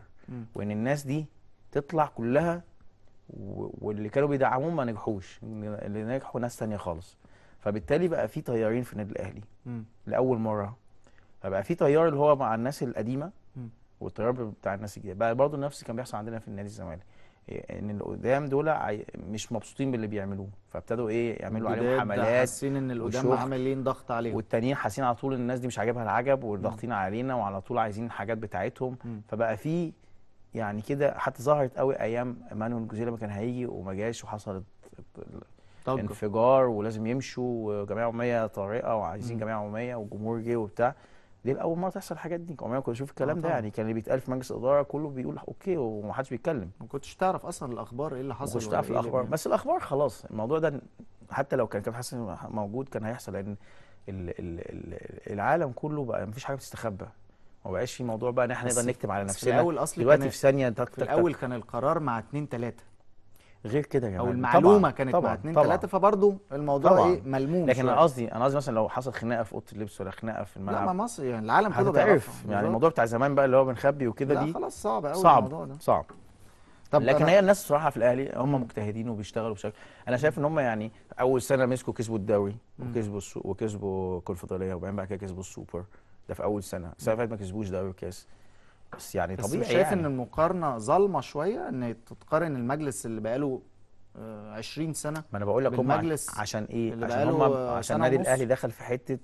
وان الناس دي تطلع كلها واللي كانوا بيدعموهم ما نجحوش اللي نجحوا ناس ثانيه خالص فبالتالي بقى في طيارين في النادي الاهلي م. لاول مره فبقى في طيار اللي هو مع الناس القديمه والتيار بتاع الناس الجديده بقى برضه نفس كان بيحصل عندنا في النادي الزمالك ان يعني اللي قدام دول مش مبسوطين باللي بيعملوه فابتدوا ايه يعملوا عليهم حملات حاسين ان اللي قدام عاملين ضغط عليهم والتانيين حاسين على طول الناس دي مش عاجبها العجب وضاغطين علينا وعلى طول عايزين الحاجات بتاعتهم م. فبقى في يعني كده حتى ظهرت قوي ايام مانويل جوزيه لما كان هيجي وما جاش وحصلت طبعا. انفجار ولازم يمشوا وجماعه عموميه طارئه وعايزين جماعه عموميه والجمهور جه وبتاع ليه اول مره تحصل الحاجات دي عمري ما كنت اشوف الكلام آه، ده يعني كان اللي بيتقال في مجلس الاداره كله بيقول اوكي ومحدش بيتكلم ما كنتش تعرف اصلا الاخبار ايه اللي حصل ما كنتش تعرف إيه الاخبار بس الاخبار خلاص الموضوع ده حتى لو كان كابتن حسن موجود كان هيحصل لان الـ الـ العالم كله بقى مفيش حاجه بتستخبى ما بقاش في موضوع بقى ان احنا نقدر نكتب على نفسنا في الاول اصلا دلوقتي في ثانيه في الاول كان القرار مع اتنين تلاته غير كده يا جماعه او المعلومه طبعًا كانت طبعًا مع اتنين تلاته فبرضه الموضوع طبعًا ايه ملموم لكن انا قصدي انا قصدي مثلا لو حصل خناقه في اوضه اللبس ولا خناقه في الملعب لا ما مصر يعني العالم كله بيعرف يعني الموضوع بتاع زمان بقى اللي هو بنخبي وكده دي خلاص صعب قوي صعب الموضوع ده صعب طب لكن هي الناس صراحه في الاهلي هم مجتهدين وبيشتغلوا بشكل انا شايف ان هم يعني اول سنه مسكوا كسبوا الدوري وكسبوا وكسبوا الكونفدراليه وبعدين بعد كده كسبوا السوبر ده في اول سنه السنه اللي فاتت ما كسبوش دوري وكاس بس يعني بس طبيعي شايف يعني. ان المقارنه ظالمه شويه ان تتقارن المجلس اللي بقاله 20 آه، سنه ما انا بقول لك هم عشان ايه اللي عشان هم عشان النادي الاهلي دخل في حته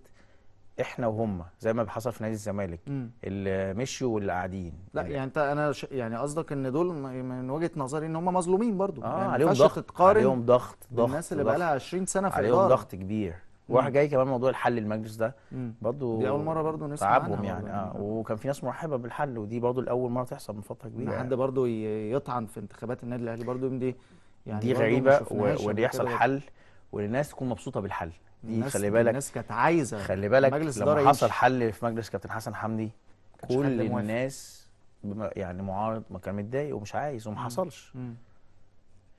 احنا وهم زي ما حصل في نادي الزمالك اللي مشوا واللي قاعدين لا يعني, يعني انت انا ش... يعني قصدك ان دول من وجهه نظري ان هم مظلومين برضو اه يعني عليهم ضغط عليهم ضغط الناس اللي بقى لها 20 سنه في عليهم ضغط كبير وراح جاي كمان موضوع الحل المجلس ده برضه دي اول مره برضه نسمع تعبهم يعني اه وكان في ناس مرحبه بالحل ودي برضه الاول مره تحصل من فتره كبيره حد يعني. برضه يطعن في انتخابات النادي الاهلي برضه دي يعني دي غريبه وان يحصل حل والناس تكون مبسوطه بالحل دي خلي بالك الناس كانت عايزه خلي بالك لما حصل حل في مجلس كابتن حسن حمدي كل الناس يعني معارض ما كان متضايق ومش عايز وما حصلش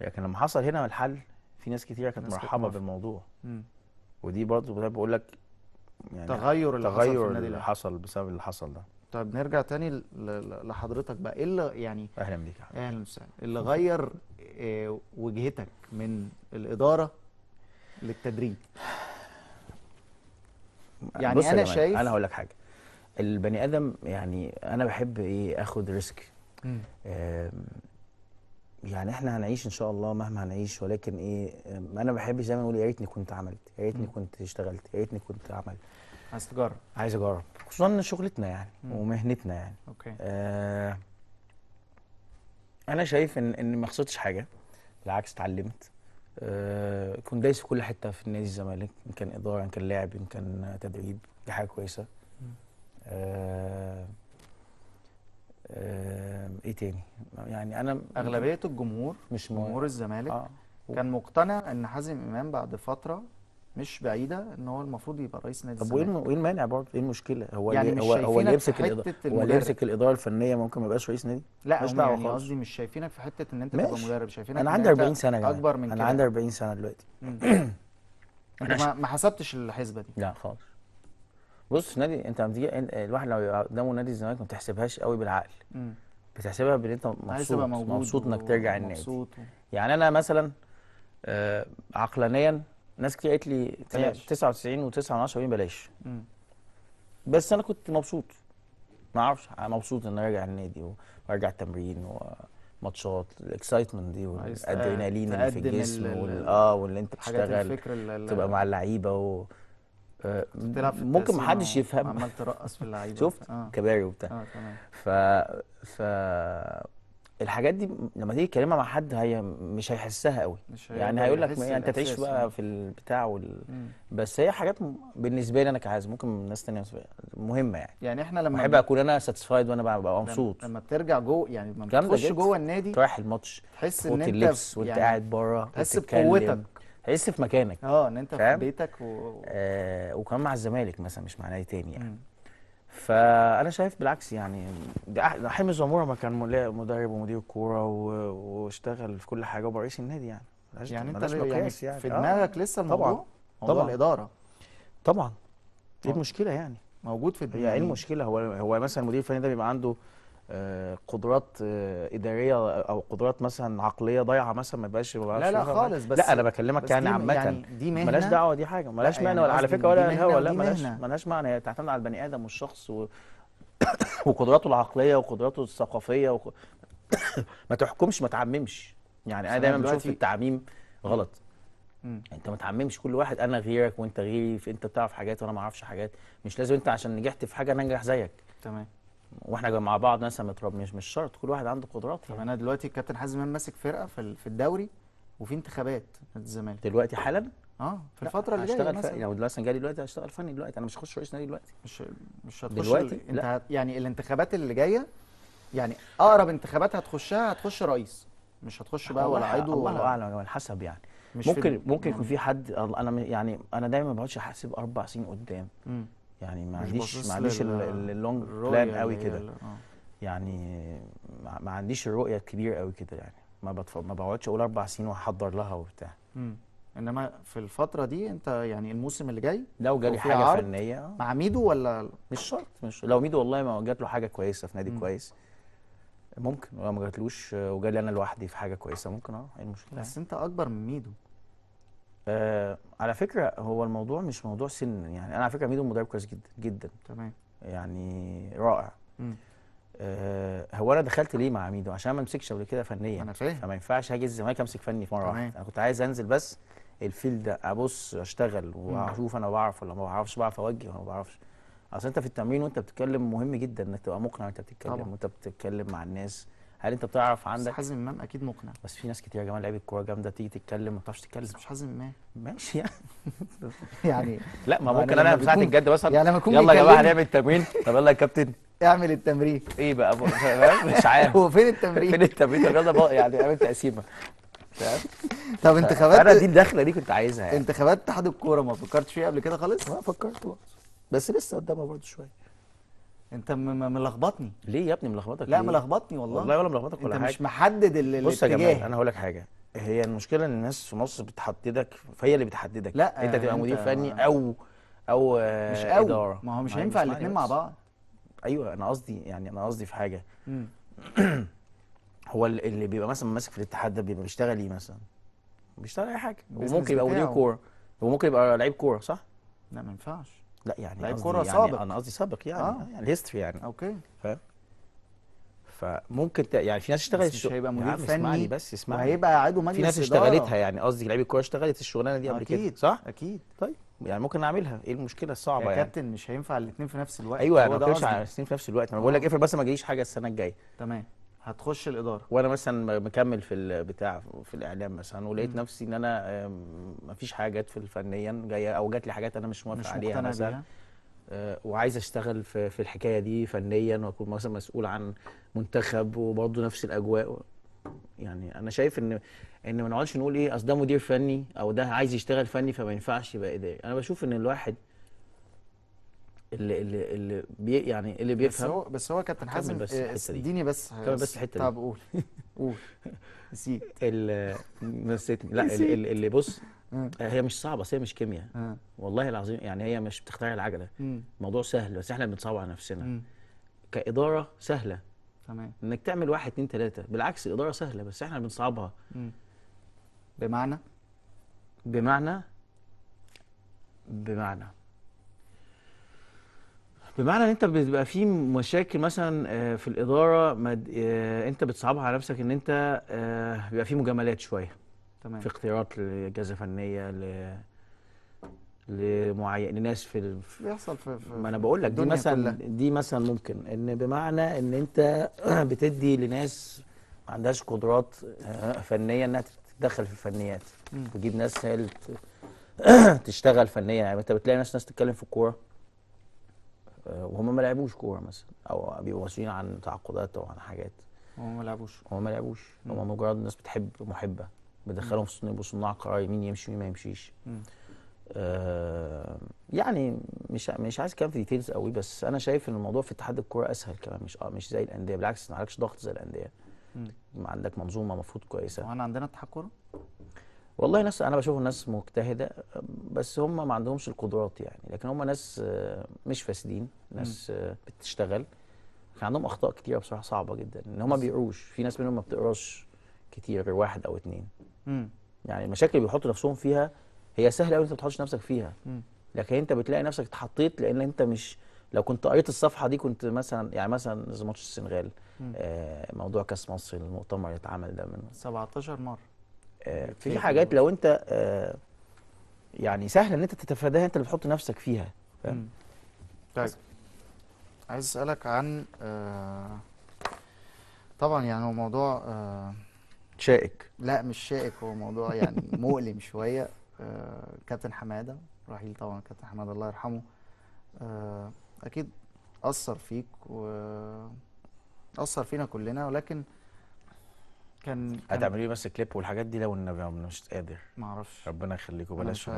لكن لما حصل هنا الحل في ناس كتيره كانت مرحبه بالموضوع ودي برضه بقول لك يعني تغير اللي تغير حصل في النادي اللي حصل بسبب اللي حصل ده طيب نرجع تاني لحضرتك بقى ايه اللي يعني اهلا بيك يا اهلا وسهلا اللي غير آه، وجهتك من الاداره للتدريب يعني انا شايف انا هقول لك حاجه البني ادم يعني انا بحب ايه اخد ريسك يعني احنا هنعيش ان شاء الله مهما هنعيش ولكن ايه انا ما بحبش زي ما اقول يا ريتني كنت عملت يا ريتني كنت اشتغلت يا ريتني كنت عملت عايز تجرب عايز اجرب خصوصا شغلتنا يعني مم. ومهنتنا يعني اوكي آه انا شايف ان ان ما خسرتش حاجه بالعكس اتعلمت آه كنت دايس في كل حته في نادي الزمالك ان كان اداره ان كان لاعب ان كان تدريب دي حاجه كويسه آه ايه تاني يعني انا اغلبيه الجمهور مش مو... جمهور الزمالك آه. كان مقتنع ان حازم امام بعد فتره مش بعيده ان هو المفروض يبقى رئيس نادي طب وايه وايه المانع برضه ايه المشكله هو يعني مش هو هو اللي يمسك هو اللي يمسك الاداره الفنيه ممكن ما يبقاش رئيس نادي لا مش دعوه يعني قصدي مش شايفينك في حته ان انت تبقى مدرب شايفينك انا عندي 40 سنه يعني. اكبر من انا كده. عندي 40 سنه دلوقتي انت ما حسبتش الحسبه دي لا خالص بص نادي انت لما تيجي الواحد لو قدامه نادي الزمالك ما بتحسبهاش قوي بالعقل مم. بتحسبها بان انت مبسوط مبسوط انك ترجع النادي و... يعني انا مثلا آه عقلانيا ناس كتير قالت لي 99 و9 من بلاش مم. بس انا كنت مبسوط ما اعرفش مبسوط ان ارجع النادي وارجع التمرين وماتشات الاكسايتمنت دي والادرينالين اللي في الجسم اه واللي انت بتشتغل تبقى مع اللعيبه و... ممكن محدش يفهم عمال ترقص في اللعيبه شفت آه. كباري وبتاع اه تمام ف ف الحاجات دي لما تيجي تكلمها مع حد هي مش هيحسها قوي مش يعني هيقول لك يعني انت تعيش بقى آه. في البتاع وال... بس هي حاجات بالنسبه لي انا كعازم ممكن ناس ثانيه مهمه يعني يعني احنا لما بحب اكون انا ساتسفايد وانا ببقى مبسوط لما بترجع جوه يعني لما بتخش جوه النادي تروح الماتش تحس ان انت اللبس يعني وانت يعني قاعد بره تحس بقوتك هيس في مكانك اه ان انت في بيتك و... آه وكمان مع الزمالك مثلا مش مع نادي تاني يعني مم. فانا شايف بالعكس يعني حلمي زموره ما كان مدرب ومدير كوره واشتغل في كل حاجه وبرئيس النادي يعني يعني انت يعني, يعني في آه، دماغك لسه الموضوع طبعا طبعا الاداره طبعا ايه المشكله يعني موجود في الدماغ يعني ايه المشكله هو هو مثلا المدير الفني ده بيبقى عنده قدرات آه، اداريه او قدرات مثلا عقليه ضايعه مثلا ما يبقاش لا لا خالص بس لا انا بكلمك يعني عامه يعني دي مهنه مالهاش دعوه دي حاجه مالهاش يعني معنى ولا على فكره ولا هو لا مالهاش معنى هي تعتمد على البني ادم والشخص و... وقدراته العقليه وقدراته الثقافيه و... ما تحكمش ما تعممش يعني انا دايما بشوف التعميم غلط مم. انت ما تعممش كل واحد انا غيرك وانت غيري انت بتعرف حاجات وانا ما اعرفش حاجات مش لازم انت عشان نجحت في حاجه انا انجح زيك تمام واحنا مع بعض مثلا متراب مش مش شرط كل واحد عنده قدرات طب انا دلوقتي الكابتن حازم امام ماسك فرقه في الدوري وفي انتخابات نادي الزمالك دلوقتي حالا اه في الفتره اللي جايه هشتغل مثلا يعني مثلا جالي دلوقتي هشتغل فني دلوقتي انا مش هخش رئيس نادي دلوقتي مش مش هتخش دلوقتي ال... انت هت... يعني الانتخابات اللي جايه يعني اقرب انتخابات هتخشها هتخش رئيس مش هتخش بقى ولا عضو ولا الله اعلم على حسب يعني مش ممكن ممكن يكون يعني في حد انا يعني انا دايما ما بقعدش احاسب اربع سنين قدام يعني ما عنديش ما عنديش اللونج بلان قوي كده آه. يعني ما عنديش الرؤيه الكبيره قوي كده يعني ما بتف... ما بقعدش اقول اربع سنين واحضر لها وبتاع انما في الفتره دي انت يعني الموسم اللي جاي لو جالي حاجه فنيه آه. مع ميدو ولا مش شرط مش شرط. لو ميدو والله ما جات له حاجه كويسه في نادي مم. كويس ممكن لو ما جاتلوش وجالي انا لوحدي في حاجه كويسه ممكن اه ايه المشكله بس يعني؟ انت اكبر من ميدو آه على فكره هو الموضوع مش موضوع سن يعني انا على فكره ميدو مدرب كويس جدا جدا تمام يعني رائع آه هو انا دخلت ليه مع ميدو عشان ما امسكش قبل كده فنيا انا فاهم فما ينفعش هاجي الزمالك امسك فني في مره واحده انا كنت عايز انزل بس الفيلد ابص اشتغل واشوف انا بعرف ولا ما بعرفش بعرف اوجه ولا ما بعرفش اصل انت في التمرين وانت بتتكلم مهم جدا انك تبقى مقنع وانت بتتكلم طبعا. وانت بتتكلم مع الناس هل انت بتعرف عندك بس حازم امام اكيد مقنع بس في ناس كتير يا جماعه لعيبه كوره جامده تيجي تتكلم ما بتعرفش تتكلم بس مش حازم امام ماشي يعني يعني لا ما ممكن انا بساعه الجد مثلا يعني لما يلا يا جماعه هنعمل تمرين طب يلا يا كابتن اعمل التمرين ايه بقى مش عارف هو فين التمرين فين التمرين طب يلا بقى يعني اعمل تقسيمه طب انتخابات انا دي الدخله دي كنت عايزها يعني انتخابات اتحاد الكوره ما فكرتش فيها قبل كده خالص؟ ما فكرت بس لسه قدامها برضه شويه انت ملخبطني ليه يا ابني ملخبطك لا ملخبطني والله والله ولا ملخبطك ولا حاجه انت مش محدد الاتجاه بص يا جماعه انا هقول لك حاجه هي المشكله ان الناس في مصر بتحددك فهي اللي بتحددك لا انت تبقى مدير فني او او مش آه، أو إدارة. ما هو مش هينفع أيوة، الاثنين مع بعض ايوه انا قصدي يعني انا قصدي في حاجه هو اللي بيبقى مثلا ماسك في الاتحاد ده بيبقى بيشتغل ايه مثلا بيشتغل اي حاجه وممكن يبقى مدير كوره وممكن يبقى لعيب كوره صح لا ما ينفعش لا يعني لعيب كوره يعني سابق انا قصدي سابق يعني آه. يعني هيستوري يعني اوكي فاهم فممكن ت... يعني في ناس اشتغلت مش هيبقى مدير فني اسمعني بس اسمعني وهيبقى قاعده مجلس في ناس اشتغلتها يعني قصدي لعيبه الكوره اشتغلت الشغلانه دي قبل كده صح؟ اكيد طيب يعني ممكن نعملها ايه المشكله الصعبه يا يعني يا كابتن مش هينفع الاثنين في نفس الوقت ايوه انا ما بتكلمش على الاثنين في نفس الوقت انا بقول لك آه. افرض بس ما جاليش حاجه السنه الجايه تمام هتخش الاداره وانا مثلا مكمل في البتاع في الاعلام مثلا ولقيت م. نفسي ان انا مفيش حاجه جت في الفنيا جايه او جات لي حاجات انا مش موافق مش عليها مثلا بيها. آه، وعايز اشتغل في, في الحكايه دي فنيا واكون مثلا مسؤول عن منتخب وبرضه نفس الاجواء يعني انا شايف ان ان ما نقعدش نقول ايه اصل ده مدير فني او ده عايز يشتغل فني فما ينفعش يبقى اداري انا بشوف ان الواحد اللي اللي اللي بي يعني اللي بيفهم بس هو بس هو كابتن حازم آه، اديني بس كمل بس الحته دي طب قول قول نسيت نسيتني لا اللي, اللي بص آه. آه، هي مش صعبه بس هي مش كيمياء والله العظيم يعني هي مش بتخترع العجله الموضوع سهل بس احنا بنصعب على نفسنا كاداره سهله تمام انك تعمل واحد اتنين تلاته بالعكس الاداره سهله بس احنا بنصعبها بمعنى بمعنى بمعنى بمعنى ان انت بيبقى في مشاكل مثلا آه، في الاداره مد... آه، انت بتصعبها على نفسك ان انت آه، بيبقى في مجاملات شويه تمام في اختيارات لاجازه فنيه ل لمعين لناس في بيحصل في, في ما انا بقول لك دي مثلا كلها. دي مثلا ممكن ان بمعنى ان انت بتدي لناس ما عندهاش قدرات فنيه انها تتدخل في الفنيات تجيب ناس هي تشتغل فنيه يعني انت بتلاقي ناس ناس تتكلم في الكوره آه، وهم ما لعبوش كوره مثلا او بيبقوا مسؤولين عن تعاقدات او عن حاجات هم ما لعبوش هم ما لعبوش هم مجرد ناس بتحب محبه بدخلهم في يبقوا صناع قرار مين يمشي ومين ما يمشيش آه يعني مش مش عايز كلام في ديتيلز قوي بس انا شايف ان الموضوع في اتحاد الكوره اسهل كمان مش آه مش زي الانديه بالعكس ما عليكش ضغط زي الانديه عندك منظومه مفروض كويسه وانا عندنا اتحاد كوره والله ناس انا بشوف ناس مجتهده بس هم ما عندهمش القدرات يعني لكن هم ناس آه، مش فاسدين ناس م. آه، بتشتغل كان عندهم اخطاء كتيره بصراحه صعبه جدا ان هم بيقروش في ناس منهم ما بتقراش كتير غير واحد او اتنين م. يعني المشاكل اللي بيحطوا نفسهم فيها هي سهله قوي انت ما بتحطش نفسك فيها م. لكن انت بتلاقي نفسك اتحطيت لان انت مش لو كنت قريت الصفحه دي كنت مثلا يعني مثلا ماتش السنغال آه موضوع كاس مصر المؤتمر اللي اتعمل ده من 17 مره آه، في حاجات لو انت آه، يعني سهل ان انت تتفاداها انت اللي بتحط نفسك فيها طيب عايز اسالك عن آه، طبعا يعني هو موضوع شائك لا مش شائك هو موضوع يعني مؤلم شويه كابتن حماده رحيل طبعا كابتن حماده الله يرحمه اكيد اثر فيك واثر فينا كلنا ولكن كان هتعملوا لي إيه بس كليب والحاجات دي لو النبي مش قادر ما اعرفش ربنا يخليكم بلاش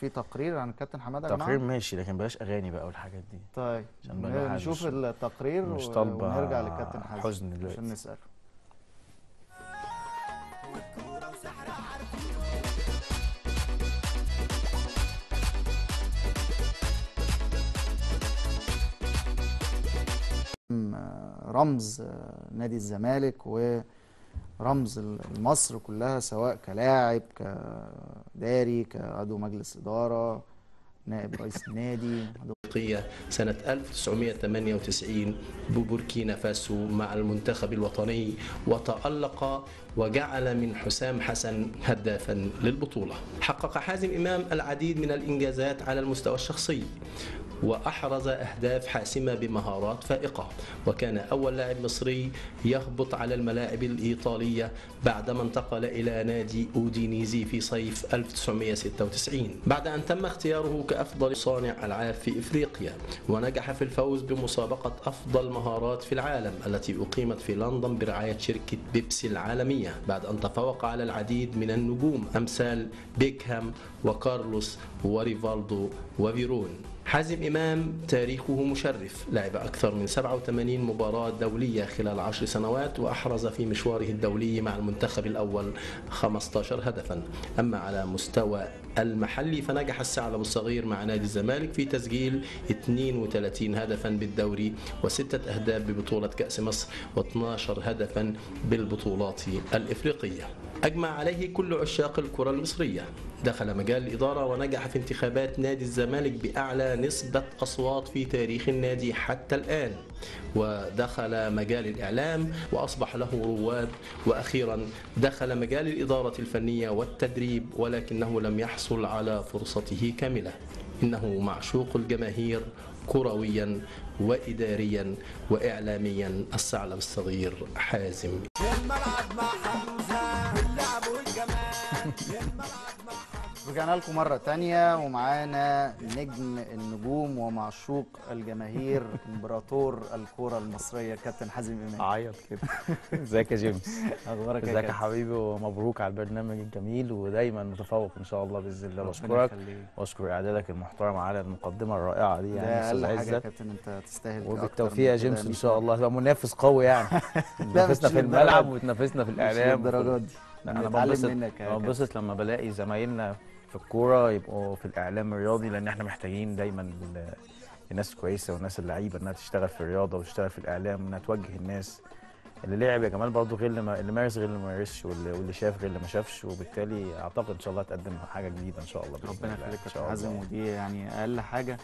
في تقرير عن الكابتن حماده يا جماعه تقرير ماشي لكن بلاش اغاني بقى والحاجات دي طيب نشوف التقرير مش طالبه ونرجع للكابتن حماده حزن دلوقتي عشان نساله رمز آه، نادي الزمالك و رمز مصر كلها سواء كلاعب كداري كعضو مجلس إدارة نائب رئيس النادي سنة 1998 ببوركينا فاسو مع المنتخب الوطني وتألق وجعل من حسام حسن هدافا للبطولة حقق حازم إمام العديد من الإنجازات على المستوى الشخصي وأحرز أهداف حاسمة بمهارات فائقة وكان أول لاعب مصري يهبط على الملاعب الإيطالية بعدما انتقل إلى نادي أودينيزي في صيف 1996 بعد أن تم اختياره كأفضل صانع ألعاب في إفريقيا ونجح في الفوز بمسابقة أفضل مهارات في العالم التي أقيمت في لندن برعاية شركة بيبسي العالمية بعد أن تفوق على العديد من النجوم أمثال بيكهام وكارلوس وريفالدو وفيرون حازم إمام تاريخه مشرف لعب أكثر من 87 مباراة دولية خلال عشر سنوات وأحرز في مشواره الدولي مع المنتخب الأول 15 هدفا أما على مستوى المحلي فنجح الثعلب الصغير مع نادي الزمالك في تسجيل 32 هدفا بالدوري وستة أهداف ببطولة كأس مصر و12 هدفا بالبطولات الإفريقية أجمع عليه كل عشاق الكرة المصرية دخل مجال الإدارة ونجح في انتخابات نادي الزمالك بأعلى نسبة أصوات في تاريخ النادي حتى الآن ودخل مجال الإعلام وأصبح له رواد وأخيرا دخل مجال الإدارة الفنية والتدريب ولكنه لم يحصل على فرصته كاملة إنه معشوق الجماهير كرويا وإداريا وإعلاميا الثعلب الصغير حازم رجعنا لكم مرة تانية ومعانا نجم النجوم ومعشوق الجماهير امبراطور الكورة المصرية كابتن حازم إمام عيط كده ازيك يا جيمس اخبارك ازيك يا حبيبي ومبروك على البرنامج الجميل ودايما متفوق ان شاء الله باذن الله بشكرك واشكر اعدادك المحترم على المقدمة الرائعة دي يعني استاذ عزت يا كابتن انت تستاهل وبالتوفيق يا جيمس ان شاء الله هتبقى منافس قوي يعني تنافسنا في الملعب وتنافسنا في الاعلام الدرجات دي انا بنبسط منك انا بنبسط لما بلاقي زمايلنا في الكوره يبقوا في الاعلام الرياضي لان احنا محتاجين دايما الناس كويسه والناس اللعيبه انها تشتغل في الرياضه وتشتغل في الاعلام انها توجه الناس اللي لعب يا جمال برضه غير اللي مارس غير اللي ما مارسش واللي شاف غير اللي ما شافش وبالتالي اعتقد ان شاء الله هتقدم حاجه جديده ان شاء الله ربنا يخليك يا حازم ودي يعني اقل حاجه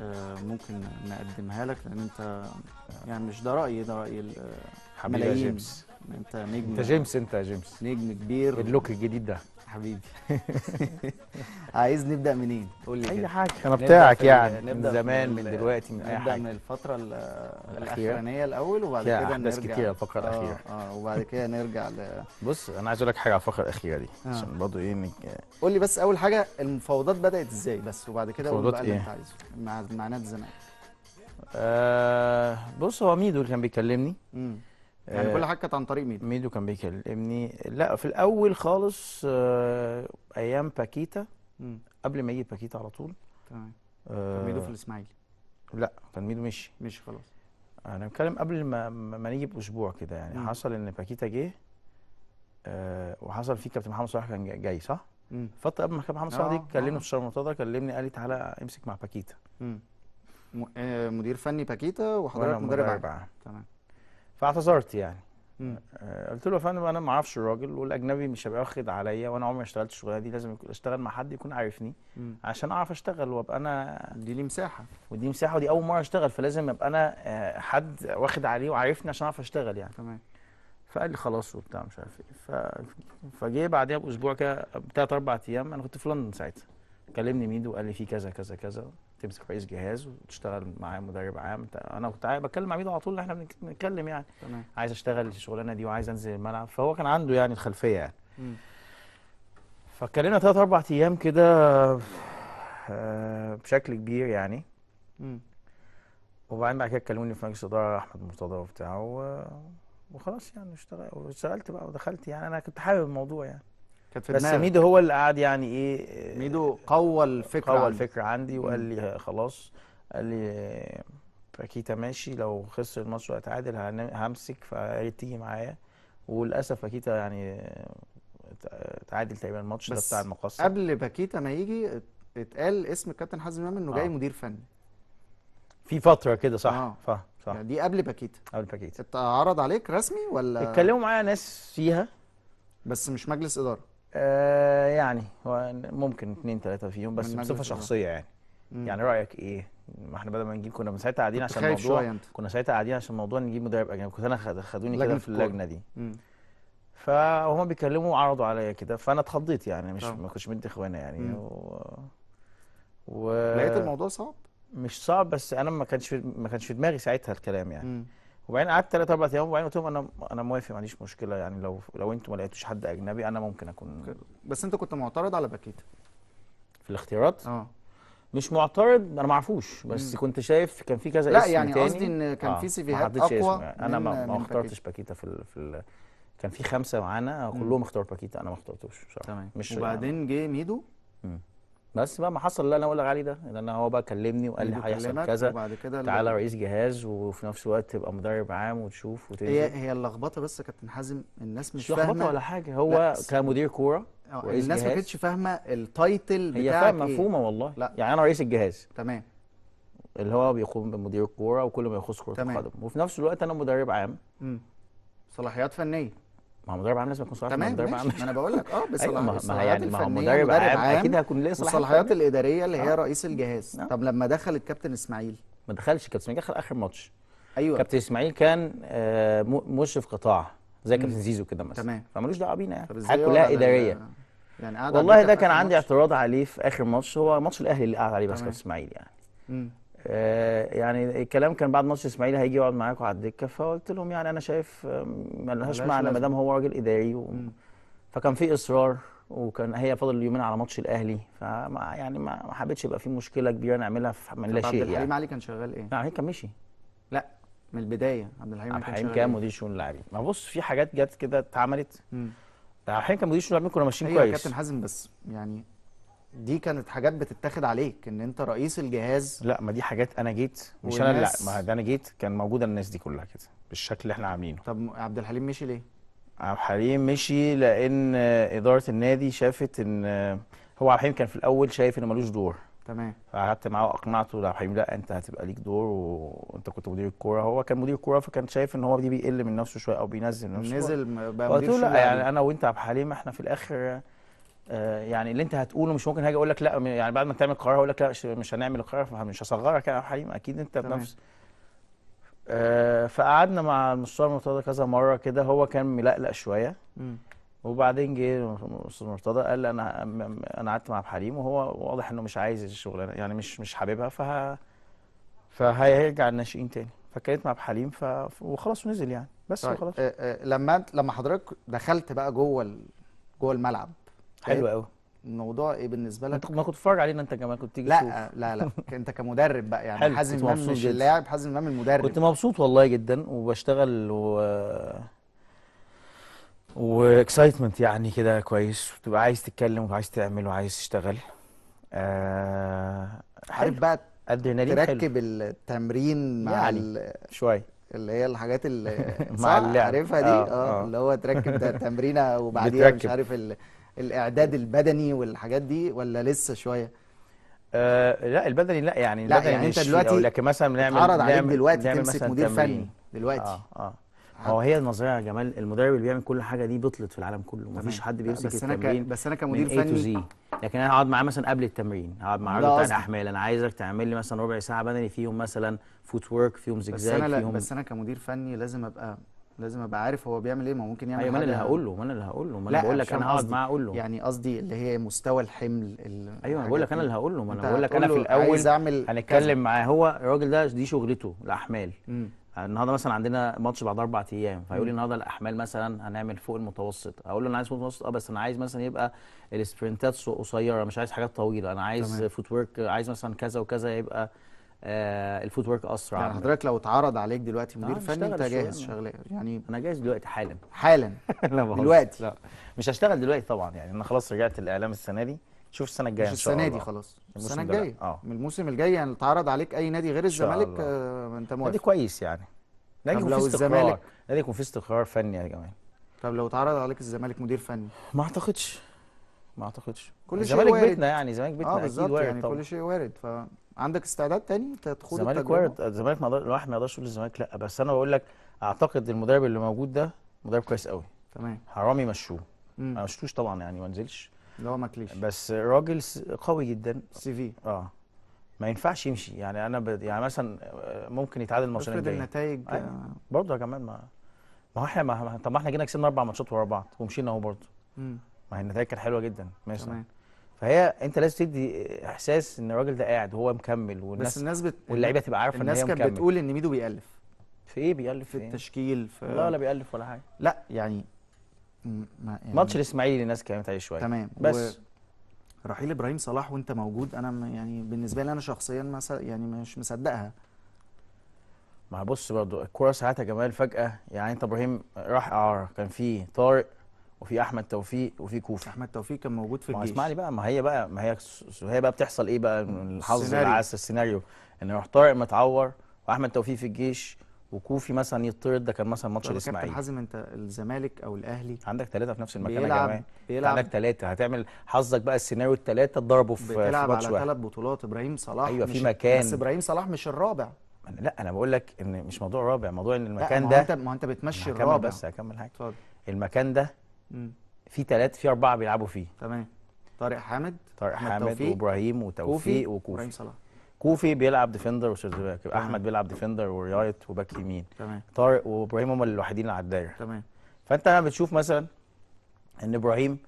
آه، ممكن نقدمها لك لان انت يعني مش ده رايي ده راي جيمس انت نجم انت جيمس انت يا جيمس نجم كبير اللوك الجديد ده حبيبي عايز نبدا منين قول لي اي حاجه انا بتاعك يعني من زمان من, من دلوقتي من اي حاجه نبدا من الفتره الاخرانيه الاول وبعد كده نرجع كتير الفقره آه، الاخيره اه وبعد كده نرجع ل بص انا عايز اقول لك حاجه على الفقره الاخيره دي آه. عشان برضه ايه من... قول لي بس اول حاجه المفاوضات بدات ازاي بس وبعد كده قول بقى اللي إيه؟ انت عايزه مع مع زمان الزمالك آه بص هو ميدو اللي كان بيكلمني امم يعني آه، كل حاجه كانت عن طريق ميدو ميدو كان بيكلمني لا في الاول خالص آه، ايام باكيتا قبل ما يجي باكيتا على طول تمام آه، كان ميدو في الاسماعيلي لا كان ميدو مشي مشي خلاص انا بتكلم قبل ما ما نيجي باسبوع كده يعني مم. حصل ان باكيتا جه وحصل فيه كابتن محمد صلاح كان جاي صح؟ فط فتره قبل ما كابتن محمد صلاح كلمني في الشهر المرتضى كلمني قال لي تعالى امسك مع باكيتا مدير فني باكيتا وحضرتك مدرب اربعه تمام فاعتذرت يعني آه، قلت له يا فندم انا ما اعرفش الراجل والاجنبي مش هيبقى واخد عليا وانا عمري ما اشتغلت الشغلانه دي لازم اشتغل مع حد يكون عارفني عشان اعرف اشتغل وابقى انا دي لي مساحه ودي مساحه ودي اول مره اشتغل فلازم ابقى انا آه، حد واخد عليه وعارفني عشان اعرف اشتغل يعني تمام فقال لي خلاص وبتاع مش عارف ايه ف... فجه بعدها باسبوع كده بثلاث اربع ايام انا كنت في لندن ساعتها كلمني ميدو قال لي في كذا كذا كذا تمسك رئيس جهاز وتشتغل معاه مدرب عام انا كنت بتكلم مع ميدو على طول احنا بنتكلم يعني تمام. عايز اشتغل الشغلانه دي وعايز انزل الملعب فهو كان عنده يعني الخلفيه يعني فاتكلمنا ثلاث اربع ايام كده آه، بشكل كبير يعني وبعدين بعد كده كلموني في مجلس اداره احمد مرتضى وبتاع وخلاص يعني اشتغلت بقى ودخلت يعني انا كنت حابب الموضوع يعني كانت في بس دماغك. ميدو هو اللي قعد يعني ايه ميدو قوى الفكره قوى الفكره عندي وقال لي خلاص قال لي باكيتا ماشي لو خسر الماتش وهتعادل همسك فقالت تيجي معايا وللاسف باكيتا يعني تعادل تقريبا الماتش ده بتاع المقصه قبل باكيتا ما يجي اتقال اسم الكابتن حازم امام انه آه. جاي مدير فني في فتره كده صح آه. ف... صح يعني دي قبل باكيتا قبل باكيتا اتعرض عليك رسمي ولا اتكلموا معايا ناس فيها بس مش مجلس اداره آه، يعني ممكن اثنين ثلاثه فيهم بس بصفه شخصيه يعني مم. يعني رايك ايه ما احنا بدل ما نجيب كنا ساعتها قاعدين عشان الموضوع كنا ساعتها قاعدين عشان الموضوع نجيب مدرب اجنبي كنت انا خدوني كده في اللجنه دي فهم بيتكلموا وعرضوا عليا كده فانا اتخضيت يعني مش ما كنتش مدي اخوانا يعني مم. و... و... لقيت الموضوع صعب مش صعب بس انا ما كانش في... ما كانش في دماغي ساعتها الكلام يعني مم. وبعدين قعدت ثلاث اربع ايام وبعدين قلت لهم انا انا موافق ما عنديش مشكله يعني لو لو انتوا ما لقيتوش حد اجنبي انا ممكن اكون بس انت كنت معترض على باكيتا في الاختيارات؟ اه مش معترض انا ما اعرفوش بس مم. كنت شايف كان في كذا لا اسم لا يعني قصدي ان كان آه في سيفيهات اقوى انا ما, ما اخترتش باكيتا في الـ في الـ كان في خمسه معانا كلهم اختاروا باكيتا انا ما اخترتوش بصراحه تمام مش وبعدين يعني. جه ميدو مم. بس بقى ما حصل اللي انا اقول لك عليه ده ان هو بقى كلمني وقال لي هيحصل كذا وبعد كده تعالى رئيس جهاز وفي نفس الوقت تبقى مدرب عام وتشوف وتنزل هي هي اللخبطه بس يا كابتن حازم الناس مش, مش فاهمه لخبطه ولا حاجه هو كمدير كوره آه، رئيس الناس ما كانتش فاهمه التايتل بتاعك هي فاهمه إيه. مفهومه إيه؟ والله لا. يعني انا رئيس الجهاز تمام اللي هو بيقوم بمدير الكوره وكل ما يخص كره القدم وفي نفس الوقت انا مدرب عام امم صلاحيات فنيه ما هو مدرب عام لازم يكون صلاحياته تمام مدرب عام ما انا بقول لك اه أيوة، بس ما هي يعني ما هو مدرب عام اكيد هيكون ليه صلاحيات الصلاحيات الاداريه اللي هي آه. رئيس الجهاز آه. طب لما دخل الكابتن اسماعيل ما دخلش الكابتن اسماعيل دخل اخر ماتش ايوه كابتن اسماعيل كان آه مشرف قطاع زي كابتن زيزو كده مثلا تمام فمالوش دعوه بينا يعني حاجه كلها اداريه يعني والله ده كان عندي اعتراض عليه في اخر ماتش هو ماتش الاهلي اللي قعد عليه بس كابتن اسماعيل يعني آه، يعني الكلام كان بعد ماتش اسماعيل هيجي يقعد معاكم على الدكه فقلت لهم يعني انا شايف آه، لهاش معنى ما دام هو راجل اداري و... فكان في اصرار وكان هي فاضل يومين على ماتش الاهلي فما يعني ما حبيتش يبقى في مشكله كبيره نعملها في من لا شيء يعني عبد الحليم يعني. علي كان شغال ايه؟ علي كان مشي لا من البدايه عبد الحليم عبد الحليم كان إيه؟ مدير شؤون اللاعبين ما بص في حاجات جت كده اتعملت عبد الحليم كان مدير شؤون اللاعبين كنا ماشيين أيوة، كويس كابتن حازم بس يعني دي كانت حاجات بتتاخد عليك ان انت رئيس الجهاز لا ما دي حاجات انا جيت مش انا لا ما انا جيت كان موجوده الناس دي كلها كده بالشكل اللي احنا عاملينه طب عبد الحليم مشي ليه؟ عبد الحليم مشي لان اداره النادي شافت ان هو عبد الحليم كان في الاول شايف ان ملوش دور تمام فقعدت معاه واقنعته عبد الحليم لا انت هتبقى ليك دور وانت كنت مدير الكوره هو كان مدير الكوره فكان شايف ان هو دي بيقل من نفسه شويه او بينزل من نفسه نزل بقى مدير لا يعني انا وانت عبد الحليم احنا في الاخر آه، يعني اللي انت هتقوله مش ممكن هاجي اقول لك لا يعني بعد ما تعمل قرار هقول لك لا مش هنعمل القرار فمش هصغرك يعني، يا حليم اكيد انت بنفس آه فقعدنا مع المستشار مرتضى كذا مره كده هو كان ملقلق شويه وبعدين جه الاستاذ مرتضى قال انا انا قعدت مع حليم وهو واضح انه مش عايز الشغلانه يعني مش مش حاببها فه فهيرجع الناشئين تاني فكانت مع حليم ف... وخلاص ونزل يعني بس طيب. وخلاص أه, آه، لما لما حضرتك دخلت بقى جوه ال... جوه الملعب حلو قوي الموضوع ايه بالنسبه لك ما كنت بتتفرج علينا انت كمان كنت تيجي لا تشوف. لا لا انت كمدرب بقى يعني حازم امام مش اللاعب حازم امام المدرب كنت مبسوط والله جدا وبشتغل و واكسايتمنت يعني كده كويس وتبقى عايز تتكلم وعايز تعمل وعايز تشتغل آه عارف بقى ادرينالين تركب حلو. التمرين مع يعني شويه اللي هي الحاجات اللي مع اللعب عارفها دي اه, آه. آه. اللي هو تركب ده تمرينه وبعديها مش عارف الاعداد البدني والحاجات دي ولا لسه شويه آه لا البدني لا يعني لا البدني يعني انت دلوقتي لكن مثلا بنعمل عرض عليك دلوقتي نعمل تمسك مدير فني دلوقتي اه اه هو هي النظريه يا جمال المدرب اللي بيعمل كل حاجه دي بطلت في العالم كله مفيش حد بيمسك بس التمرين بس انا كمدير من فني آه. لكن انا اقعد معاه مثلا قبل التمرين اقعد معاه عرض بتاع احمال انا عايزك تعمل لي مثلا ربع ساعه بدني فيهم مثلا فوت ورك فيهم زجزاج فيهم بس انا فيهم بس انا كمدير فني لازم ابقى لازم ابقى عارف هو بيعمل ايه ما ممكن يعمل ايوه ما انا اللي هقول له ما انا اللي هقول له ما انا بقول لك انا هقعد معاه اقول له يعني قصدي اللي هي مستوى الحمل ايوه انا بقول لك انا اللي هقول له ما انا بقول لك انا في الاول هنتكلم معاه هو الراجل ده دي شغلته الاحمال النهارده مثلا عندنا ماتش بعد اربع ايام فيقول لي النهارده الاحمال مثلا هنعمل فوق المتوسط اقول له انا عايز فوق المتوسط اه بس انا عايز مثلا يبقى السبرنتات قصيره مش عايز حاجات طويله انا عايز فوت ورك عايز مثلا كذا وكذا يبقى آه، الفوت ورك اسرع يعني حضرتك لو اتعرض عليك دلوقتي مدير آه فني انت جاهز شغال يعني انا جاهز دلوقتي حالا حالا لا دلوقتي لا مش هشتغل دلوقتي طبعا يعني انا خلاص رجعت الاعلام السنه دي شوف السنه الجايه ان شاء الله السنه دي خلاص السنه الجايه اه من الموسم الجاي يعني اتعرض عليك اي نادي غير الزمالك آه انت موافق نادي كويس يعني نادي لو الزمالك نادي يكون في استقرار فني يا جماعه طب لو اتعرض عليك الزمالك مدير فني ما اعتقدش ما اعتقدش كل شيء وارد الزمالك بيتنا يعني الزمالك آه، بيتنا اه بالظبط يعني كل شيء وارد ف عندك استعداد تاني تدخل الزمالك وارد الزمالك ما الواحد ما يقدرش يقول للزمالك لا بس انا بقول لك اعتقد المدرب اللي موجود ده مدرب كويس قوي تمام حرامي مشوه ما مشتوش طبعا يعني ما نزلش لا هو ما كليش بس راجل قوي جدا سي في اه ما ينفعش يمشي يعني انا ب... يعني مثلا ممكن يتعادل الماتشين الجايين النتائج آه. برضه يا جماعه ما ما هو احنا ما... طب ما احنا جينا كسبنا اربع ماتشات ورا بعض ومشينا اهو برضه ما هي النتائج كانت حلوه جدا مثلا فهي انت لازم تدي احساس ان الراجل ده قاعد وهو مكمل والناس بس الناس بت... واللعيبه تبقى عارفه ان الناس كانت بتقول ان ميدو بيألف في ايه بيألف في, التشكيل في لا لا بيألف ولا حاجه لا يعني, ما يعني... ماتش الاسماعيلي الناس كلمت عليه شويه تمام بس و... رحيل ابراهيم صلاح وانت موجود انا يعني بالنسبه لي انا شخصيا س... يعني مش مصدقها ما بص برضه الكوره ساعات يا جمال فجاه يعني انت ابراهيم راح اعاره كان في طارق وفي احمد توفيق وفي كوفي احمد توفيق كان موجود في الجيش اسمعني بقى ما هي بقى ما هي هي بقى بتحصل ايه بقى الحظ العسل السيناريو ان يروح طارق متعور واحمد توفيق في الجيش وكوفي مثلا يطرد ده كان مثلا ماتش الاسماعيلي كابتن حازم انت الزمالك او الاهلي عندك ثلاثه في نفس المكان بيلعب يا جماعه بيلعب عندك ثلاثه هتعمل حظك بقى السيناريو الثلاثه تضربه في ماتش واحد بتلعب على ثلاث بطولات ابراهيم صلاح ايوه في مكان بس ابراهيم صلاح مش الرابع لا انا بقول لك ان مش موضوع رابع موضوع ان المكان ده ما انت ما انت بتمشي الرابع بس هكمل حاجه المكان ده في ثلاثة في اربعه بيلعبوا فيه تمام طارق حامد طارق حامد وابراهيم وتوفيق وكوفي صلاح كوفي بيلعب ديفندر وسيرد باك احمد بيلعب ديفندر ورايت وباك يمين تمام طارق وابراهيم هم الوحيدين اللي على الدايره تمام فانت انا بتشوف مثلا ان ابراهيم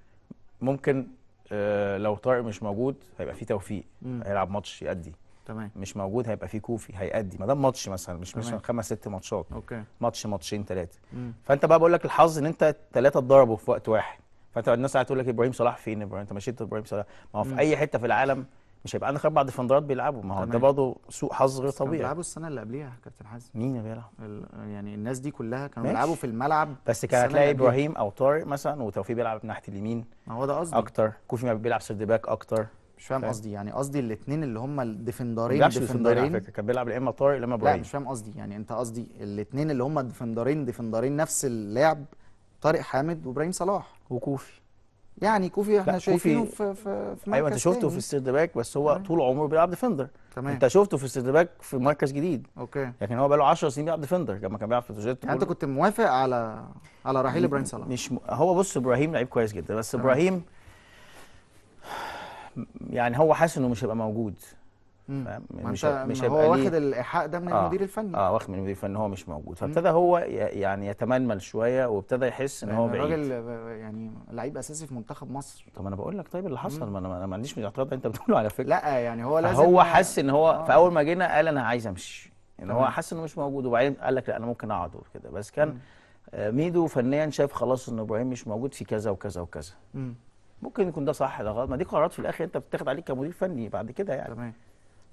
ممكن آه، لو طارق مش موجود هيبقى في توفيق هيلعب ماتش يأدي تمام مش موجود هيبقى في كوفي هيأدي ما دام ماتش مثلا مش مثلا خمس ست ماتشات اوكي ماتش ماتشين ثلاثه فانت بقى بقول لك الحظ ان انت ثلاثه اتضربوا في وقت واحد فانت الناس قاعده تقول لك ابراهيم صلاح فين ابراهيم انت مشيت ابراهيم صلاح ما هو في اي حته في العالم مش هيبقى عندك اربع ديفندرات بيلعبوا ما هو ده برضه سوء حظ غير طبيعي بيلعبوا السنه اللي قبليها كابتن حازم مين اللي بيلعب؟ يعني الناس دي كلها كانوا بيلعبوا في الملعب بس كان هتلاقي ابراهيم او طارق مثلا وتوفيق بيلعب ناحيه اليمين ما هو ده قصدي اكتر كوفي بيلعب سيرد باك اكتر مش فاهم قصدي يعني قصدي الاثنين اللي هم الديفندرين ما ديفندرين على فكره كان بيلعب يا اما طارق يا اما ابراهيم لا مش فاهم قصدي يعني انت قصدي الاثنين اللي هم ديفندرين ديفندرين نفس اللعب طارق حامد وابراهيم صلاح وكوفي يعني كوفي احنا شايفينه في في, في ايوه انت شفته في السيرد باك بس هو أه. طول عمره بيلعب ديفندر تمام انت شفته في السيرد باك في مركز جديد اوكي لكن هو بقى له 10 سنين بيلعب ديفندر لما كان بيلعب في توجيت يعني انت كنت موافق على على رحيل ابراهيم صلاح مش م... هو بص ابراهيم لعيب كويس جدا بس ابراهيم يعني هو حاسس انه مش هيبقى موجود مش مش هو واخد الايحاء ده من آه المدير الفني اه واخد من المدير الفني هو مش موجود فابتدى هو يعني يتململ شويه وابتدى يحس ان هو بعيد الراجل يعني لعيب اساسي في منتخب مصر طب انا بقول لك طيب اللي حصل ما انا ما عنديش اعتراض انت بتقوله على فكره لا يعني هو لازم هو حس ان هو آه. فاول ما جينا قال انا عايز امشي ان يعني هو حس انه مش موجود وبعدين قال لك لا انا ممكن اقعد وكده بس كان آه، ميدو فنيا شايف خلاص ان ابراهيم مش موجود في كذا وكذا وكذا مم. ممكن يكون ده صح ده غلط ما دي قرارات في الاخر انت بتاخد عليك كمدير فني بعد كده يعني تمام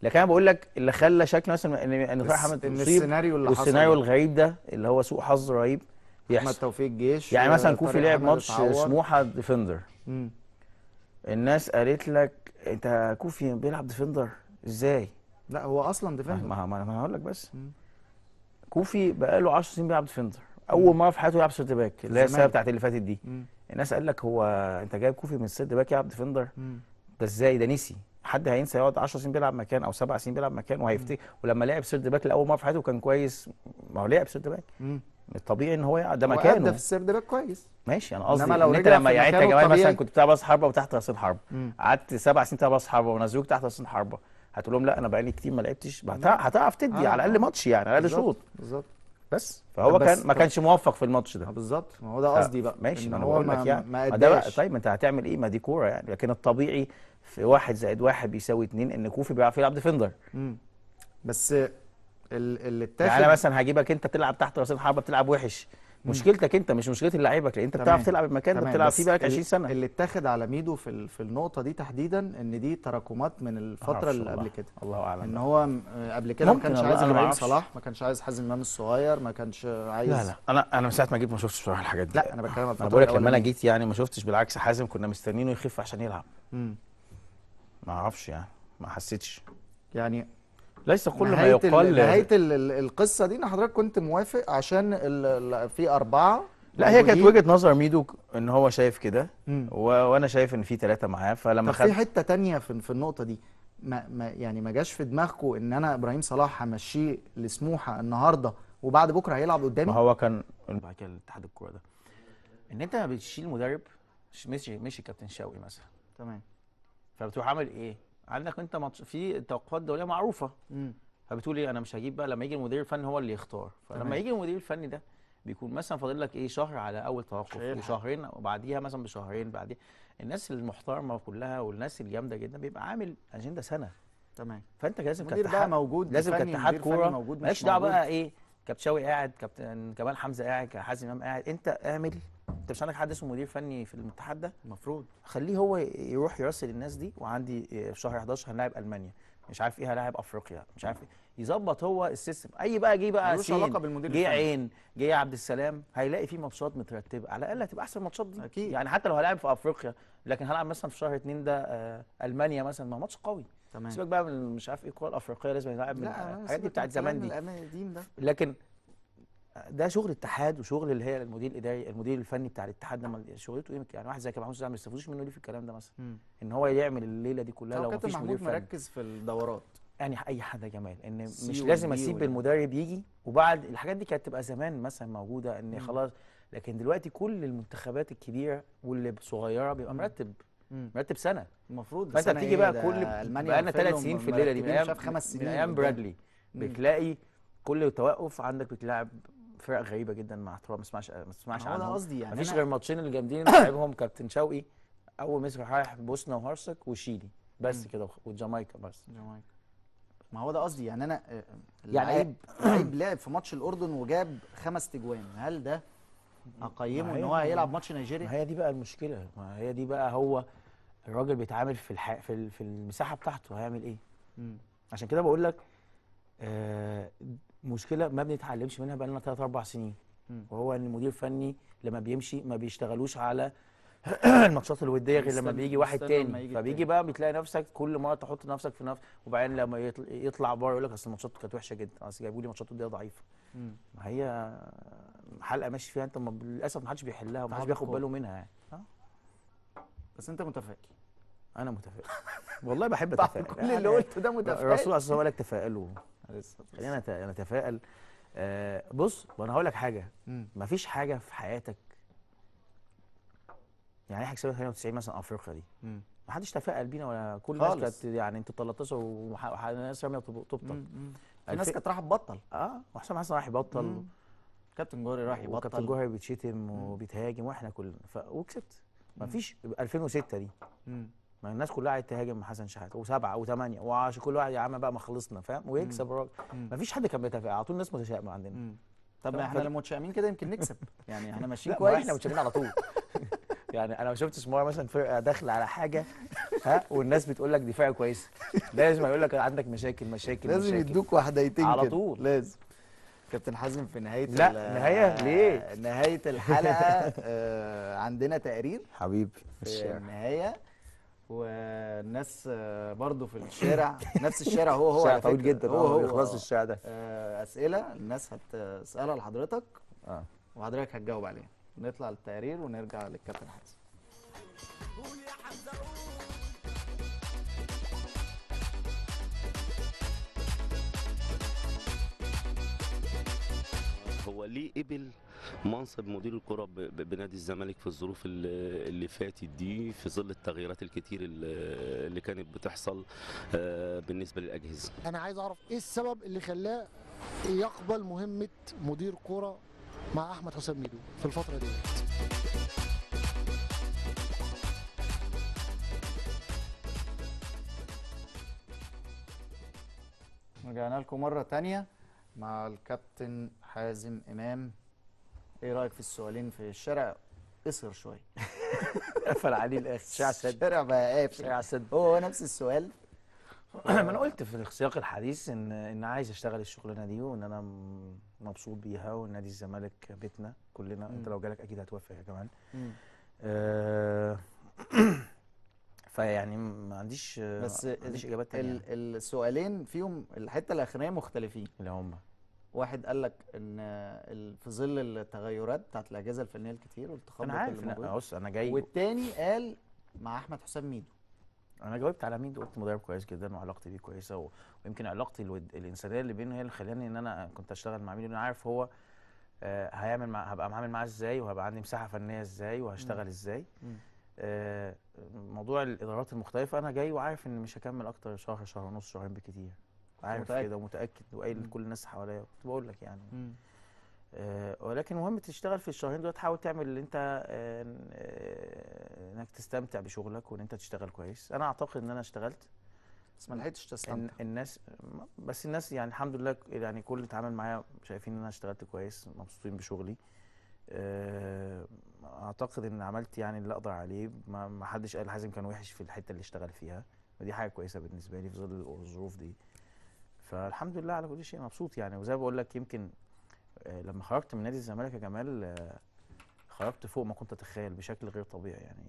لكن انا بقول لك اللي خلى شكل مثلا ان ان صلاح احمد السيناريو اللي حصل السيناريو الغريب ده اللي هو سوء حظ رهيب بيحصل احمد توفيق جيش يعني مثلا كوفي لعب ماتش سموحه ديفندر مم. الناس قالت لك انت كوفي بيلعب ديفندر ازاي؟ لا هو اصلا ديفندر ما, ما انا هقول لك بس مم. كوفي بقى له 10 سنين بيلعب ديفندر اول مره في حياته يلعب سيرت باك اللي هي السنه بتاعت اللي فاتت دي مم. الناس قال لك هو انت جايب كوفي من السيرد باك يا عبد ديفندر ده ازاي ده نسي حد هينسى يقعد 10 سنين بيلعب مكان او 7 سنين بيلعب مكان وهيفتكر ولما لعب سيرد باك لاول مره في حياته كان كويس ما هو لعب سيرد باك الطبيعي ان هو ده مكانه ده في السيرد باك كويس ماشي انا قصدي ان انت لما يعني انت يا جماعه مثلا كنت بتلعب راس حربه وتحت راس حربه قعدت سبع سنين بتلعب راس حربه ونزلوك تحت راس حربه هتقول لهم لا انا بقالي كتير ما لعبتش هتعرف تدي آه. على الاقل ماتش يعني على الاقل شوط بالظبط بس فهو بس كان ما كانش موفق في الماتش ده بالظبط ما هو ده قصدي بقى ماشي ما انا بقول لك يعني ما ده طيب انت هتعمل ايه ما دي كوره يعني لكن الطبيعي في واحد زائد واحد بيساوي اتنين ان كوفي بيعرف يلعب ديفندر بس اللي اتاخد يعني انا مثلا هجيبك انت بتلعب تحت راس الحربه بتلعب وحش مشكلتك انت مش مشكله لعيبك لان انت بتعرف تلعب المكان ده بتلعب فيه بقالك 20 سنه اللي اتاخد على ميدو في في النقطه دي تحديدا ان دي تراكمات من الفتره اللي قبل كده الله اعلم ان هو قبل كده ما كانش عايز ابراهيم صلاح ما كانش عايز حازم امام الصغير ما كانش عايز لا لا انا انا من ساعه ما جيت ما شفتش بصراحه الحاجات دي لا انا بتكلم انا بقول لك لما انا جيت يعني ما شفتش بالعكس حازم كنا مستنينه يخف عشان يلعب ما اعرفش يعني ما حسيتش يعني ليس كل ما يقال نهايه القصه دي ان حضرتك كنت موافق عشان في اربعه لا هي كانت وجهه نظر ميدو ان هو شايف كده وانا شايف ان في ثلاثه معاه فلما خد في حته تانية في, في النقطه دي ما, ما يعني ما جاش في دماغكم ان انا ابراهيم صلاح همشيه لسموحه النهارده وبعد بكره هيلعب قدامي ما هو كان بعد كده الاتحاد الكوره ده ان انت بتشيل مدرب مشي مشي كابتن شوقي مثلا تمام فبتروح عامل ايه؟ عندك انت ماتش في توقفات دوليه معروفه مم. فبتقول ايه انا مش هجيب بقى لما يجي المدير الفني هو اللي يختار فلما تمام. يجي المدير الفني ده بيكون مثلا فاضل لك ايه شهر على اول توقف وشهرين إيه، وبعديها مثلا بشهرين بعديها الناس المحترمه كلها والناس الجامده جدا بيبقى عامل اجنده سنه تمام فانت لازم كاتحاد موجود لازم كاتحاد كوره مالكش دعوه بقى ايه كابتشاوي قاعد كابتن كمال حمزه قاعد حازم امام قاعد انت اعمل مش عندك حد اسمه مدير فني في الاتحاد ده المفروض خليه هو يروح يرسل الناس دي وعندي آه، في شهر 11 هنلاعب المانيا مش عارف ايه هلاعب افريقيا مش عارف ايه يظبط هو السيستم اي بقى جه بقى سين علاقه بالمدير جه عين جه عبد السلام هيلاقي فيه ماتشات مترتبه على الاقل هتبقى احسن الماتشات دي أكيد. يعني حتى لو هلاعب في افريقيا لكن هلعب مثلا في شهر 2 ده آه، المانيا مثلا ما ماتش قوي تمام سيبك بقى من مش عارف ايه الكره الافريقيه لازم يلعب من الحاجات دي بتاعت زمان دي القديم ده لكن ده شغل اتحاد وشغل اللي هي المدير الاداري المدير الفني بتاع الاتحاد لما شغلته ايه يعني واحد زي كابتن محمود ما يستفيدوش منه ليه في الكلام ده مثلا ان هو يعمل الليله دي كلها لو مفيش مدير فني مركز في الدورات يعني اي حد يا جمال ان مش لازم اسيب المدرب يجي وبعد الحاجات دي كانت تبقى زمان مثلا موجوده ان خلاص لكن دلوقتي كل المنتخبات الكبيره واللي صغيره بيبقى مرتب مرتب سنه المفروض فانت بتيجي إيه؟ بقى كل بقى لنا ثلاث سنين في الليله دي من ايام خمس سنين ايام برادلي بتلاقي كل توقف عندك بتلعب فرق غريبه جدا مع تراب ما اسمعش ما اسمعش عنهم انا قصدي يعني مفيش غير ماتشين الجامدين اللي لعبهم كابتن شوقي اول مصر رايح بوسنا وهرسك وشيلي بس كده وجامايكا بس جامايكا ما هو ده قصدي يعني انا آه، يعني لعيب إيه؟ لعيب لعب في ماتش الاردن وجاب خمس تجوان هل ده اقيمه ان هو هيلعب ماتش نيجيريا ما هي دي بقى المشكله ما هي دي بقى هو الراجل بيتعامل في الح... في, في المساحه بتاعته هيعمل ايه عشان كده بقول لك آه مشكله ما بنتعلمش منها بقى لنا ثلاث اربع سنين وهو ان المدير الفني لما بيمشي ما بيشتغلوش على الماتشات الوديه غير لما بيجي واحد تاني فبيجي بقى بتلاقي نفسك كل مره تحط نفسك في نفس وبعدين لما يطلع بره يقول لك اصل الماتشات كانت وحشه جدا اصل جايبوا لي ماتشات وديه ضعيفه ما هي حلقه ماشي فيها انت للاسف ما حدش بيحلها وما حدش بياخد باله منها يعني بس انت متفائل انا متفائل والله بحب التفائل كل اللي يعني قلته ده متفائل الرسول عليه وسلم قال لك تفائلوا خلينا نتفائل آه بص وانا هقول لك حاجه مفيش حاجه في حياتك يعني احنا كسبنا 98 مثلا افريقيا دي ما حدش تفائل بينا ولا كل الناس كانت يعني انتوا 13 وناس راميه تبطل الناس كانت رايحه تبطل اه وحسام حسن رايح يبطل كابتن جوهري رايح يبطل وكابتن جوهري بيتشتم وبيتهاجم واحنا كلنا ف... وكسبت مفيش 2006 دي مم. ما الناس كلها قاعده تهاجم حسن شحاته وسبعه وثمانيه وعشان كل واحد يا عم بقى ما خلصنا فاهم ويكسب الراجل ما فيش حد كان بيتفق على طول الناس متشائمه عندنا طب ما احنا لو متشائمين كده يمكن نكسب يعني احنا ماشيين كويس احنا متشائمين على طول يعني انا ما شفتش مره مثلا فرقه داخله على حاجه ها والناس بتقول لك دفاع كويس لازم يقول لك عندك مشاكل مشاكل لازم يدوك وحدايتين على طول لازم كابتن حازم في نهايه لا نهايه ليه نهايه الحلقه آه عندنا تقرير حبيبي في النهايه والناس آه، برضو في الشارع نفس الشارع هو هو شارع طويل جدا هو آه، هو بيخلص آه، الشارع ده اسئله الناس هتسالها لحضرتك اه وحضرتك هتجاوب عليها نطلع للتقرير ونرجع للكابتن حسن هو ليه قبل منصب مدير الكره بنادي الزمالك في الظروف اللي فاتت دي في ظل التغييرات الكتير اللي كانت بتحصل آه، بالنسبه للاجهزه انا عايز اعرف ايه السبب اللي خلاه يقبل مهمه مدير كره مع احمد حسام ميدو في الفتره دي رجعنا لكم مرة تانية مع الكابتن حازم إمام ايه رايك في السؤالين في الشارع قصر شويه قفل عليه الاخر شارع سد الشارع بقى قافل شارع سد هو نفس السؤال ما انا قلت في السياق الحديث ان ان عايز اشتغل الشغلانه دي وان انا مبسوط بيها ونادي الزمالك بيتنا كلنا انت لو جالك اكيد هتوافق يا كمان آه، فيعني ما عنديش بس ما عنديش اجابات تانية السؤالين فيهم الحته الاخرانيه مختلفين اللي هم واحد قال لك ان في ظل التغيرات بتاعت الاجهزه الفنيه الكتير والتخبط انا عارف انا بص انا جاي والتاني قال مع احمد حسام ميدو انا جاوبت على ميدو قلت مدرب كويس جدا وعلاقتي بيه كويسه و... ويمكن علاقتي الود... الانسانيه اللي بينه هي اللي خلاني ان انا كنت اشتغل مع ميدو انا عارف هو آه هيعمل مع... هبقى معامل معاه ازاي وهبقى عندي مساحه فنيه ازاي وهشتغل ازاي آه موضوع الادارات المختلفه انا جاي وعارف ان مش هكمل اكتر شهر شهر ونص شهرين بكتير عارف كده ومتاكد وقايل لكل الناس حواليا كنت بقول لك يعني مم. آه ولكن مهم تشتغل في الشهرين دول تحاول تعمل اللي انت آه, آه، انك تستمتع بشغلك وان انت تشتغل كويس انا اعتقد ان انا اشتغلت بس ما لحقتش تستمتع الناس بس الناس يعني الحمد لله يعني كل اللي اتعامل معايا شايفين ان انا اشتغلت كويس مبسوطين بشغلي آه، اعتقد ان عملت يعني اللي اقدر عليه ما حدش قال حازم كان وحش في الحته اللي اشتغل فيها ودي حاجه كويسه بالنسبه لي في ظل الظروف دي فالحمد لله على كل شيء مبسوط يعني وزي ما بقول لك يمكن آه، لما خرجت من نادي الزمالك يا جمال آه، خرجت فوق ما كنت اتخيل بشكل غير طبيعي يعني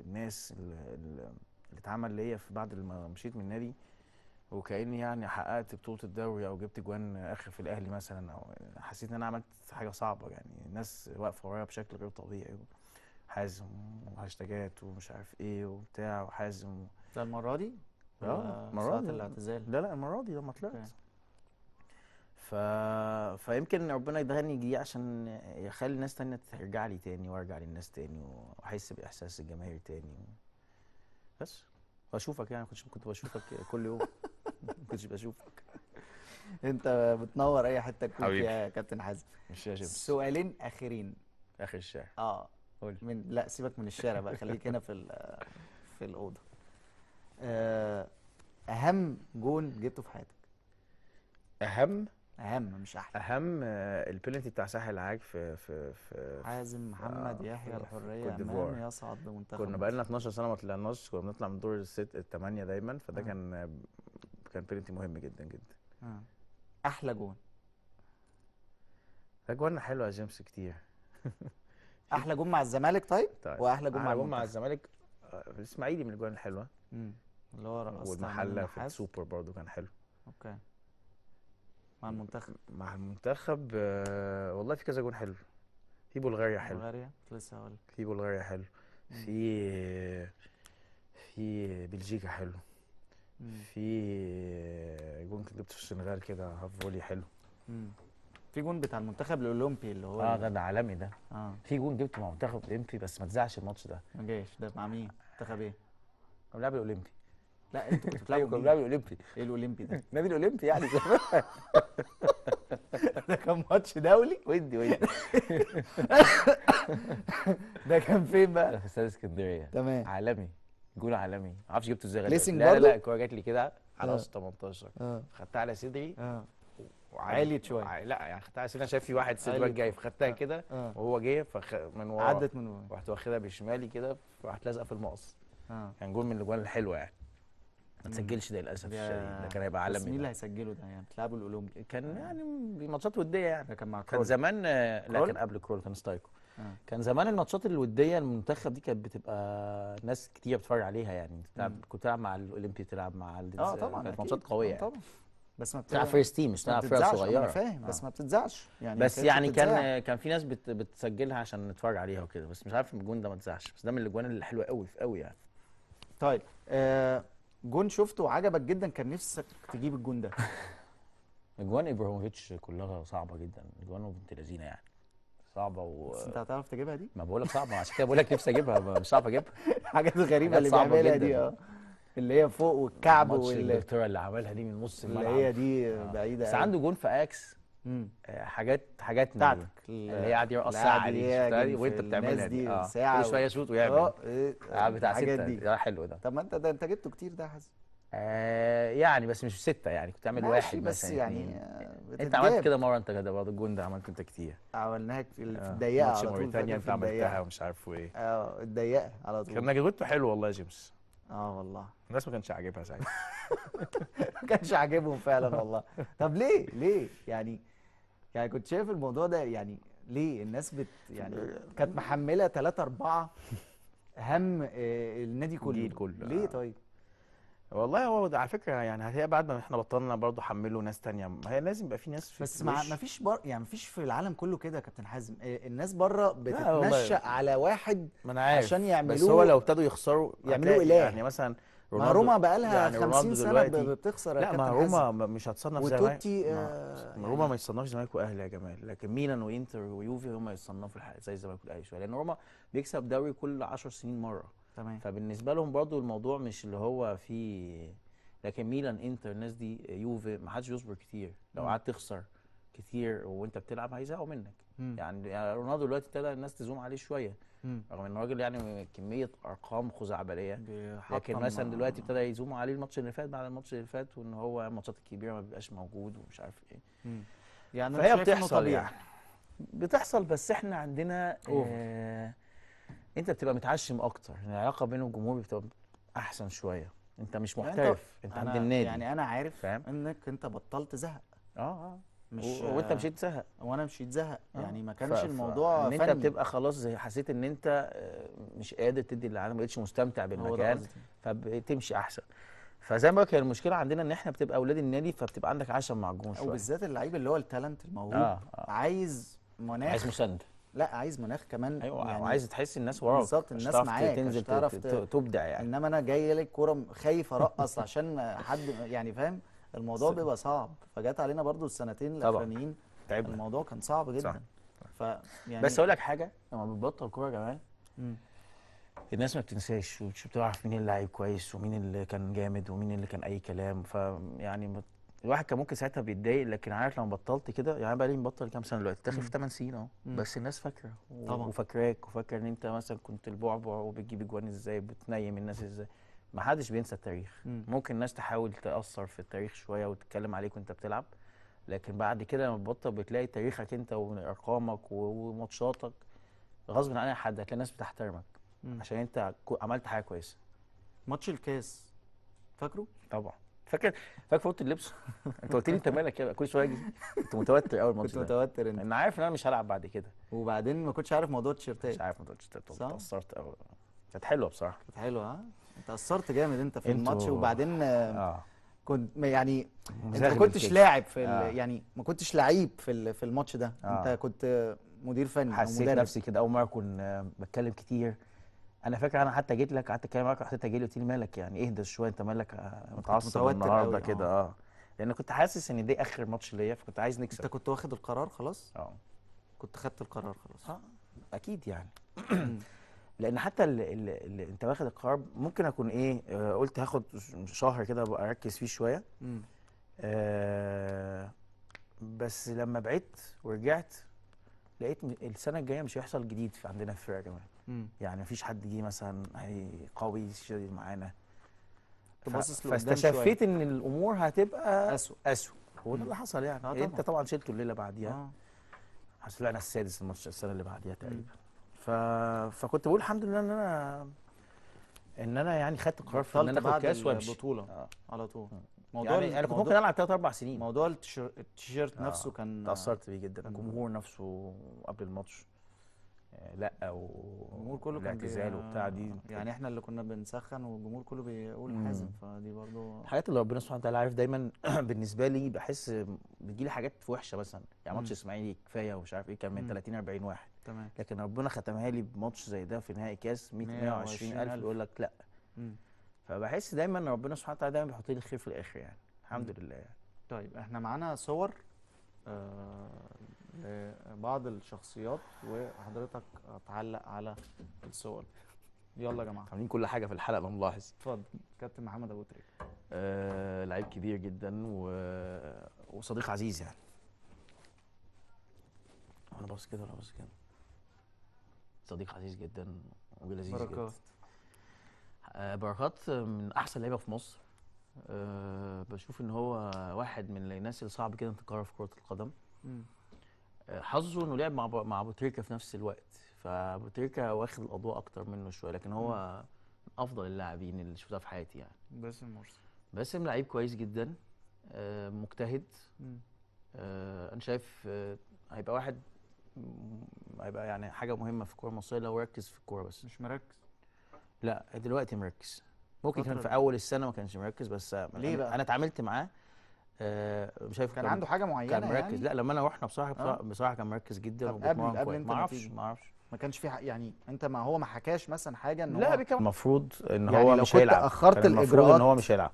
الناس اللي اتعمل ليا في بعد ما مشيت من النادي وكاني يعني حققت بطوله الدوري او جبت جوان اخر في الاهلي مثلا او حسيت ان انا عملت حاجه صعبه يعني الناس واقفه ورايا بشكل غير طبيعي حازم وهاشتاجات ومش عارف ايه وبتاع وحازم ده المره دي؟ اه،, اه المره دي الاعتزال لا لا المره دي لما طلعت ف... فيمكن ربنا يدهني دي عشان يخلي الناس تانية ترجع لي تاني وارجع للناس تاني واحس باحساس الجماهير تاني و... بس بشوفك يعني كنت كنت بشوفك كل يوم ما كنتش بشوفك انت بتنور اي حته تكون فيها يا كابتن حازم سؤالين اخرين اخر الشارع اه قول من لا سيبك من الشارع بقى خليك هنا في في الاوضه آه، اهم جون جبته في حياتك اهم اهم مش احلى اهم آه، البلنتي بتاع ساحل العاج في في في حازم محمد آه يحيى الحريه امام يصعد بمنتخب كنا بقالنا 12 سنه ما طلعناش كنا بنطلع من دور الست الثمانيه دايما فده آه. كان كان بلنتي مهم جدا جدا آه. احلى جون اجواننا حلوه يا جيمس كتير احلى جون مع الزمالك طيب, طيب. واحلى جون مع, مع الزمالك آه، الاسماعيلي من الاجوان الحلوه اللي هو رقصت والمحله في السوبر برضو كان حلو اوكي مع المنتخب مع المنتخب آه والله في كذا جون حلو في بلغاريا حلو بلغاريا لسه هقول في بلغاريا حلو في في بلجيكا حلو في آه، جون كنت جبته في السنغال كده هاف فولي حلو في جون بتاع المنتخب الاولمبي اللي هو اه ده ده عالمي ده اه في جون جبته مع منتخب الاولمبي بس ما تزعش الماتش ده ما جاش ده مع مين؟ منتخب ايه؟ مع بيلعب الاولمبي لا انتوا كنتوا بتلعبوا كنا بنلعب الاولمبي ايه الاولمبي ده؟ النادي الاولمبي يعني ده كان ماتش دولي ودي ودي ده كان فين بقى؟ في استاد اسكندريه تمام عالمي جول عالمي معرفش جبته ازاي ليسنج لا لا لا الكوره جات لي كده على 18 آه. آه. خدتها على صدري آه. وعاليت شويه لا يعني خدتها على صدري انا شايف في واحد سيلفر جاي فخدتها كده وهو جه فمن ورا عدت من ورا رحت واخدها بشمالي كده رحت لازقه في المقص كان جول من الاجوان الحلوه يعني ما تسجلش ده للاسف الشديد ده كان هيبقى عالمي مين اللي هيسجله ده يعني بتلعبوا الاولمبي كان آه. يعني ماتشات وديه يعني ده كان مع كرول. كان زمان آه، لا كان قبل كرول كان ستايكو آه. كان زمان الماتشات الوديه المنتخب دي كانت بتبقى ناس كتير بتتفرج عليها يعني بتلعب كنت تلعب مع الاولمبي تلعب مع اه طبعا كانت ماتشات قويه يعني. طبعا بس ما بتلعب فيرست تيم مش بتلعب فرقه صغيره انا فاهم بس آه. ما بتتذاعش يعني بس يعني كان كان في ناس بت بتسجلها عشان نتفرج عليها وكده بس مش عارف الجون ده ما اتذاعش بس ده من الاجوان الحلوه قوي قوي يعني طيب آه جون شفته وعجبك جدا كان نفسك تجيب الجون ده اجوان ابراهيموفيتش كلها صعبه جدا اجوانه بنت لذينه يعني صعبه و بس انت هتعرف تجيبها دي؟ ما بقول لك صعبه عشان كده بقول لك نفسي اجيبها مش عارف اجيبها حاجات غريبه اللي بيعملها دي اه اللي هي فوق والكعب وال اللي عملها دي من نص الملعب اللي هي دي آه. بعيده بس عنده جون في اكس آه، حاجات حاجات بتاعتك اللي هي عادي الساعه دي وانت بتعملها دي اه كل شويه يشوط ويعمل اه, آه، إيه بتاع ستة دي ده حلو ده طب ما انت ده انت جبته كتير ده حسن آه يعني بس مش ستة يعني كنت عامل واحد بس مثلا يعني آه، انت عملت كده مره انت كده برضه الجون ده عملته انت كتير عملناها في الضيقه على طول موريتانيا انت عملتها ومش عارف ايه اه الضيقه على طول كان جبته حلو والله يا جيمس اه والله الناس ما كانش عاجبها ساعتها ما كانش عاجبهم فعلا والله طب ليه ليه يعني يعني كنت شايف الموضوع ده يعني ليه الناس بت يعني كانت محمله 3 4 هم آه، النادي كله كله ليه طيب؟ والله هو على فكره يعني هتلاقي بعد ما احنا بطلنا برضه حملوا ناس تانية هي لازم يبقى في ناس في بس ما فيش بر... يعني ما فيش في العالم كله كده يا كابتن حازم آه، الناس بره بتتنشأ على واحد عشان يعملوه بس هو لو ابتدوا يخسروا يعملوه اله يعني مثلا ما روما بقى لها يعني 50 سنه بتخسر لا ما روما مش هتصنف زي وتوتي آه ما يعني روما ما يتصنفش زمالك واهلي يا جمال لكن ميلان وانتر ويوفي هم يتصنفوا زي الزمالك والاهلي شويه لان روما بيكسب دوري كل 10 سنين مره تمام فبالنسبه لهم برضو الموضوع مش اللي هو فيه لكن ميلان انتر الناس دي يوفي ما حدش بيصبر كتير لو قعدت تخسر كتير وانت بتلعب هيزهقوا منك مم. يعني رونالدو دلوقتي ابتدى الناس تزوم عليه شويه مم. رغم ان الراجل يعني كميه ارقام خزعبليه لكن مثلا دلوقتي ابتدى يزوموا عليه الماتش اللي فات بعد الماتش اللي فات وان هو الماتشات الكبيره ما بيبقاش موجود ومش عارف ايه مم. يعني فهي بتحصل يعني بتحصل بس احنا عندنا آه انت بتبقى متعشم اكتر العلاقه بين الجمهور بتبقى احسن شويه انت مش يعني محترف انت, انت عند النادي يعني انا عارف انك انت بطلت زهق اه اه مش وانت آه، مشيت زهق وانا مشيت زهق آه. يعني ما كانش ف... الموضوع ف... ان انت بتبقى خلاص حسيت ان انت آه، مش قادر تدي اللي العالم ما بقتش مستمتع بالمكان فبتمشي احسن فزي ما هي المشكله عندنا ان احنا بتبقى اولاد النادي فبتبقى عندك عشم معجون شويه وبالذات اللعيب اللي هو التالنت الموهوب آه. آه. عايز مناخ عايز مساند لا عايز مناخ كمان ايوه يعني عايز تحس الناس وراك بالظبط الناس معاك تنزل تعرف تبدع يعني انما انا جاي لك كوره خايف ارقص عشان حد يعني فاهم الموضوع سنة. بيبقى صعب فجت علينا برضو السنتين الاخرانيين تعبنا الموضوع كان صعب جدا صح. ف يعني بس اقول لك حاجه لما بتبطل كوره كمان الناس ما بتنساش ومش بتعرف مين لعيب كويس ومين اللي كان جامد ومين اللي كان اي كلام فيعني الواحد كان ممكن ساعتها بيتضايق لكن عارف لما بطلت كده يعني بقى لي مبطل كام سنه دلوقتي داخل في 8 سنين اهو بس الناس فاكره طبعا وفاكراك وفاكره ان انت مثلا كنت البعبع وبتجيب اجوان ازاي وبتنيم الناس ازاي ما حدش بينسى التاريخ م. ممكن الناس تحاول تاثر في التاريخ شويه وتتكلم عليك وانت بتلعب لكن بعد كده لما تبطل بتلاقي تاريخك انت وارقامك وماتشاتك غصب عن اي حد هتلاقي الناس بتحترمك م. عشان انت عملت حاجه كويسه ماتش الكاس فاكره طبعا فاكر فاكر اوضه اللبس انت قلت لي انت مالك كده كل شويه اجي كنت متوتر قوي الماتش كنت متوتر انت انا عارف ان انا مش هلعب بعد كده وبعدين ما كنتش عارف موضوع التيشيرتات مش عارف موضوع التيشيرتات اتأثرت قوي كانت حلوه بصراحه كانت حلوه ها تاثرت جامد انت في الماتش وبعدين آه. كنت يعني انت ما كنتش لاعب في آه. يعني ما كنتش لعيب في في الماتش ده آه. انت كنت مدير فني حسيت نفسي كده اول مره اكون بتكلم كتير انا فاكر انا حتى جيت لك قعدت اتكلم معاك حتى جيت قلت لي مالك يعني اهدى شويه انت مالك متعصب النهارده كده اه, آه. لان كنت حاسس ان دي اخر ماتش ليا فكنت عايز نكسب انت كنت واخد القرار خلاص؟ اه كنت خدت القرار خلاص اه اكيد يعني لان حتى اللي, اللي انت واخد القرار ممكن اكون ايه آه، قلت هاخد شهر كده ابقى اركز فيه شويه آه بس لما بعدت ورجعت لقيت السنه الجايه مش هيحصل جديد عندنا في الفرقه كمان يعني مفيش حد جه مثلا قوي شديد معانا فاستشفيت ان الامور هتبقى اسوء اسوء هو ده اللي حصل يعني طبعًا. آه، انت طبعا شلته الليله بعديها آه. طلعنا السادس الماتش السنه اللي بعديها تقريبا ف... فكنت بقول الحمد لله ان انا ان انا يعني خدت القرار في ان انا اخد كاس وامشي البطوله آه. آه. على طول يعني موضوع يعني انا كنت ممكن العب ثلاث اربع سنين موضوع التيشيرت آه. نفسه كان تاثرت بيه جدا الجمهور نفسه قبل الماتش آه، لا والجمهور كله كان الاعتزال وبتاع دي آه. يعني احنا اللي كنا بنسخن والجمهور كله بيقول حازم فدي برضه الحاجات اللي ربنا سبحانه وتعالى عارف دايما بالنسبه لي بحس بتجي لي حاجات وحشه مثلا يعني ماتش اسماعيلي كفايه ومش عارف ايه كان من 30 40 واحد تمام لكن ربنا ختمها لي بماتش زي ده في نهائي كاس 100 120000 يقول لك لا مم. فبحس دايما ان ربنا سبحانه وتعالى دايما بيحط لي الخير في الاخر يعني الحمد مم. لله يعني. طيب احنا معانا صور آه لبعض الشخصيات وحضرتك هتعلق على الصور يلا يا جماعه عاملين كل حاجه في الحلقه ملاحظ اتفضل كابتن محمد ابو تريك آه لعيب كبير جدا و... وصديق عزيز يعني انا بص كده ولا بص كده صديق عزيز جدا ولذيذ جدا بركات آه، بركات من احسن لعيبه في مصر أه بشوف ان هو واحد من الناس اللي صعب كده تتكرر في كره القدم آه، حظه انه لعب مع مع ابو تريكه في نفس الوقت فابو تريكه واخد الاضواء اكتر منه شويه لكن هو من افضل اللاعبين اللي شفتها في حياتي يعني باسم مرسي باسم لعيب كويس جدا آه، مجتهد أه انا شايف هيبقى واحد هيبقى يعني حاجه مهمه في الكوره المصريه لو ركز في الكوره بس مش مركز لا دلوقتي مركز ممكن كان في اول السنه ما كانش مركز بس ليه بقى؟ انا اتعاملت معاه آه، مش شايف كان, كان عنده حاجه معينه كان مركز يعني؟ لا لما انا رحنا بصراحه آه. بصراحه, بصراحة كان مركز جدا طب قبل ما اعرفش ما اعرفش ما كانش في يعني انت ما هو ما حكاش مثلا حاجه ان لا هو المفروض ان يعني هو مش هيلعب المفروض ان هو مش هيلعب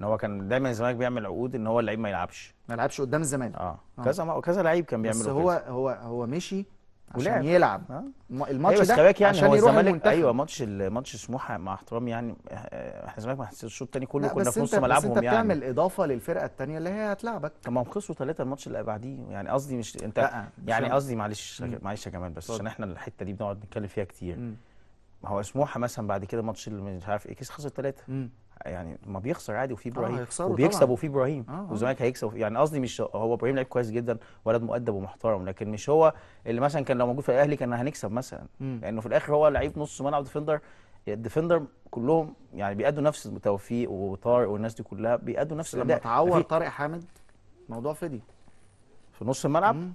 ان هو كان دايما الزمالك بيعمل عقود ان هو اللعيب ما يلعبش ما يلعبش قدام الزمالك اه, آه. كذا آه. كذا لعيب كان بيعمل بس هو كذا. هو هو مشي عشان ولعب. يلعب آه. أيوة، الماتش ده يعني عشان هو يروح الزمالك ايوه ماتش ماتش سموحه مع احترامي يعني احنا آه، الزمالك ما حسيتش الشوط الثاني كله كنا في نص ملعبهم يعني بس انت بتعمل يعني. اضافه للفرقه الثانيه اللي هي هتلعبك طب ما هم خسروا ثلاثه الماتش اللي بعديه يعني قصدي مش انت لا. يعني قصدي معلش معلش يا جمال بس عشان احنا الحته دي بنقعد نتكلم فيها كتير ما هو سموحه مثلا بعد كده ماتش مش عارف ايه كيس خسر ثلاثه يعني ما بيخسر عادي وفي آه، ابراهيم آه وبيكسب وفي ابراهيم آه, آه. والزمالك هيكسب يعني قصدي مش هو ابراهيم لعيب كويس جدا ولد مؤدب ومحترم لكن مش هو اللي مثلا كان لو موجود في الاهلي كان هنكسب مثلا لانه يعني في الاخر هو لعيب نص ملعب ديفندر الديفندر كلهم يعني بيأدوا نفس توفيق وطارق والناس دي كلها بيأدوا نفس لما تعور طارق حامد موضوع فدي في نص الملعب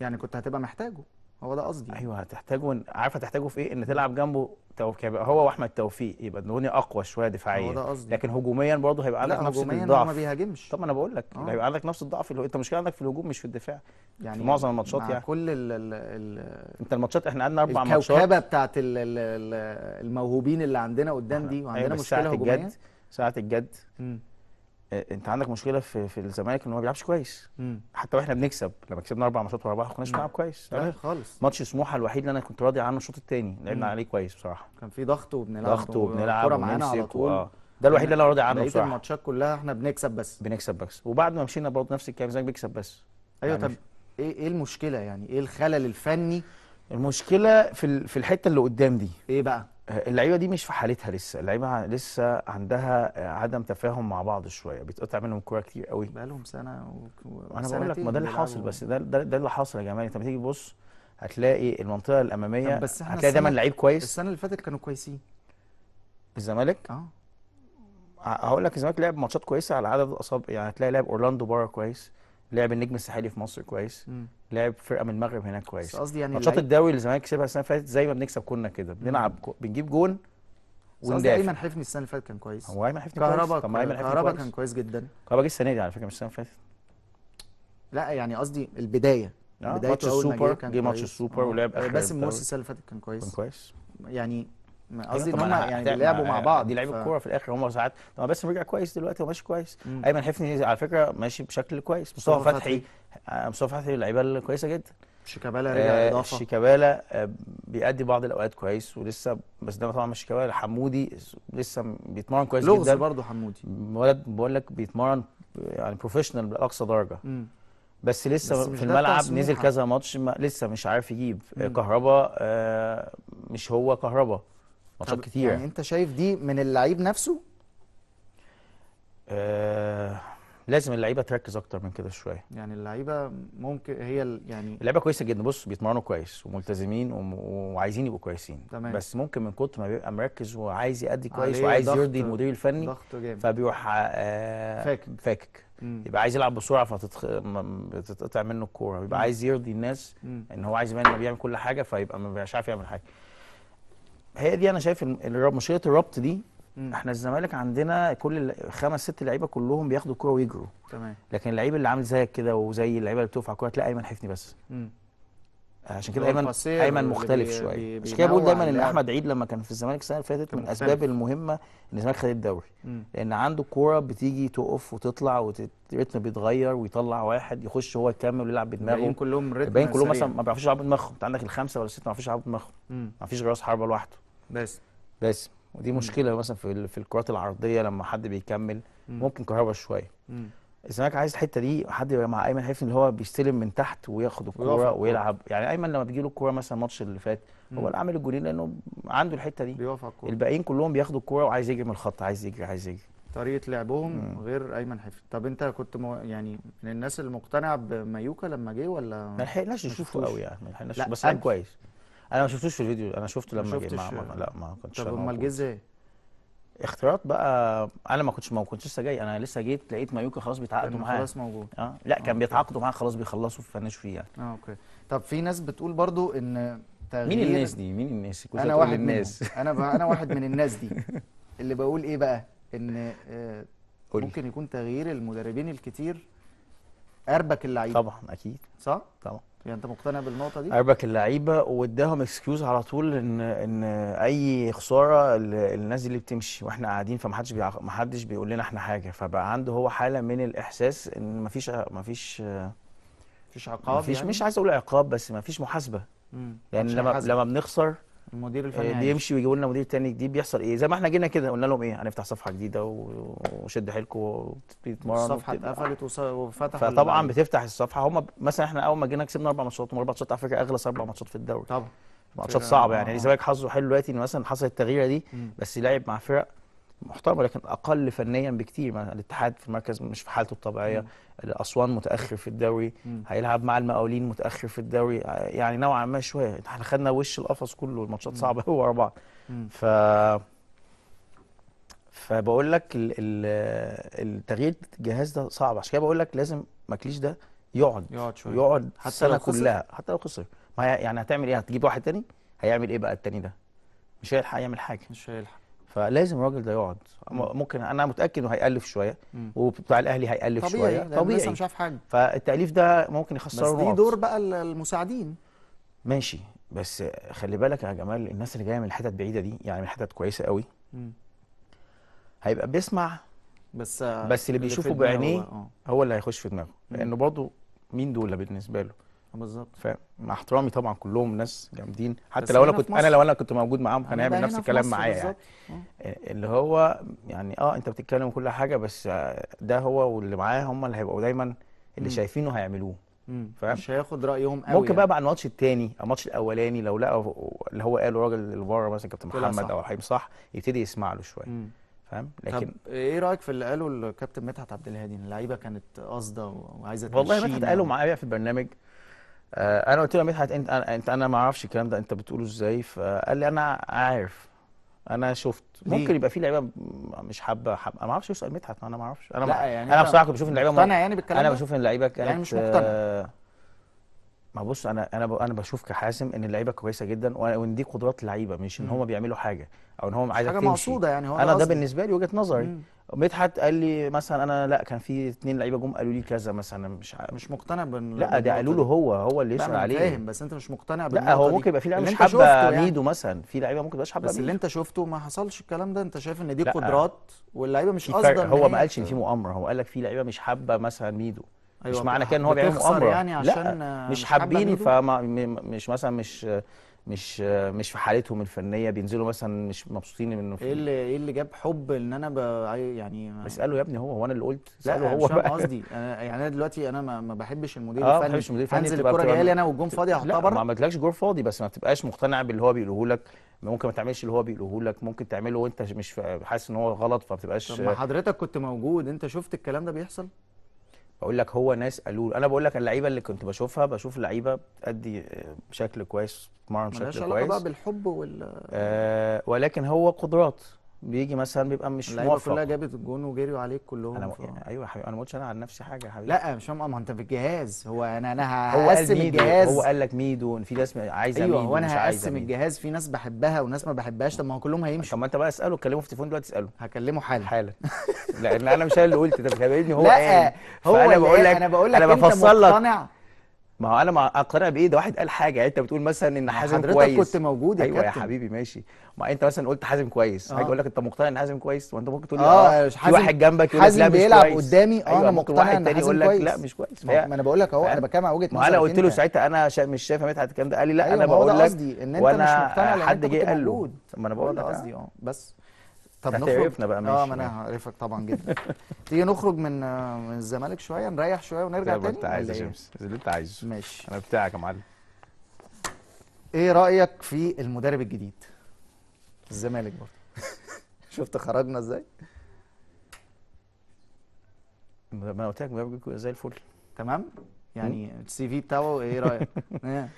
يعني كنت هتبقى محتاجه هو ده قصدي يعني. ايوه هتحتاجه عارفه هتحتاجه في ايه ان تلعب جنبه توفيق هو واحمد توفيق يبقى دوني اقوى شويه دفاعيا هو ده قصدي لكن هجوميا برضه هيبقى عندك نفس الضعف هجوميا ما بيهاجمش طب ما انا بقول لك آه. هيبقى عندك نفس الضعف اللي هو انت مشكله عندك في الهجوم مش في الدفاع يعني في معظم الماتشات يعني كل ال ال ال انت الماتشات احنا قعدنا اربع ماتشات الكوكبه بتاعت ال ال الموهوبين اللي عندنا قدام آه، دي أيوة، وعندنا مشكله هجوميه ساعه الجد الجد آه، انت عندك مشكله في في الزمالك ان هو ما بيلعبش كويس مم. حتى واحنا بنكسب لما كسبنا اربع ماتشات ورا بعض ما كناش بنلعب كويس لا خالص ماتش سموحه الوحيد اللي انا كنت راضي عنه الشوط الثاني لعبنا عليه كويس بصراحه كان في ضغط وبنلعب ضغط وبنلعب معانا على طول آه. ده الوحيد اللي انا راضي عنه بصراحه الماتشات كلها احنا بنكسب بس بنكسب بس وبعد ما مشينا برضه نفس الكلام زي بيكسب بس ايوه يعني طب ايه ايه المشكله يعني ايه الخلل الفني المشكله في في الحته اللي قدام دي ايه بقى اللعيبه دي مش في حالتها لسه اللعيبه لسه عندها عدم تفاهم مع بعض شويه بيتقطع منهم كوره كتير قوي بقالهم سنه وانا انا بقول لك ما ده اللي حاصل بس ده ده, ده اللي حاصل يا جماعه انت بتيجي تبص هتلاقي المنطقه الاماميه بس احنا هتلاقي دايما لعيب كويس السنه اللي فاتت كانوا كويسين الزمالك اه هقول لك الزمالك لعب ماتشات كويسه على عدد الاصابع يعني هتلاقي لعب اورلاندو بره كويس لعب النجم الساحلي في مصر كويس مم. لعب فرقه من المغرب هناك كويس قصدي يعني ماتشات الدوري اللي الزمالك كسبها السنه اللي فاتت زي ما بنكسب كنا كده بنلعب كو... بنجيب جون وندافع ايمن حفني السنه اللي فاتت كان كويس هو ايمن حفني كويس طب ما ايمن حفني كهربا كان كويس جدا كهربا جه السنه دي على فكره مش السنه اللي فاتت لا يعني قصدي البدايه آه، بدايه ماتش السوبر جه ماتش السوبر آه. ولعب اخر باسم مرسي السنه اللي فاتت كان كويس كان كويس يعني أيوة، قصدي ان هم يعني بيلعبوا مع بعض دي لعيبه ف... الكوره في الاخر هم ساعات طب بس رجع كويس دلوقتي وماشي كويس مم. ايمن حفني على فكره ماشي بشكل كويس مصطفى فتحي آه، مصطفى فتحي لعيبه كويسه جدا شيكابالا رجع آه اضافه شيكابالا آه بيأدي بعض الاوقات كويس ولسه بس ده طبعا مش شيكابالا حمودي لسه بيتمرن كويس لغز جدا لغز برضه حمودي ولد بقول لك بيتمرن يعني بروفيشنال باقصى درجه مم. بس لسه بس في الملعب نزل كذا ماتش لسه مش عارف يجيب كهربا آه مش هو كهربا ماتشات كتير يعني انت شايف دي من اللعيب نفسه؟ آه لازم اللعيبه تركز اكتر من كده شويه يعني اللعيبه ممكن هي يعني اللعيبه كويسه جدا بص بيتمرنوا كويس وملتزمين وعايزين يبقوا كويسين تمام. بس ممكن من كتر ما بيبقى مركز وعايز يأدي كويس وعايز يرضي المدير الفني جامد فبيروح آه فاكك فاكك يبقى عايز يلعب بسرعه فتتقطع منه الكوره بيبقى عايز يرضي الناس مم. ان هو عايز يبان انه بيعمل كل حاجه فيبقى ما بيبقاش عارف يعمل حاجه هي دي انا شايف مشكله الربط دي مم. احنا الزمالك عندنا كل خمس ست لعيبه كلهم بياخدوا الكوره ويجروا تمام لكن اللعيب اللي عامل زيك كده وزي اللعيبه اللي بتقف على الكوره تلاقي ايمن حفني بس مم. عشان كده ايمن ايمن مختلف شويه عشان كده بقول دايما ان احمد عيد لما كان في الزمالك السنه اللي فاتت من الاسباب المهمه ان الزمالك خد الدوري لان عنده الكوره بتيجي تقف وتطلع والريتم بيتغير ويطلع واحد يخش هو يكمل ويلعب بدماغه الباقيين كلهم ريتم كلهم مثلا ما بيعرفوش يلعبوا بدماغهم انت عندك الخمسه ولا السته ما بيعرفوش يلعبوا بدماغهم ما فيش غير راس حربه لوحده باسم باسم ودي مشكله مثلا في في الكرات العرضيه لما حد بيكمل ممكن كهربا شويه الزمالك عايز الحته دي حد مع ايمن حفني اللي هو بيستلم من تحت وياخد الكوره ويلعب يعني ايمن لما بيجي له الكوره مثلا الماتش اللي فات هو اللي عامل الجولين لانه عنده الحته دي الباقيين كلهم بياخدوا الكوره وعايز يجري من الخط عايز يجري عايز يجري طريقه لعبهم مم. غير ايمن حفني طب انت كنت مو يعني من الناس المقتنعه بمايوكا لما جه ولا ما لحقناش نشوفه قوي يعني ما لحقناش بس لعب كويس انا ما شفتوش في الفيديو انا شفته لما جه مع ما لا ما كنتش طب امال جه ازاي؟ اختيارات بقى انا ما كنتش ما كنتش لسه جاي انا لسه جيت لقيت مايوكا خلاص بيتعاقدوا معاه خلاص موجود اه لا كان آه، بيتعاقدوا معاه خلاص بيخلصوا فيفنشوا فيه يعني اه اوكي طب في ناس بتقول برضو ان تغيير مين الناس دي مين الناس انا واحد الناس انا ب... انا واحد من الناس دي اللي بقول ايه بقى ان آه ممكن يكون تغيير المدربين الكتير اربك اللعيبه طبعا اكيد صح طبعا يعني انت مقتنع بالنقطه دي اربك اللعيبه واداهم اكسكيوز على طول ان ان اي خساره الناس اللي بتمشي واحنا قاعدين فمحدش بيع... محدش بيقول لنا احنا حاجه فبقى عنده هو حاله من الاحساس ان مفيش مفيش مفيش عقاب مفيش يعني؟ مش عايز اقول عقاب بس مفيش محاسبه لان يعني لما حزب. لما بنخسر المدير آه، الفني بيمشي ويجيبوا لنا مدير تاني جديد بيحصل ايه زي ما احنا جينا كده قلنا لهم ايه هنفتح صفحه جديده وشد حيلكم وتتمرن الصفحه اتقفلت وفتح فطبعا بتفتح الصفحه هم مثلا احنا اول ما جينا كسبنا اربع ماتشات واربع ماتشات على فكره اغلى اربع ماتشات في الدوري طبعا ماتشات صعبه يعني الزمالك آه. حظه حلو دلوقتي ان مثلا حصلت التغييره دي بس لعب مع فرق محترمه لكن اقل فنيا بكتير الاتحاد في المركز مش في حالته الطبيعيه اسوان متاخر في الدوري هيلعب مع المقاولين متاخر في الدوري يعني نوعا ما شويه احنا خدنا وش القفص كله الماتشات صعبه هو ورا بعض ف فبقول لك التغيير الجهاز ده صعب عشان كده بقول لك لازم ماكليش ده يقعد يقعد شويه يقعد حتى السنه كلها حتى لو خسر ما يعني هتعمل ايه هتجيب واحد تاني هيعمل ايه بقى التاني ده مش هيلحق يعمل حاجه مش هيلحق فلازم الراجل ده يقعد ممكن انا متاكد انه هيالف شويه وبتاع الاهلي هيالف طبيعي شويه طبيعي لسه مش عارف حاجه فالتاليف ده ممكن يخسره بس دي دور بقى المساعدين ماشي بس خلي بالك يا جمال الناس اللي جايه من الحتت بعيده دي يعني من حتت كويسه قوي م. هيبقى بيسمع بس بس اللي, اللي بيشوفه بعينيه آه. هو اللي هيخش في دماغه لانه برضه مين دول بالنسبه له بالظبط فمع احترامي طبعا كلهم ناس جامدين حتى لو انا كنت انا لو انا كنت موجود معاهم كان هيعمل نفس الكلام معايا يعني آه، اللي هو يعني اه انت بتتكلم كل حاجه بس ده هو واللي معاه هم اللي هيبقوا دايما اللي م. شايفينه هيعملوه فاهم مش هياخد رايهم قوي ممكن يعني. بقى بعد الماتش الثاني او الماتش الاولاني لو لقى اللي هو قاله راجل الفار مثلا كابتن محمد او حيم صح يبتدي يسمع له شويه فاهم لكن طب ايه رايك في اللي قاله الكابتن مدحت عبد الهادي ان اللعيبه كانت قاصده وعايزه والله مدحت قاله معايا في البرنامج آه، انا قلت له مدحت انت انت انا ما اعرفش الكلام ده انت بتقوله ازاي فقال لي انا عارف انا شفت ممكن يبقى في لعيبه مش حابه انا ما اعرفش يسال مدحت انا ما اعرفش انا لا يعني انا بصراحه كنت بشوف اللعيبه مقتنع يعني بالكلام انا بشوف ان اللعيبه يعني كانت يعني مش مقتنع آه، ما بص انا انا انا بشوف كحاسم ان اللعيبه كويسه جدا وان دي قدرات اللعيبه مش ان هم بيعملوا حاجه او ان هم عايزه حاجه مقصوده يعني هو انا ده بالنسبه لي وجهه نظري مدحت قال لي مثلا انا لا كان في اثنين لعيبه جم قالوا لي كذا مثلا مش مش مقتنع بال لا ده قالوا له هو هو اللي يسال عليه فاهم بس انت مش مقتنع بال لا هو ممكن يبقى في لعيبه مش حابه يعني. ميدو مثلا في لعيبه ممكن تبقاش حابه بس ميدو. اللي انت شفته ما حصلش الكلام ده انت شايف ان دي قدرات واللعيبه مش قصدا هو ما قالش ان في مؤامره هو قال لك في لعيبه مش حابه مثلا ميدو أيوة مش معنى كده ان هو بيعمل مؤامره يعني عشان لا مش حابين مش مثلا مش مش مش في حالتهم الفنيه بينزلوا مثلا مش مبسوطين منه ايه اللي ايه اللي جاب حب ان انا يعني اساله يا ابني هو هو انا اللي قلت اساله هو مش قصدي انا يعني انا دلوقتي انا ما, بحبش المدير الفني اه ما بحبش المدير الفني انزل الكوره جايه لي انا والجون فاضي هحطها بره ما عملتلكش جول فاضي بس ما تبقاش مقتنع باللي هو بيقوله لك ممكن ما تعملش اللي هو بيقوله لك ممكن تعمله وانت مش حاسس ان هو غلط فما تبقاش طب ما حضرتك كنت موجود انت شفت الكلام ده بيحصل بقول لك هو ناس قالوا انا بقول لك اللعيبه اللي كنت بشوفها بشوف لعيبه بتأدي آه، بشكل كويس بتتمرن بشكل كويس مالهاش علاقه بقى بالحب وال آه ولكن هو قدرات بيجي مثلا بيبقى مش موفق كلها جابت الجون وجريوا عليك كلهم انا ف... يعني ايوه حبيبي انا ما قلتش انا عن نفسي حاجه يا حبيبي لا مش ما انت في الجهاز هو انا انا هقسم الجهاز هو قال لك ميدو في ناس عايزه أيوة ميدو هو انا هقسم الجهاز في ناس بحبها وناس ما بحبهاش طب ما هو كلهم هيمشوا طب ما انت بقى اساله كلمه في التليفون دلوقتي اساله هكلمه حالا حالا لان انا مش انا اللي قلت ده بيتهيألي هو لا قال. هو انا بقول لك انا بقول لك انا بفصل لك ما هو انا ما اقتنع بايه ده واحد قال حاجه يعني انت بتقول مثلا ان حازم كويس حضرتك كنت موجود يا ايوه كابتن. يا حبيبي ماشي ما انت مثلا قلت حازم كويس آه. هاجي اقول لك انت مقتنع ان حازم كويس وانت ممكن تقول لي اه, آه. في واحد جنبك يقول لك لا مش بيلعب كويس قدامي اه أيوة، انا مقتنع ان حازم يقول لك كويس. لا مش كويس ما, ما انا بقول لك اهو انا على وجهه نظري ما انا قلت له ساعتها انا شا مش شايف مدحت الكلام ده قال لي لا أيوة انا بقول لك قصدي ان انت مش مقتنع حد جه قال له ما انا بقول لك آه. قصدي اه بس طب نخرج عرفنا بقى آه، ماشي اه ما انا عارفك طبعا جدا تيجي نخرج من من الزمالك شويه نريح شويه ونرجع تاني انت عايز يا إيه؟ شمس اللي انت عايزه ماشي انا بتاعك يا معلم ايه رايك في المدرب الجديد الزمالك برضه شفت خرجنا ازاي ما انا قلت لك مبروك زي الفل تمام يعني السي في بتاعه ايه رايك إيه؟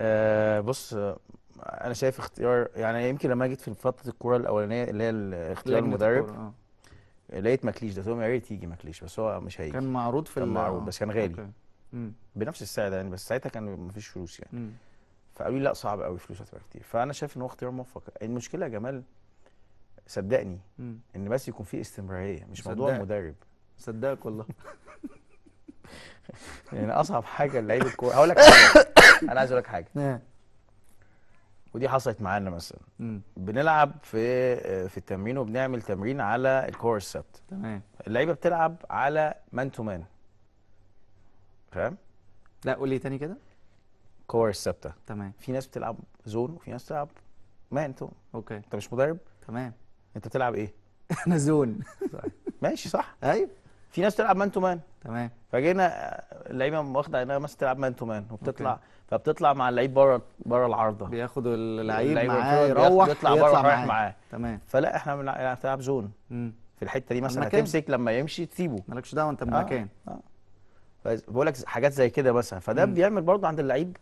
آه بص انا شايف اختيار يعني يمكن لما جيت في فتره الكوره الاولانيه اللي هي اختيار المدرب آه. لقيت ماكليش ده يا ريت يجي ماكليش بس هو مش هيجي كان معروض في كان معروض بس كان غالي بنفس السعر ده يعني بس ساعتها كان مفيش فلوس يعني فقالوا لي لا صعب قوي فلوس هتبقى كتير فانا شايف ان هو اختيار موفق المشكله يا جمال صدقني ان بس يكون في استمراريه مش صدق. موضوع مدرب صدقك والله يعني اصعب حاجه لعيب الكوره هقول لك حاجه انا عايز اقول لك حاجه نعم. ودي حصلت معانا مثلا بنلعب في آه، في التمرين وبنعمل تمرين على الكور السبت تمام اللعيبه بتلعب على مان تو مان فاهم لا قول لي تاني كده كور الثابته تمام في ناس بتلعب زون وفي ناس بتلعب مان تو اوكي انت مش مدرب تمام انت بتلعب ايه انا زون ماشي صح ايوه في ناس بتلعب مان تو مان تمام فجينا اللعيبه واخده انها مثلا تلعب مان تو مان وبتطلع أوكي. فبتطلع مع اللعيب بره بره العارضه بياخد اللعيب معاه يروح يطلع بره معاه. معاه تمام فلا احنا يعني بنلعب زون مم. في الحته دي مثلا تمسك لما يمشي تسيبه مالكش دعوه انت آه، بمكان آه. آه. بقول لك حاجات زي كده مثلا فده مم. بيعمل برضه عند اللعيب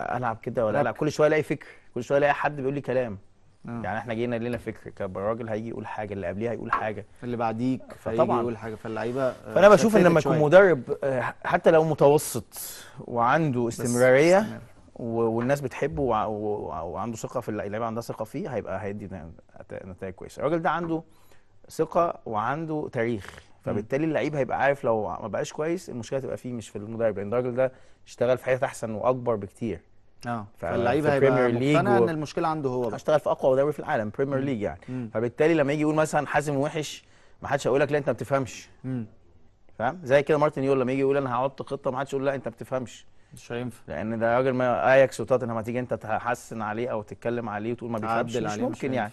العب كده ولا العب كل شويه الاقي فكر كل شويه الاقي حد بيقول لي كلام آه. يعني احنا جينا لنا فكر الراجل هيجي يقول حاجه اللي قبليه هيقول حاجه اللي بعديك فطبعا يقول حاجه فاللعيبه آه، فانا بشوف ان لما يكون مدرب آه، حتى لو متوسط وعنده استمراريه والناس بتحبه وعنده ثقه في اللعيبه عندها ثقه فيه هيبقى هيدي نتائج كويسه الراجل ده عنده ثقه وعنده تاريخ فبالتالي اللعيب هيبقى عارف لو ما بقاش كويس المشكله تبقى فيه مش في المدرب لان الراجل ده اشتغل في حاجات احسن واكبر بكتير اه فاللعيبه هيبقى مقتنع و... ان المشكله عنده هو هشتغل في اقوى دوري في العالم بريمير ليج يعني مم. فبالتالي لما يجي يقول مثلا حازم وحش ما حدش هيقول لك لا انت ما بتفهمش فاهم زي كده مارتن يقول لما يجي يقول انا هحط خطه ما حدش يقول لا انت ما بتفهمش مش هينفع لان ده راجل ما اياكس وتوتنهام تيجي انت تحسن عليه او تتكلم عليه وتقول ما بيفهمش مش عليه ممكن مش يعني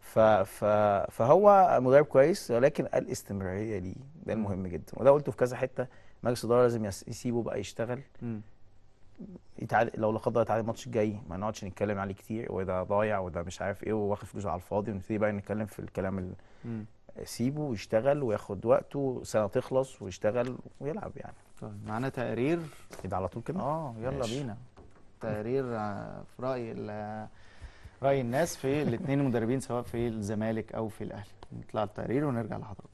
ف ف فهو مدرب كويس ولكن الاستمراريه دي ده المهم جدا وده قلته في كذا حته مجلس الاداره لازم يسيبه بقى يشتغل مم. يتعال... لو لا قدر تعالى الماتش الجاي ما نقعدش نتكلم عليه كتير وده ضايع وده مش عارف ايه وواخد فلوس على الفاضي ونبتدي بقى نتكلم في الكلام ال... سيبه ويشتغل وياخد وقته سنه تخلص ويشتغل ويلعب يعني طيب معانا تقرير كده على طول كده اه يلا ماشي. بينا تقرير آه، في راي راي الناس في الاثنين المدربين سواء في الزمالك او في الاهلي نطلع التقرير ونرجع لحضراتكم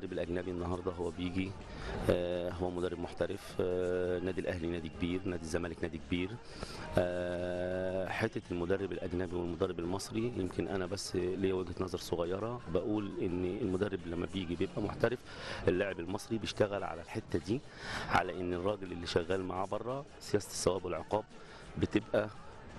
المدرب الاجنبي النهارده هو بيجي آه، هو مدرب محترف آه، نادي الاهلي نادي كبير نادي الزمالك نادي كبير آه، حته المدرب الاجنبي والمدرب المصري يمكن انا بس ليا وجهه نظر صغيره بقول ان المدرب لما بيجي بيبقى محترف اللاعب المصري بيشتغل على الحته دي على ان الراجل اللي شغال معاه بره سياسه الثواب والعقاب بتبقى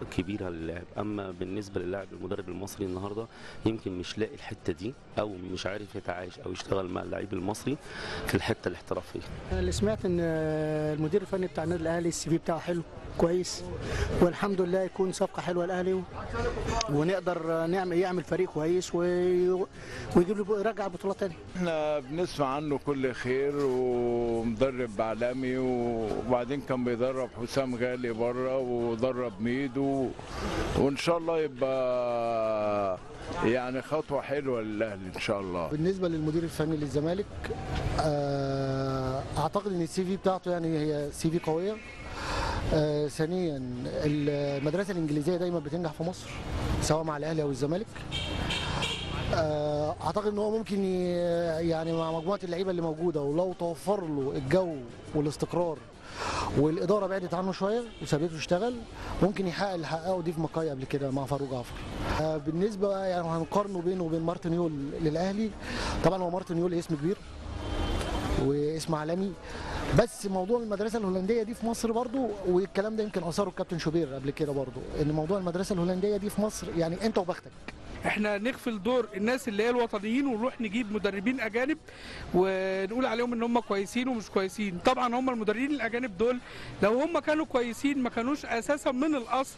كبيره للاعب اما بالنسبه للاعب المدرب المصري النهارده يمكن مش لاقي الحته دي او مش عارف يتعايش او يشتغل مع اللعيب المصري في الحته الاحترافيه اللي سمعت ان المدير الفني بتاع النادي الاهلي السي في بتاعه حلو كويس والحمد لله يكون صفقه حلوه الاهلي ونقدر نعمل يعمل فريق كويس ويجيب له يرجع بطولة تاني احنا بنسمع عنه كل خير ومدرب عالمي وبعدين كان بيدرب حسام غالي بره ودرب ميدو وان شاء الله يبقى يعني خطوه حلوه للاهلي ان شاء الله بالنسبه للمدير الفني للزمالك آه، اعتقد ان السي في بتاعته يعني هي سي في قويه آه، ثانيا المدرسه الانجليزيه دايما بتنجح في مصر سواء مع الاهلي او الزمالك آه، اعتقد ان هو ممكن يعني مع مجموعه اللعيبه اللي موجوده ولو توفر له الجو والاستقرار والاداره بعدت عنه شويه وسابته يشتغل ممكن يحقق اللي حققه ديف في مكاي قبل كده مع فاروق جعفر آه، بالنسبه يعني هنقارنه بينه وبين مارتن يول للاهلي طبعا هو مارتن يول اسم كبير واسم عالمي بس موضوع المدرسه الهولنديه دي في مصر برضو والكلام ده يمكن اثاره الكابتن شوبير قبل كده برضو ان موضوع المدرسه الهولنديه دي في مصر يعني انت وبختك احنا نغفل دور الناس اللي هي الوطنيين ونروح نجيب مدربين اجانب ونقول عليهم ان هم كويسين ومش كويسين طبعا هم المدربين الاجانب دول لو هم كانوا كويسين ما كانوش اساسا من الاصل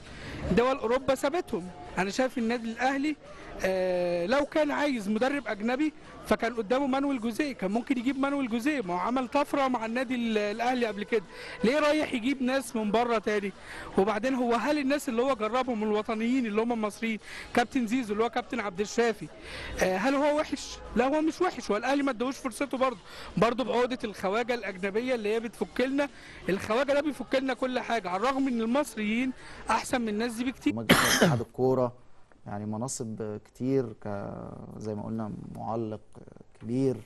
دول اوروبا سابتهم انا شايف النادي الاهلي آه، لو كان عايز مدرب اجنبي فكان قدامه مانويل جوزيه كان ممكن يجيب مانويل جوزيه ما هو عمل طفره مع النادي الاهلي قبل كده ليه رايح يجيب ناس من بره تاني وبعدين هو هل الناس اللي هو جربهم الوطنيين اللي هم المصريين كابتن زيزو اللي هو كابتن عبد الشافي آه، هل هو وحش لا هو مش وحش هو الاهلي ما ادوش فرصته برضه برضه بعقده الخواجه الاجنبيه اللي هي بتفك لنا الخواجه ده بيفك لنا كل حاجه على الرغم ان المصريين احسن من الناس دي بكتير الكوره يعني مناصب كتير ك زي ما قلنا معلق كبير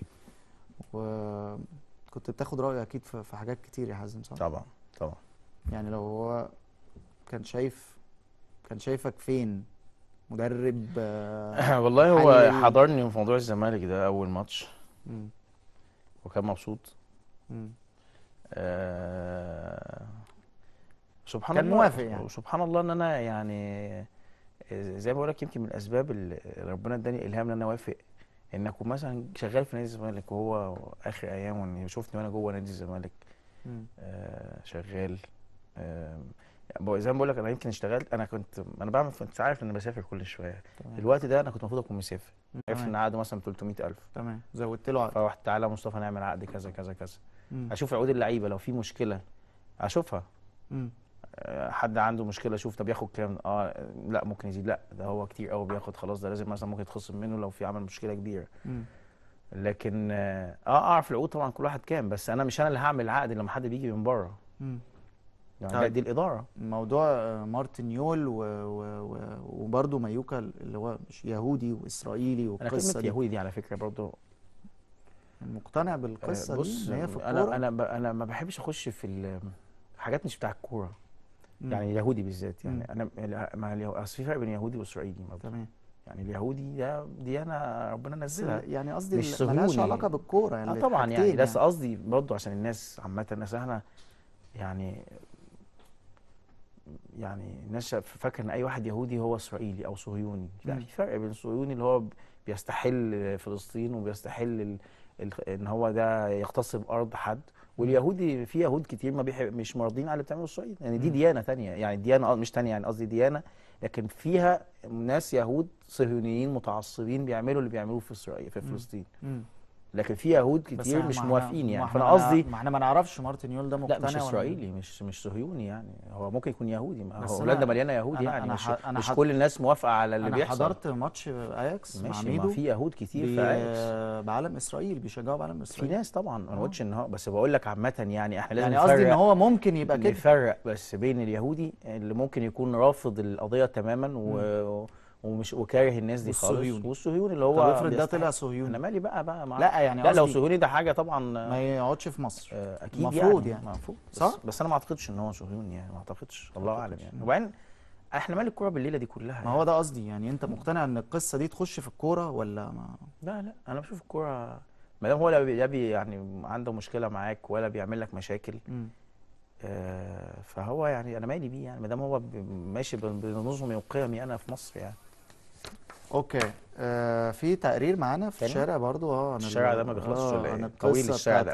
وكنت بتاخد رايه اكيد في حاجات كتير يا حازم صح؟ طبعا طبعا يعني لو هو كان شايف كان شايفك فين مدرب والله هو حضرني في موضوع الزمالك ده اول ماتش وكان مبسوط سبحان آه سبحان كان الله موافق يعني. سبحان الله ان انا يعني آه، زي ما بقول لك يمكن من الاسباب اللي ربنا اداني الهام ان انا اوافق ان اكون مثلا شغال في نادي الزمالك وهو اخر ايام وان يشوفني وانا جوه نادي الزمالك آه شغال آه زي ما بقول لك انا يمكن اشتغلت انا كنت انا بعمل انت عارف ان انا بسافر كل شويه الوقت ده انا كنت المفروض اكون مسافر عرفت ان عقده مثلا 300000 تمام زودت له عقد فروحت تعالى مصطفى نعمل عقد كذا كذا كذا مم. اشوف عقود اللعيبه لو في مشكله اشوفها مم. حد عنده مشكله شوف طب ياخد كام اه لا ممكن يزيد لا ده هو كتير قوي بياخد خلاص ده لازم مثلا ممكن يتخصم منه لو في عمل مشكله كبيره لكن آه،, اه اعرف العقود طبعا كل واحد كام بس انا مش انا اللي هعمل العقد لما حد بيجي من بره يعني طيب. دي الاداره موضوع آه، مارتن يول و... و... مايوكا اللي هو مش يهودي واسرائيلي والقصه انا دي يهودي دي على فكره برضو مقتنع آه، بالقصه بص دي ان هي في الكوره انا انا انا ما بحبش اخش في حاجات مش بتاع الكوره يعني اليهودي بالذات يعني انا ما اصل في فرق بين يهودي واسرائيلي تمام يعني اليهودي ده ديانه ربنا نزلها يعني قصدي مش ملهاش يعني. علاقه بالكوره يعني آه طبعا يعني بس يعني. قصدي برضه عشان الناس عامه الناس احنا يعني يعني الناس فاكر ان اي واحد يهودي هو اسرائيلي او صهيوني لا في فرق بين الصهيوني اللي هو بيستحل فلسطين وبيستحل ان هو ده يغتصب ارض حد واليهودي في يهود كتير ما بيحب مش مرضين على اللي بتعمله اسرائيل يعني دي ديانه ثانيه يعني ديانه آه، مش ثانيه يعني قصدي ديانه لكن فيها ناس يهود صهيونيين متعصبين بيعملوا اللي بيعملوه في اسرائيل في فلسطين لكن في يهود كتير مش موافقين يعني فانا قصدي ما احنا ما نعرفش مارتن يول ده مقتنع لا مش اسرائيلي مش مش صهيوني يعني هو ممكن يكون يهودي ما هو هولندا مليانه يهود يعني أنا مش, أنا مش كل الناس موافقه على اللي أنا بيحصل انا حضرت ماتش اياكس مع ميدو ما في يهود كتير في اياكس بعلم اسرائيل بيشجعوا بعلم اسرائيل في ناس طبعا انا ما آه. قلتش ان هو بس بقول لك عامه يعني احنا لازم يعني قصدي ان هو ممكن يبقى كده نفرق بس بين اليهودي اللي ممكن يكون رافض القضيه تماما و ومش وكاره الناس دي خالص والصهيوني والصهيوني اللي هو طب افرض ده طلع صهيوني انا مالي بقى بقى معاه لا يعني لا لو صهيوني ده حاجه طبعا ما يقعدش في مصر آه، اكيد المفروض يعني مفروض يعني. صح بس, بس انا ما اعتقدش ان هو صهيوني يعني ما اعتقدش الله اعلم يعني وبعدين احنا مال الكوره بالليله دي كلها ما هو يعني. ده قصدي يعني انت مقتنع ان القصه دي تخش في الكوره ولا ما لا لا انا بشوف الكوره ما دام هو لا بي يعني عنده مشكله معاك ولا بيعمل لك مشاكل م. آه فهو يعني انا مالي بيه يعني ما دام هو ماشي بنظمي وقيمي انا في مصر يعني اوكي آه في تقرير معانا في الشارع برضو اه عن الشارع ده ما بيخلصش آه ولا ايه؟ عن القصه بتاعت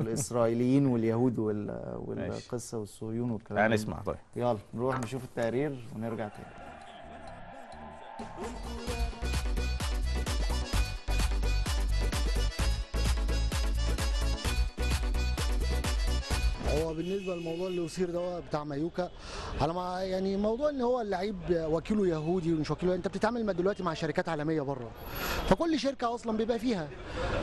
الاسرائيليين واليهود وال... والقصه والصهيون والكلام ده هنسمع طيب يلا نروح نشوف التقرير ونرجع تاني هو بالنسبه للموضوع اللي اثير ده بتاع مايوكا انا ما يعني موضوع ان هو اللعيب وكيله يهودي ومش وكيله انت بتتعامل دلوقتي مع شركات عالميه بره فكل شركه اصلا بيبقى فيها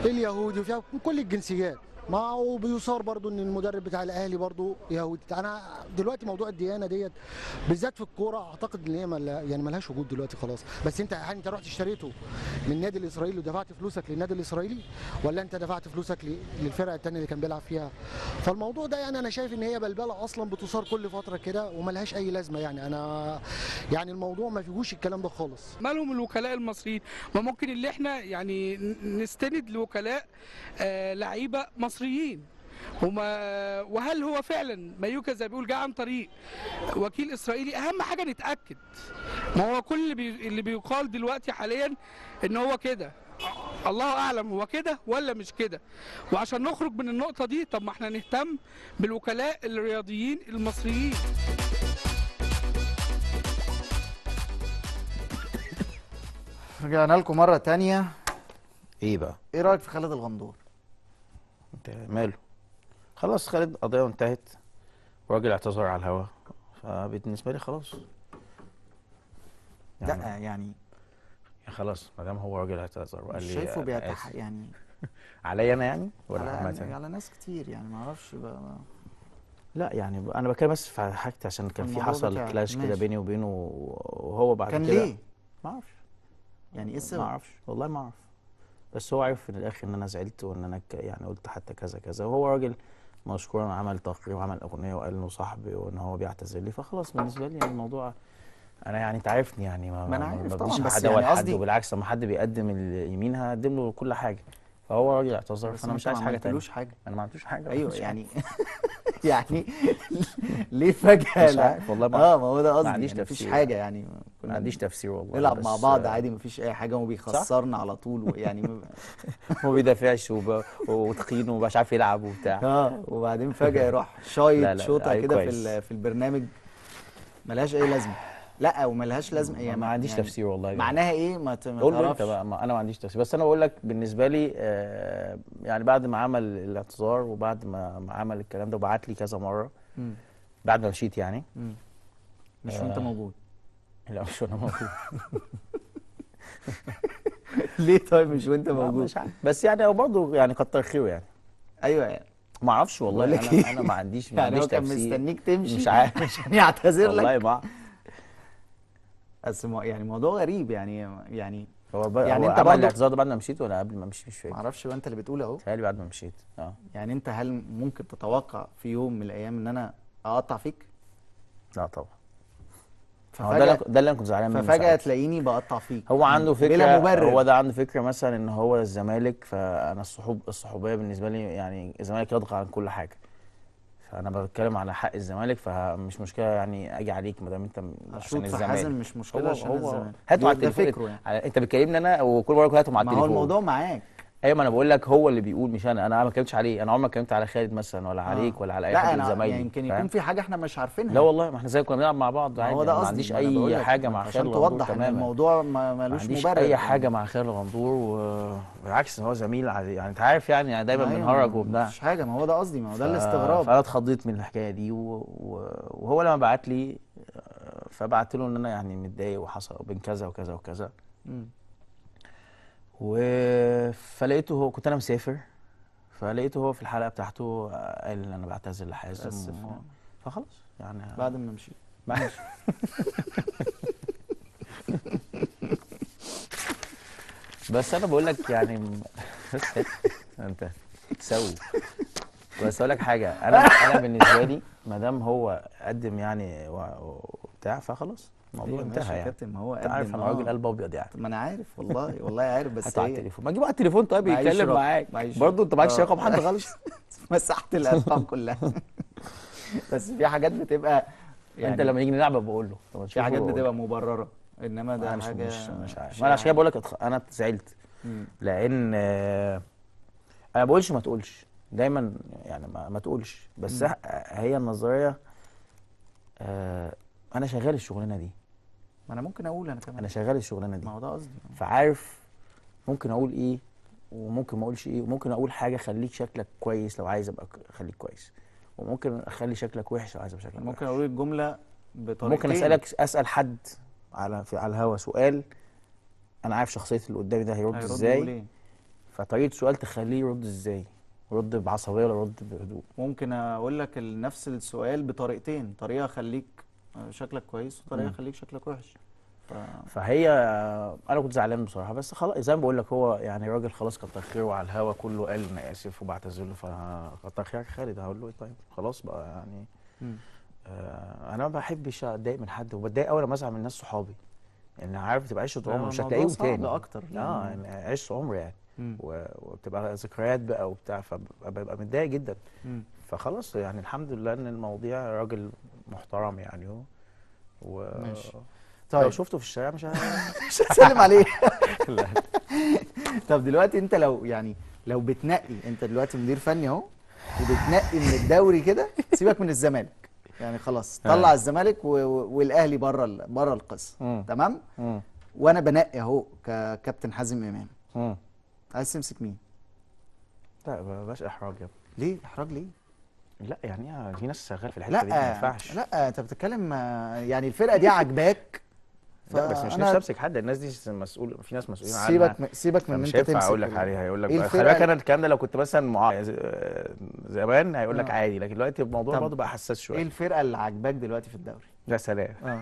اليهودي وفيها كل الجنسيات ما هو بيثار برضو ان المدرب بتاع الاهلي برضو يهودي انا دلوقتي موضوع الديانه ديت بالذات في الكوره اعتقد ان هي مل... يعني ملهاش وجود دلوقتي خلاص بس انت هل انت رحت اشتريته من النادي الاسرائيلي ودفعت فلوسك للنادي الاسرائيلي ولا انت دفعت فلوسك للفرقه الثانيه اللي كان بيلعب فيها فالموضوع ده يعني انا شايف ان هي بلبله اصلا بتثار كل فتره كده وملهاش اي لازمه يعني انا يعني الموضوع ما فيهوش الكلام ده خالص مالهم الوكلاء المصريين ما ممكن اللي احنا يعني نستند لوكلاء آه لعيبه مصريين المصريين وما وهل هو فعلا مايوكا زي بيقول جاء عن طريق وكيل اسرائيلي اهم حاجه نتاكد ما هو كل بي اللي بيقال دلوقتي حاليا ان هو كده الله اعلم هو كده ولا مش كده وعشان نخرج من النقطه دي طب ما احنا نهتم بالوكلاء الرياضيين المصريين رجعنا لكم مره تانية ايه بقى ايه رايك في خالد الغندور انت ماله خلاص خالد قضيه وانتهت وراجل اعتذر على الهوا فبالنسبه لي خلاص لا يعني, يعني, يعني خلاص ما دام هو راجل اعتذر وقال لي شايفه بيتح يعني عليا انا يعني ولا على, على ناس كتير يعني ما اعرفش بقى لا يعني انا بتكلم بس في حاجتي عشان كان في حصل كلاش كده بيني وبينه وهو بعد كده كان ليه؟ ما اعرفش يعني ايه السبب؟ ما اعرفش والله ما اعرف بس هو عرف في الاخر ان انا زعلت وان انا يعني قلت حتى كذا كذا وهو راجل مشكور عمل تقرير وعمل اغنيه وقال انه صاحبي وان هو بيعتذر لي فخلاص بالنسبه لي يعني الموضوع انا يعني تعرفني يعني ما, ما انا عارف طبعا بس يعني قصدي بالعكس لما حد بيقدم اليمين هقدم له كل حاجه فهو راجل اعتذر فانا مش عايز حاجه تانية حاجه انا ما عملتوش حاجه ايوه يعني يعني ليه فجاه لا والله ما اه ما هو ده قصدي ما عنديش يعني مفيش حاجه يعني ما عنديش تفسير والله نلعب مع بعض عادي ما فيش اي حاجه وبيخسرنا على طول يعني ما بيدافعش وتخين ومش عارف يلعب وبتاع اه وبعدين فجاه يروح شايط شوطه أيوه، كده في في البرنامج ملهاش اي لازمه لا وملهاش لازمه يعني ما عنديش يعني تفسير والله معناها ايه ما تعرفش له انت بقى ما انا ما عنديش تفسير بس انا بقول لك بالنسبه لي آه يعني بعد ما عمل الاعتذار وبعد ما, عمل الكلام ده وبعت لي كذا مره مم. بعد ما مشيت يعني مم. مش آه وانت موجود لا مش وانا موجود ليه طيب مش وانت موجود مش بس يعني هو برضه يعني كتر خيره يعني ايوه يعني ما اعرفش والله انا انا ما عنديش ما عنديش يعني هو كان مستنيك تمشي مش عارف عشان يعتذر لك والله ما بس يعني موضوع غريب يعني يعني هو بقى يعني انت بعد الاعتذار ده بعد ما مشيت ولا قبل ما مشيت مش فاكر معرفش بقى انت اللي بتقول اهو تهيألي بعد ما مشيت اه يعني انت هل ممكن تتوقع في يوم من الايام ان انا اقطع فيك؟ لا طبعا هو ده ده اللي انا كنت زعلان منه ففجاه تلاقيني بقطع فيك هو عنده فكره بلا مبرر هو ده عنده فكره مثلا ان هو الزمالك فانا الصحوب الصحوبيه بالنسبه لي يعني الزمالك يضغط عن كل حاجه انا بتكلم على حق الزمالك فمش مشكله يعني اجي عليك ما دام انت عشان الزمالك حازم مش مشكله هو عشان هو الزمالك هاتوا على التليفون يعني. انت بتكلمني انا وكل مره هاتوا على التليفون هو الموضوع معاك ايوه ما انا بقول لك هو اللي بيقول مش انا انا ما اتكلمتش عليه انا عمري ما اتكلمت على خالد مثلا ولا آه. عليك آه. ولا على اي حد من زمايلي لا يعني يمكن يكون في حاجه احنا مش عارفينها لا والله ما احنا زي كنا بنلعب مع بعض عادي هو ده قصدي ما عنديش اي يعني. حاجه مع خالد عشان توضح ان الموضوع ملوش مبرر ما عنديش اي حاجه مع خالد غندور وبالعكس هو زميل عادي يعني انت عارف يعني, يعني دايما أيوة، بنهرج وبتاع مش حاجه ما هو ده قصدي ما هو ده الاستغراب فانا اتخضيت من الحكايه دي وهو لما بعت لي آه، فبعت له ان انا يعني متضايق وحصل بين كذا وكذا وكذا و فلقيته كنت انا مسافر فلقيته هو في الحلقه بتاعته آه، قال انا بعتذر لحازم و... فخلاص يعني بعد ما مشيت بس انا بقول لك يعني انت تسوي بس اقول لك حاجه انا انا بالنسبه لي ما دام هو قدم يعني وبتاع فخلاص الموضوع إيه، انتهى يعني كابتن ما هو انت عارف انا راجل قلب ابيض يعني ما انا عارف والله والله عارف بس هتقطع التليفون إيه؟ ما تجيب بقى التليفون طيب يتكلم معاك برضه انت معكش رقم آه. حد خالص مسحت الارقام كلها بس في حاجات بتبقى يعني انت لما يجي نلعب بقول له في حاجات بتبقى مبرره انما ده مش حاجه مش مش عارف انا عشان كده بقول لك يعني. انا زعلت لان آه، انا ما بقولش ما تقولش دايما يعني ما, ما تقولش بس هي النظريه آه، انا شغال الشغلانه دي ما انا ممكن اقول انا كمان انا شغال الشغلانه دي ما هو ده قصدي فعارف ممكن اقول ايه وممكن ما اقولش ايه وممكن اقول حاجه خليك شكلك كويس لو عايز ابقى خليك كويس وممكن اخلي شكلك وحش لو عايز ابقى شكلك ممكن اقول الجمله بطريقتين ممكن اسالك اسال حد على في على الهوا سؤال انا عارف شخصيه اللي قدامي ده هيرد ازاي إيه؟ فطريقه سؤال تخليه يرد ازاي رد بعصبيه ولا رد بهدوء ممكن اقول لك نفس السؤال بطريقتين طريقه خليك شكلك كويس وطريقه يخليك شكلك وحش ف... فهي انا كنت زعلان بصراحه بس خلاص زي ما بقول لك هو يعني راجل خلاص كتر خيره على الهوا كله قال انا اسف وبعتذر له فكتر خيرك خالد هقول له ايه طيب خلاص بقى يعني آه انا ما بحبش اتضايق من حد وبتضايق قوي لما ازعل من ناس صحابي ان يعني عارف بتبقى عشره عمر مش هتلاقيهم تاني اكتر اه يعني عشره عمر يعني وبتبقى ذكريات بقى وبتاع فببقى متضايق جدا مم. فخلاص يعني الحمد لله ان المواضيع راجل محترم يعني و ماشي. طيب لو شفته في الشارع مش مش هسلم عليه لا طب دلوقتي انت لو يعني لو بتنقي انت دلوقتي مدير فني اهو وبتنقي من الدوري كده سيبك من الزمالك يعني خلاص طلع الزمالك والاهلي بره بره القصه تمام وانا بنقي اهو ككابتن حازم امام عايز تمسك مين؟ لا بلاش احراج يا ليه احراج ليه؟ لا يعني في ناس شغاله في الحته دي ما ينفعش لا انت بتتكلم يعني الفرقه دي عجباك ف... لا بس مش نفسي امسك حد الناس دي مسؤول في ناس مسؤولين عنها سيبك م... سيبك من انت تمسك مش هقول لك عليها هيقول لك إيه خلي بالك انا الكلام ده لو كنت مثلا مع... زمان هيقول لك آه. عادي لكن دلوقتي الموضوع برضه بقى حساس شويه ايه الفرقه اللي عجباك دلوقتي في الدوري؟ يا سلام اه,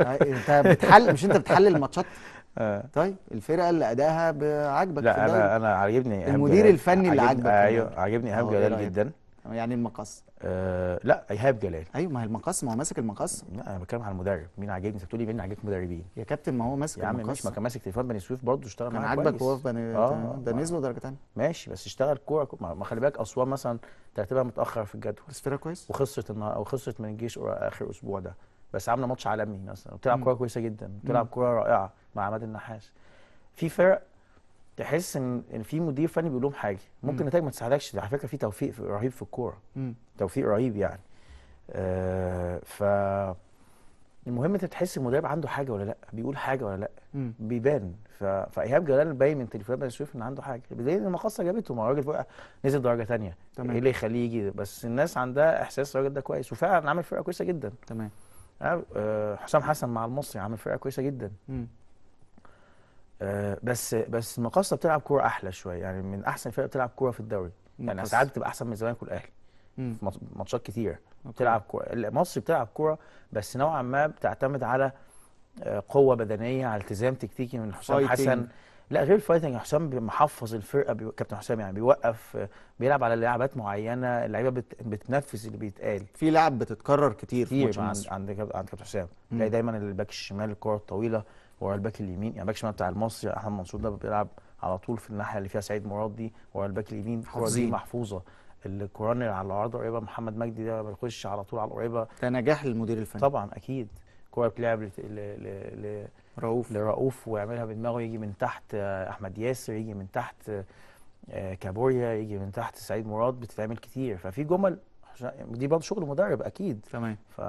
آه، انت بتحلل مش انت بتحلل الماتشات آه. طيب الفرقه اللي اداها عاجبك لا في انا انا عاجبني المدير الفني اللي عاجبك ايوه عاجبني آه، ايهاب جلال جدا يعني المقص آه لا ايهاب جلال ايوه ما هي المقص ما هو ماسك المقص لا انا بتكلم على المدرب مين عاجبني انت بتقولي مين عاجبك مدربين يا كابتن ما هو ماسك المقص يا عم ماشي ما كان ماسك تليفون بني سويف برضه اشتغل كان عاجبك هو في بني آه ده آه، نزله آه. درجه ثانيه ماشي بس اشتغل كوره ما خلي بالك اسوان مثلا ترتيبها متاخر في الجدول بس فرقه كويس وخسرت النهارده وخسرت من الجيش اخر اسبوع ده بس عامله ماتش عالمي مثلا وتلعب كوره كويسه جدا بتلعب كوره رائعه مع عماد النحاس في فرق تحس ان ان في مدير فني بيقول لهم حاجه ممكن النتائج ما تساعدكش على فكره في توفيق رهيب في الكوره توفيق رهيب يعني آه ف المهم انت تحس المدرب عنده حاجه ولا لا بيقول حاجه ولا لا مم. بيبان ف... فايهاب جلال باين من تليفونات بني سويف ان عنده حاجه بدايه المقصه جابته ما الراجل فرقه نزل درجه ثانيه ايه اللي يخليه يجي بس الناس عندها احساس الراجل ده كويس وفعلا عامل فرقه كويسه جدا تمام آه, آه، حسام حسن مع المصري عامل فرقه كويسه جدا مم. آه، بس بس مقصه بتلعب كوره احلى شويه يعني من احسن الفرق بتلعب كوره في الدوري يعني ساعات بتبقى احسن من الزمالك والاهلي في ماتشات كتير بتلعب كوره مصر بتلعب كوره بس نوعا ما بتعتمد على آه، قوه بدنيه على التزام تكتيكي من حسام حسن لا غير الفايتنج يعني حسام محفظ الفرقه بي... كابتن حسام يعني بيوقف آه، بيلعب على لعبات معينه اللعيبه بت... بتنفذ اللي بيتقال في لعب بتتكرر كتير, كتير في عند عند كابتن حسام تلاقي دايما الباك الشمال الكره الطويله ورا الباك اليمين يعني الباك الشمال بتاع المصري احمد منصور ده بيلعب على طول في الناحيه اللي فيها سعيد مراد دي ورا الباك اليمين الكره دي محفوظه الكورنر على العارضه قريبه محمد مجدي ده بيخش على طول على القريبه ده نجاح للمدير الفني طبعا اكيد كوره بتلعب ل... ل... ل... رؤوف لرؤوف ويعملها بدماغه يجي من تحت آه، احمد ياسر يجي من تحت آه، آه، كابوريا يجي من تحت سعيد مراد بتتعمل كتير ففي جمل دي برضه شغل مدرب اكيد تمام ف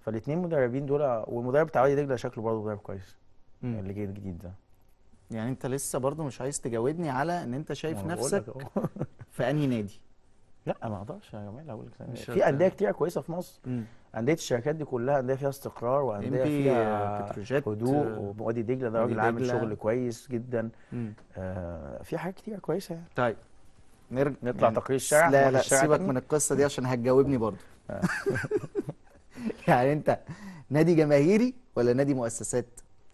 فالاثنين مدربين دول والمدرب بتاع وادي دجله شكله برضه مدرب كويس مم. اللي جاي الجديد ده يعني انت لسه برضه مش عايز تجاوبني على ان انت شايف نفسك في انهي نادي لا ما اقدرش يا جماعه اقول لك يعني في انديه كتير كويسه في مصر انديه الشركات دي كلها انديه فيها استقرار وانديه فيها هدوء ووادي دجله ده راجل عامل شغل كويس جدا آه في حاجات كتير كويسه يعني طيب نرجع نطلع يعني تقرير الشارع لا لا سيبك من القصه دي عشان هتجاوبني برضه آه. يعني انت نادي جماهيري ولا نادي مؤسسات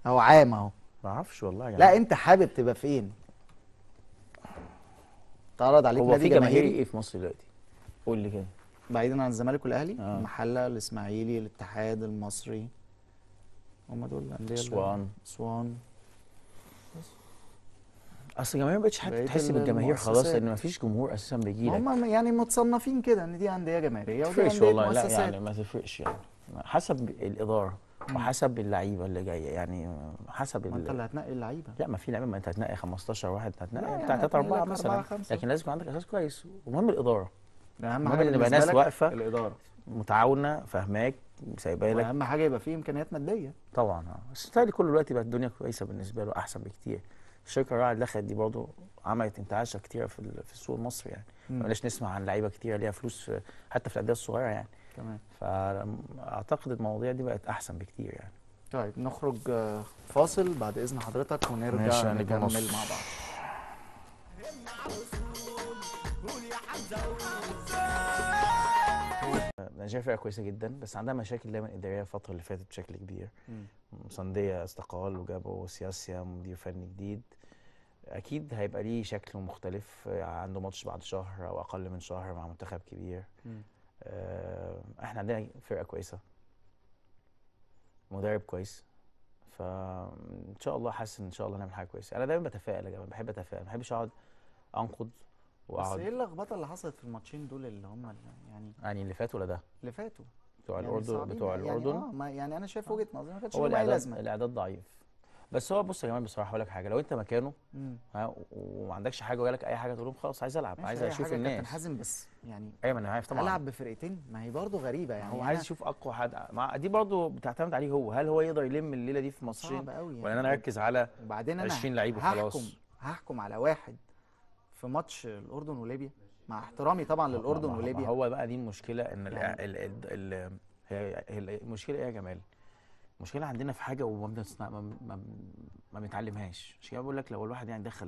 او عام اهو ما اعرفش والله يعني. لا انت حابب تبقى فين تعرض عليك نادي جماهيري هو في جماهيري ايه في مصر دلوقتي قول لي كده بعيدا عن الزمالك والاهلي آه. المحله الاسماعيلي الاتحاد المصري هم دول الانديه اسوان اسوان اصل الجماهير ما بقتش حتى تحس بالجماهير خلاص ان ما فيش جمهور اساسا بيجي لك هم يعني متصنفين كده ان دي انديه جماهيريه ودي انديه والله لا يعني ما تفرقش يعني حسب الاداره وحسب اللعيبه اللي جايه يعني حسب ما انت اللي هتنقي اللعيبه لا ما في لعيبه ما انت هتنقي 15 واحد هتنقي يعني بتاع 3 4 مثلا لكن لازم يكون عندك اساس كويس ومهم الاداره اهم حاجه يبقى ناس واقفه الاداره متعاونه فاهماك سايبه لك اهم حاجه يبقى في امكانيات ماديه طبعا اه بس كل الوقت بقى الدنيا كويسه بالنسبه له احسن بكتير الشركه الراعي اللي دخلت دي برضه عملت انتعاشه كتيره في في السوق المصري يعني ما بقناش نسمع عن لعيبه كتيره ليها فلوس حتى في الانديه الصغيره يعني تمام فاعتقد المواضيع دي بقت احسن بكتير يعني طيب نخرج آه، فاصل بعد اذن حضرتك ونرجع يعني نكمل مع بعض قول يا حمزه انا شايف فرقه كويسه جدا بس عندها مشاكل دايما اداريه الفتره اللي فاتت بشكل كبير سانديا استقال وجابوا سياسيا مدير فني جديد اكيد هيبقى ليه شكل مختلف عنده ماتش بعد شهر او اقل من شهر مع منتخب كبير آه احنا عندنا فرقه كويسه مدرب كويس فان شاء الله حاسس ان شاء الله نعمل حاجه كويسه انا دايما بتفائل يا جماعه بحب اتفائل ما بحبش اقعد انقد وقعد بس ايه اللخبطه اللي حصلت في الماتشين دول اللي هم يعني يعني اللي فات ولا ده؟ اللي فاتوا بتوع يعني الاردن بتوع يعني الاردن آه ما يعني انا شايف آه. وجهه نظري ما كانتش هو لازمه الاعداد ضعيف بس هو بص يا جماعه بصراحه اقول لك حاجه لو انت مكانه ها وما عندكش حاجه وجالك اي حاجه تقول لهم خلاص عايز العب عايز اشوف الناس كابتن حازم بس يعني ايوه ما انا عارف طبعا العب بفرقتين ما هي برضه غريبه يعني هو عايز يشوف اقوى حد مع دي برضه بتعتمد عليه هو هل هو يقدر يلم الليله دي في ماتشين صعب قوي يعني ولا انا اركز على 20 لعيب وخلاص هحكم هحكم على واحد في ماتش الاردن وليبيا مع احترامي طبعا للاردن وليبيا هو بقى دي المشكله ان يعني هي المشكله ايه يا جمال؟ المشكله عندنا في حاجه وما ما ما بنتعلمهاش عشان كده بقول لك لو الواحد يعني دخل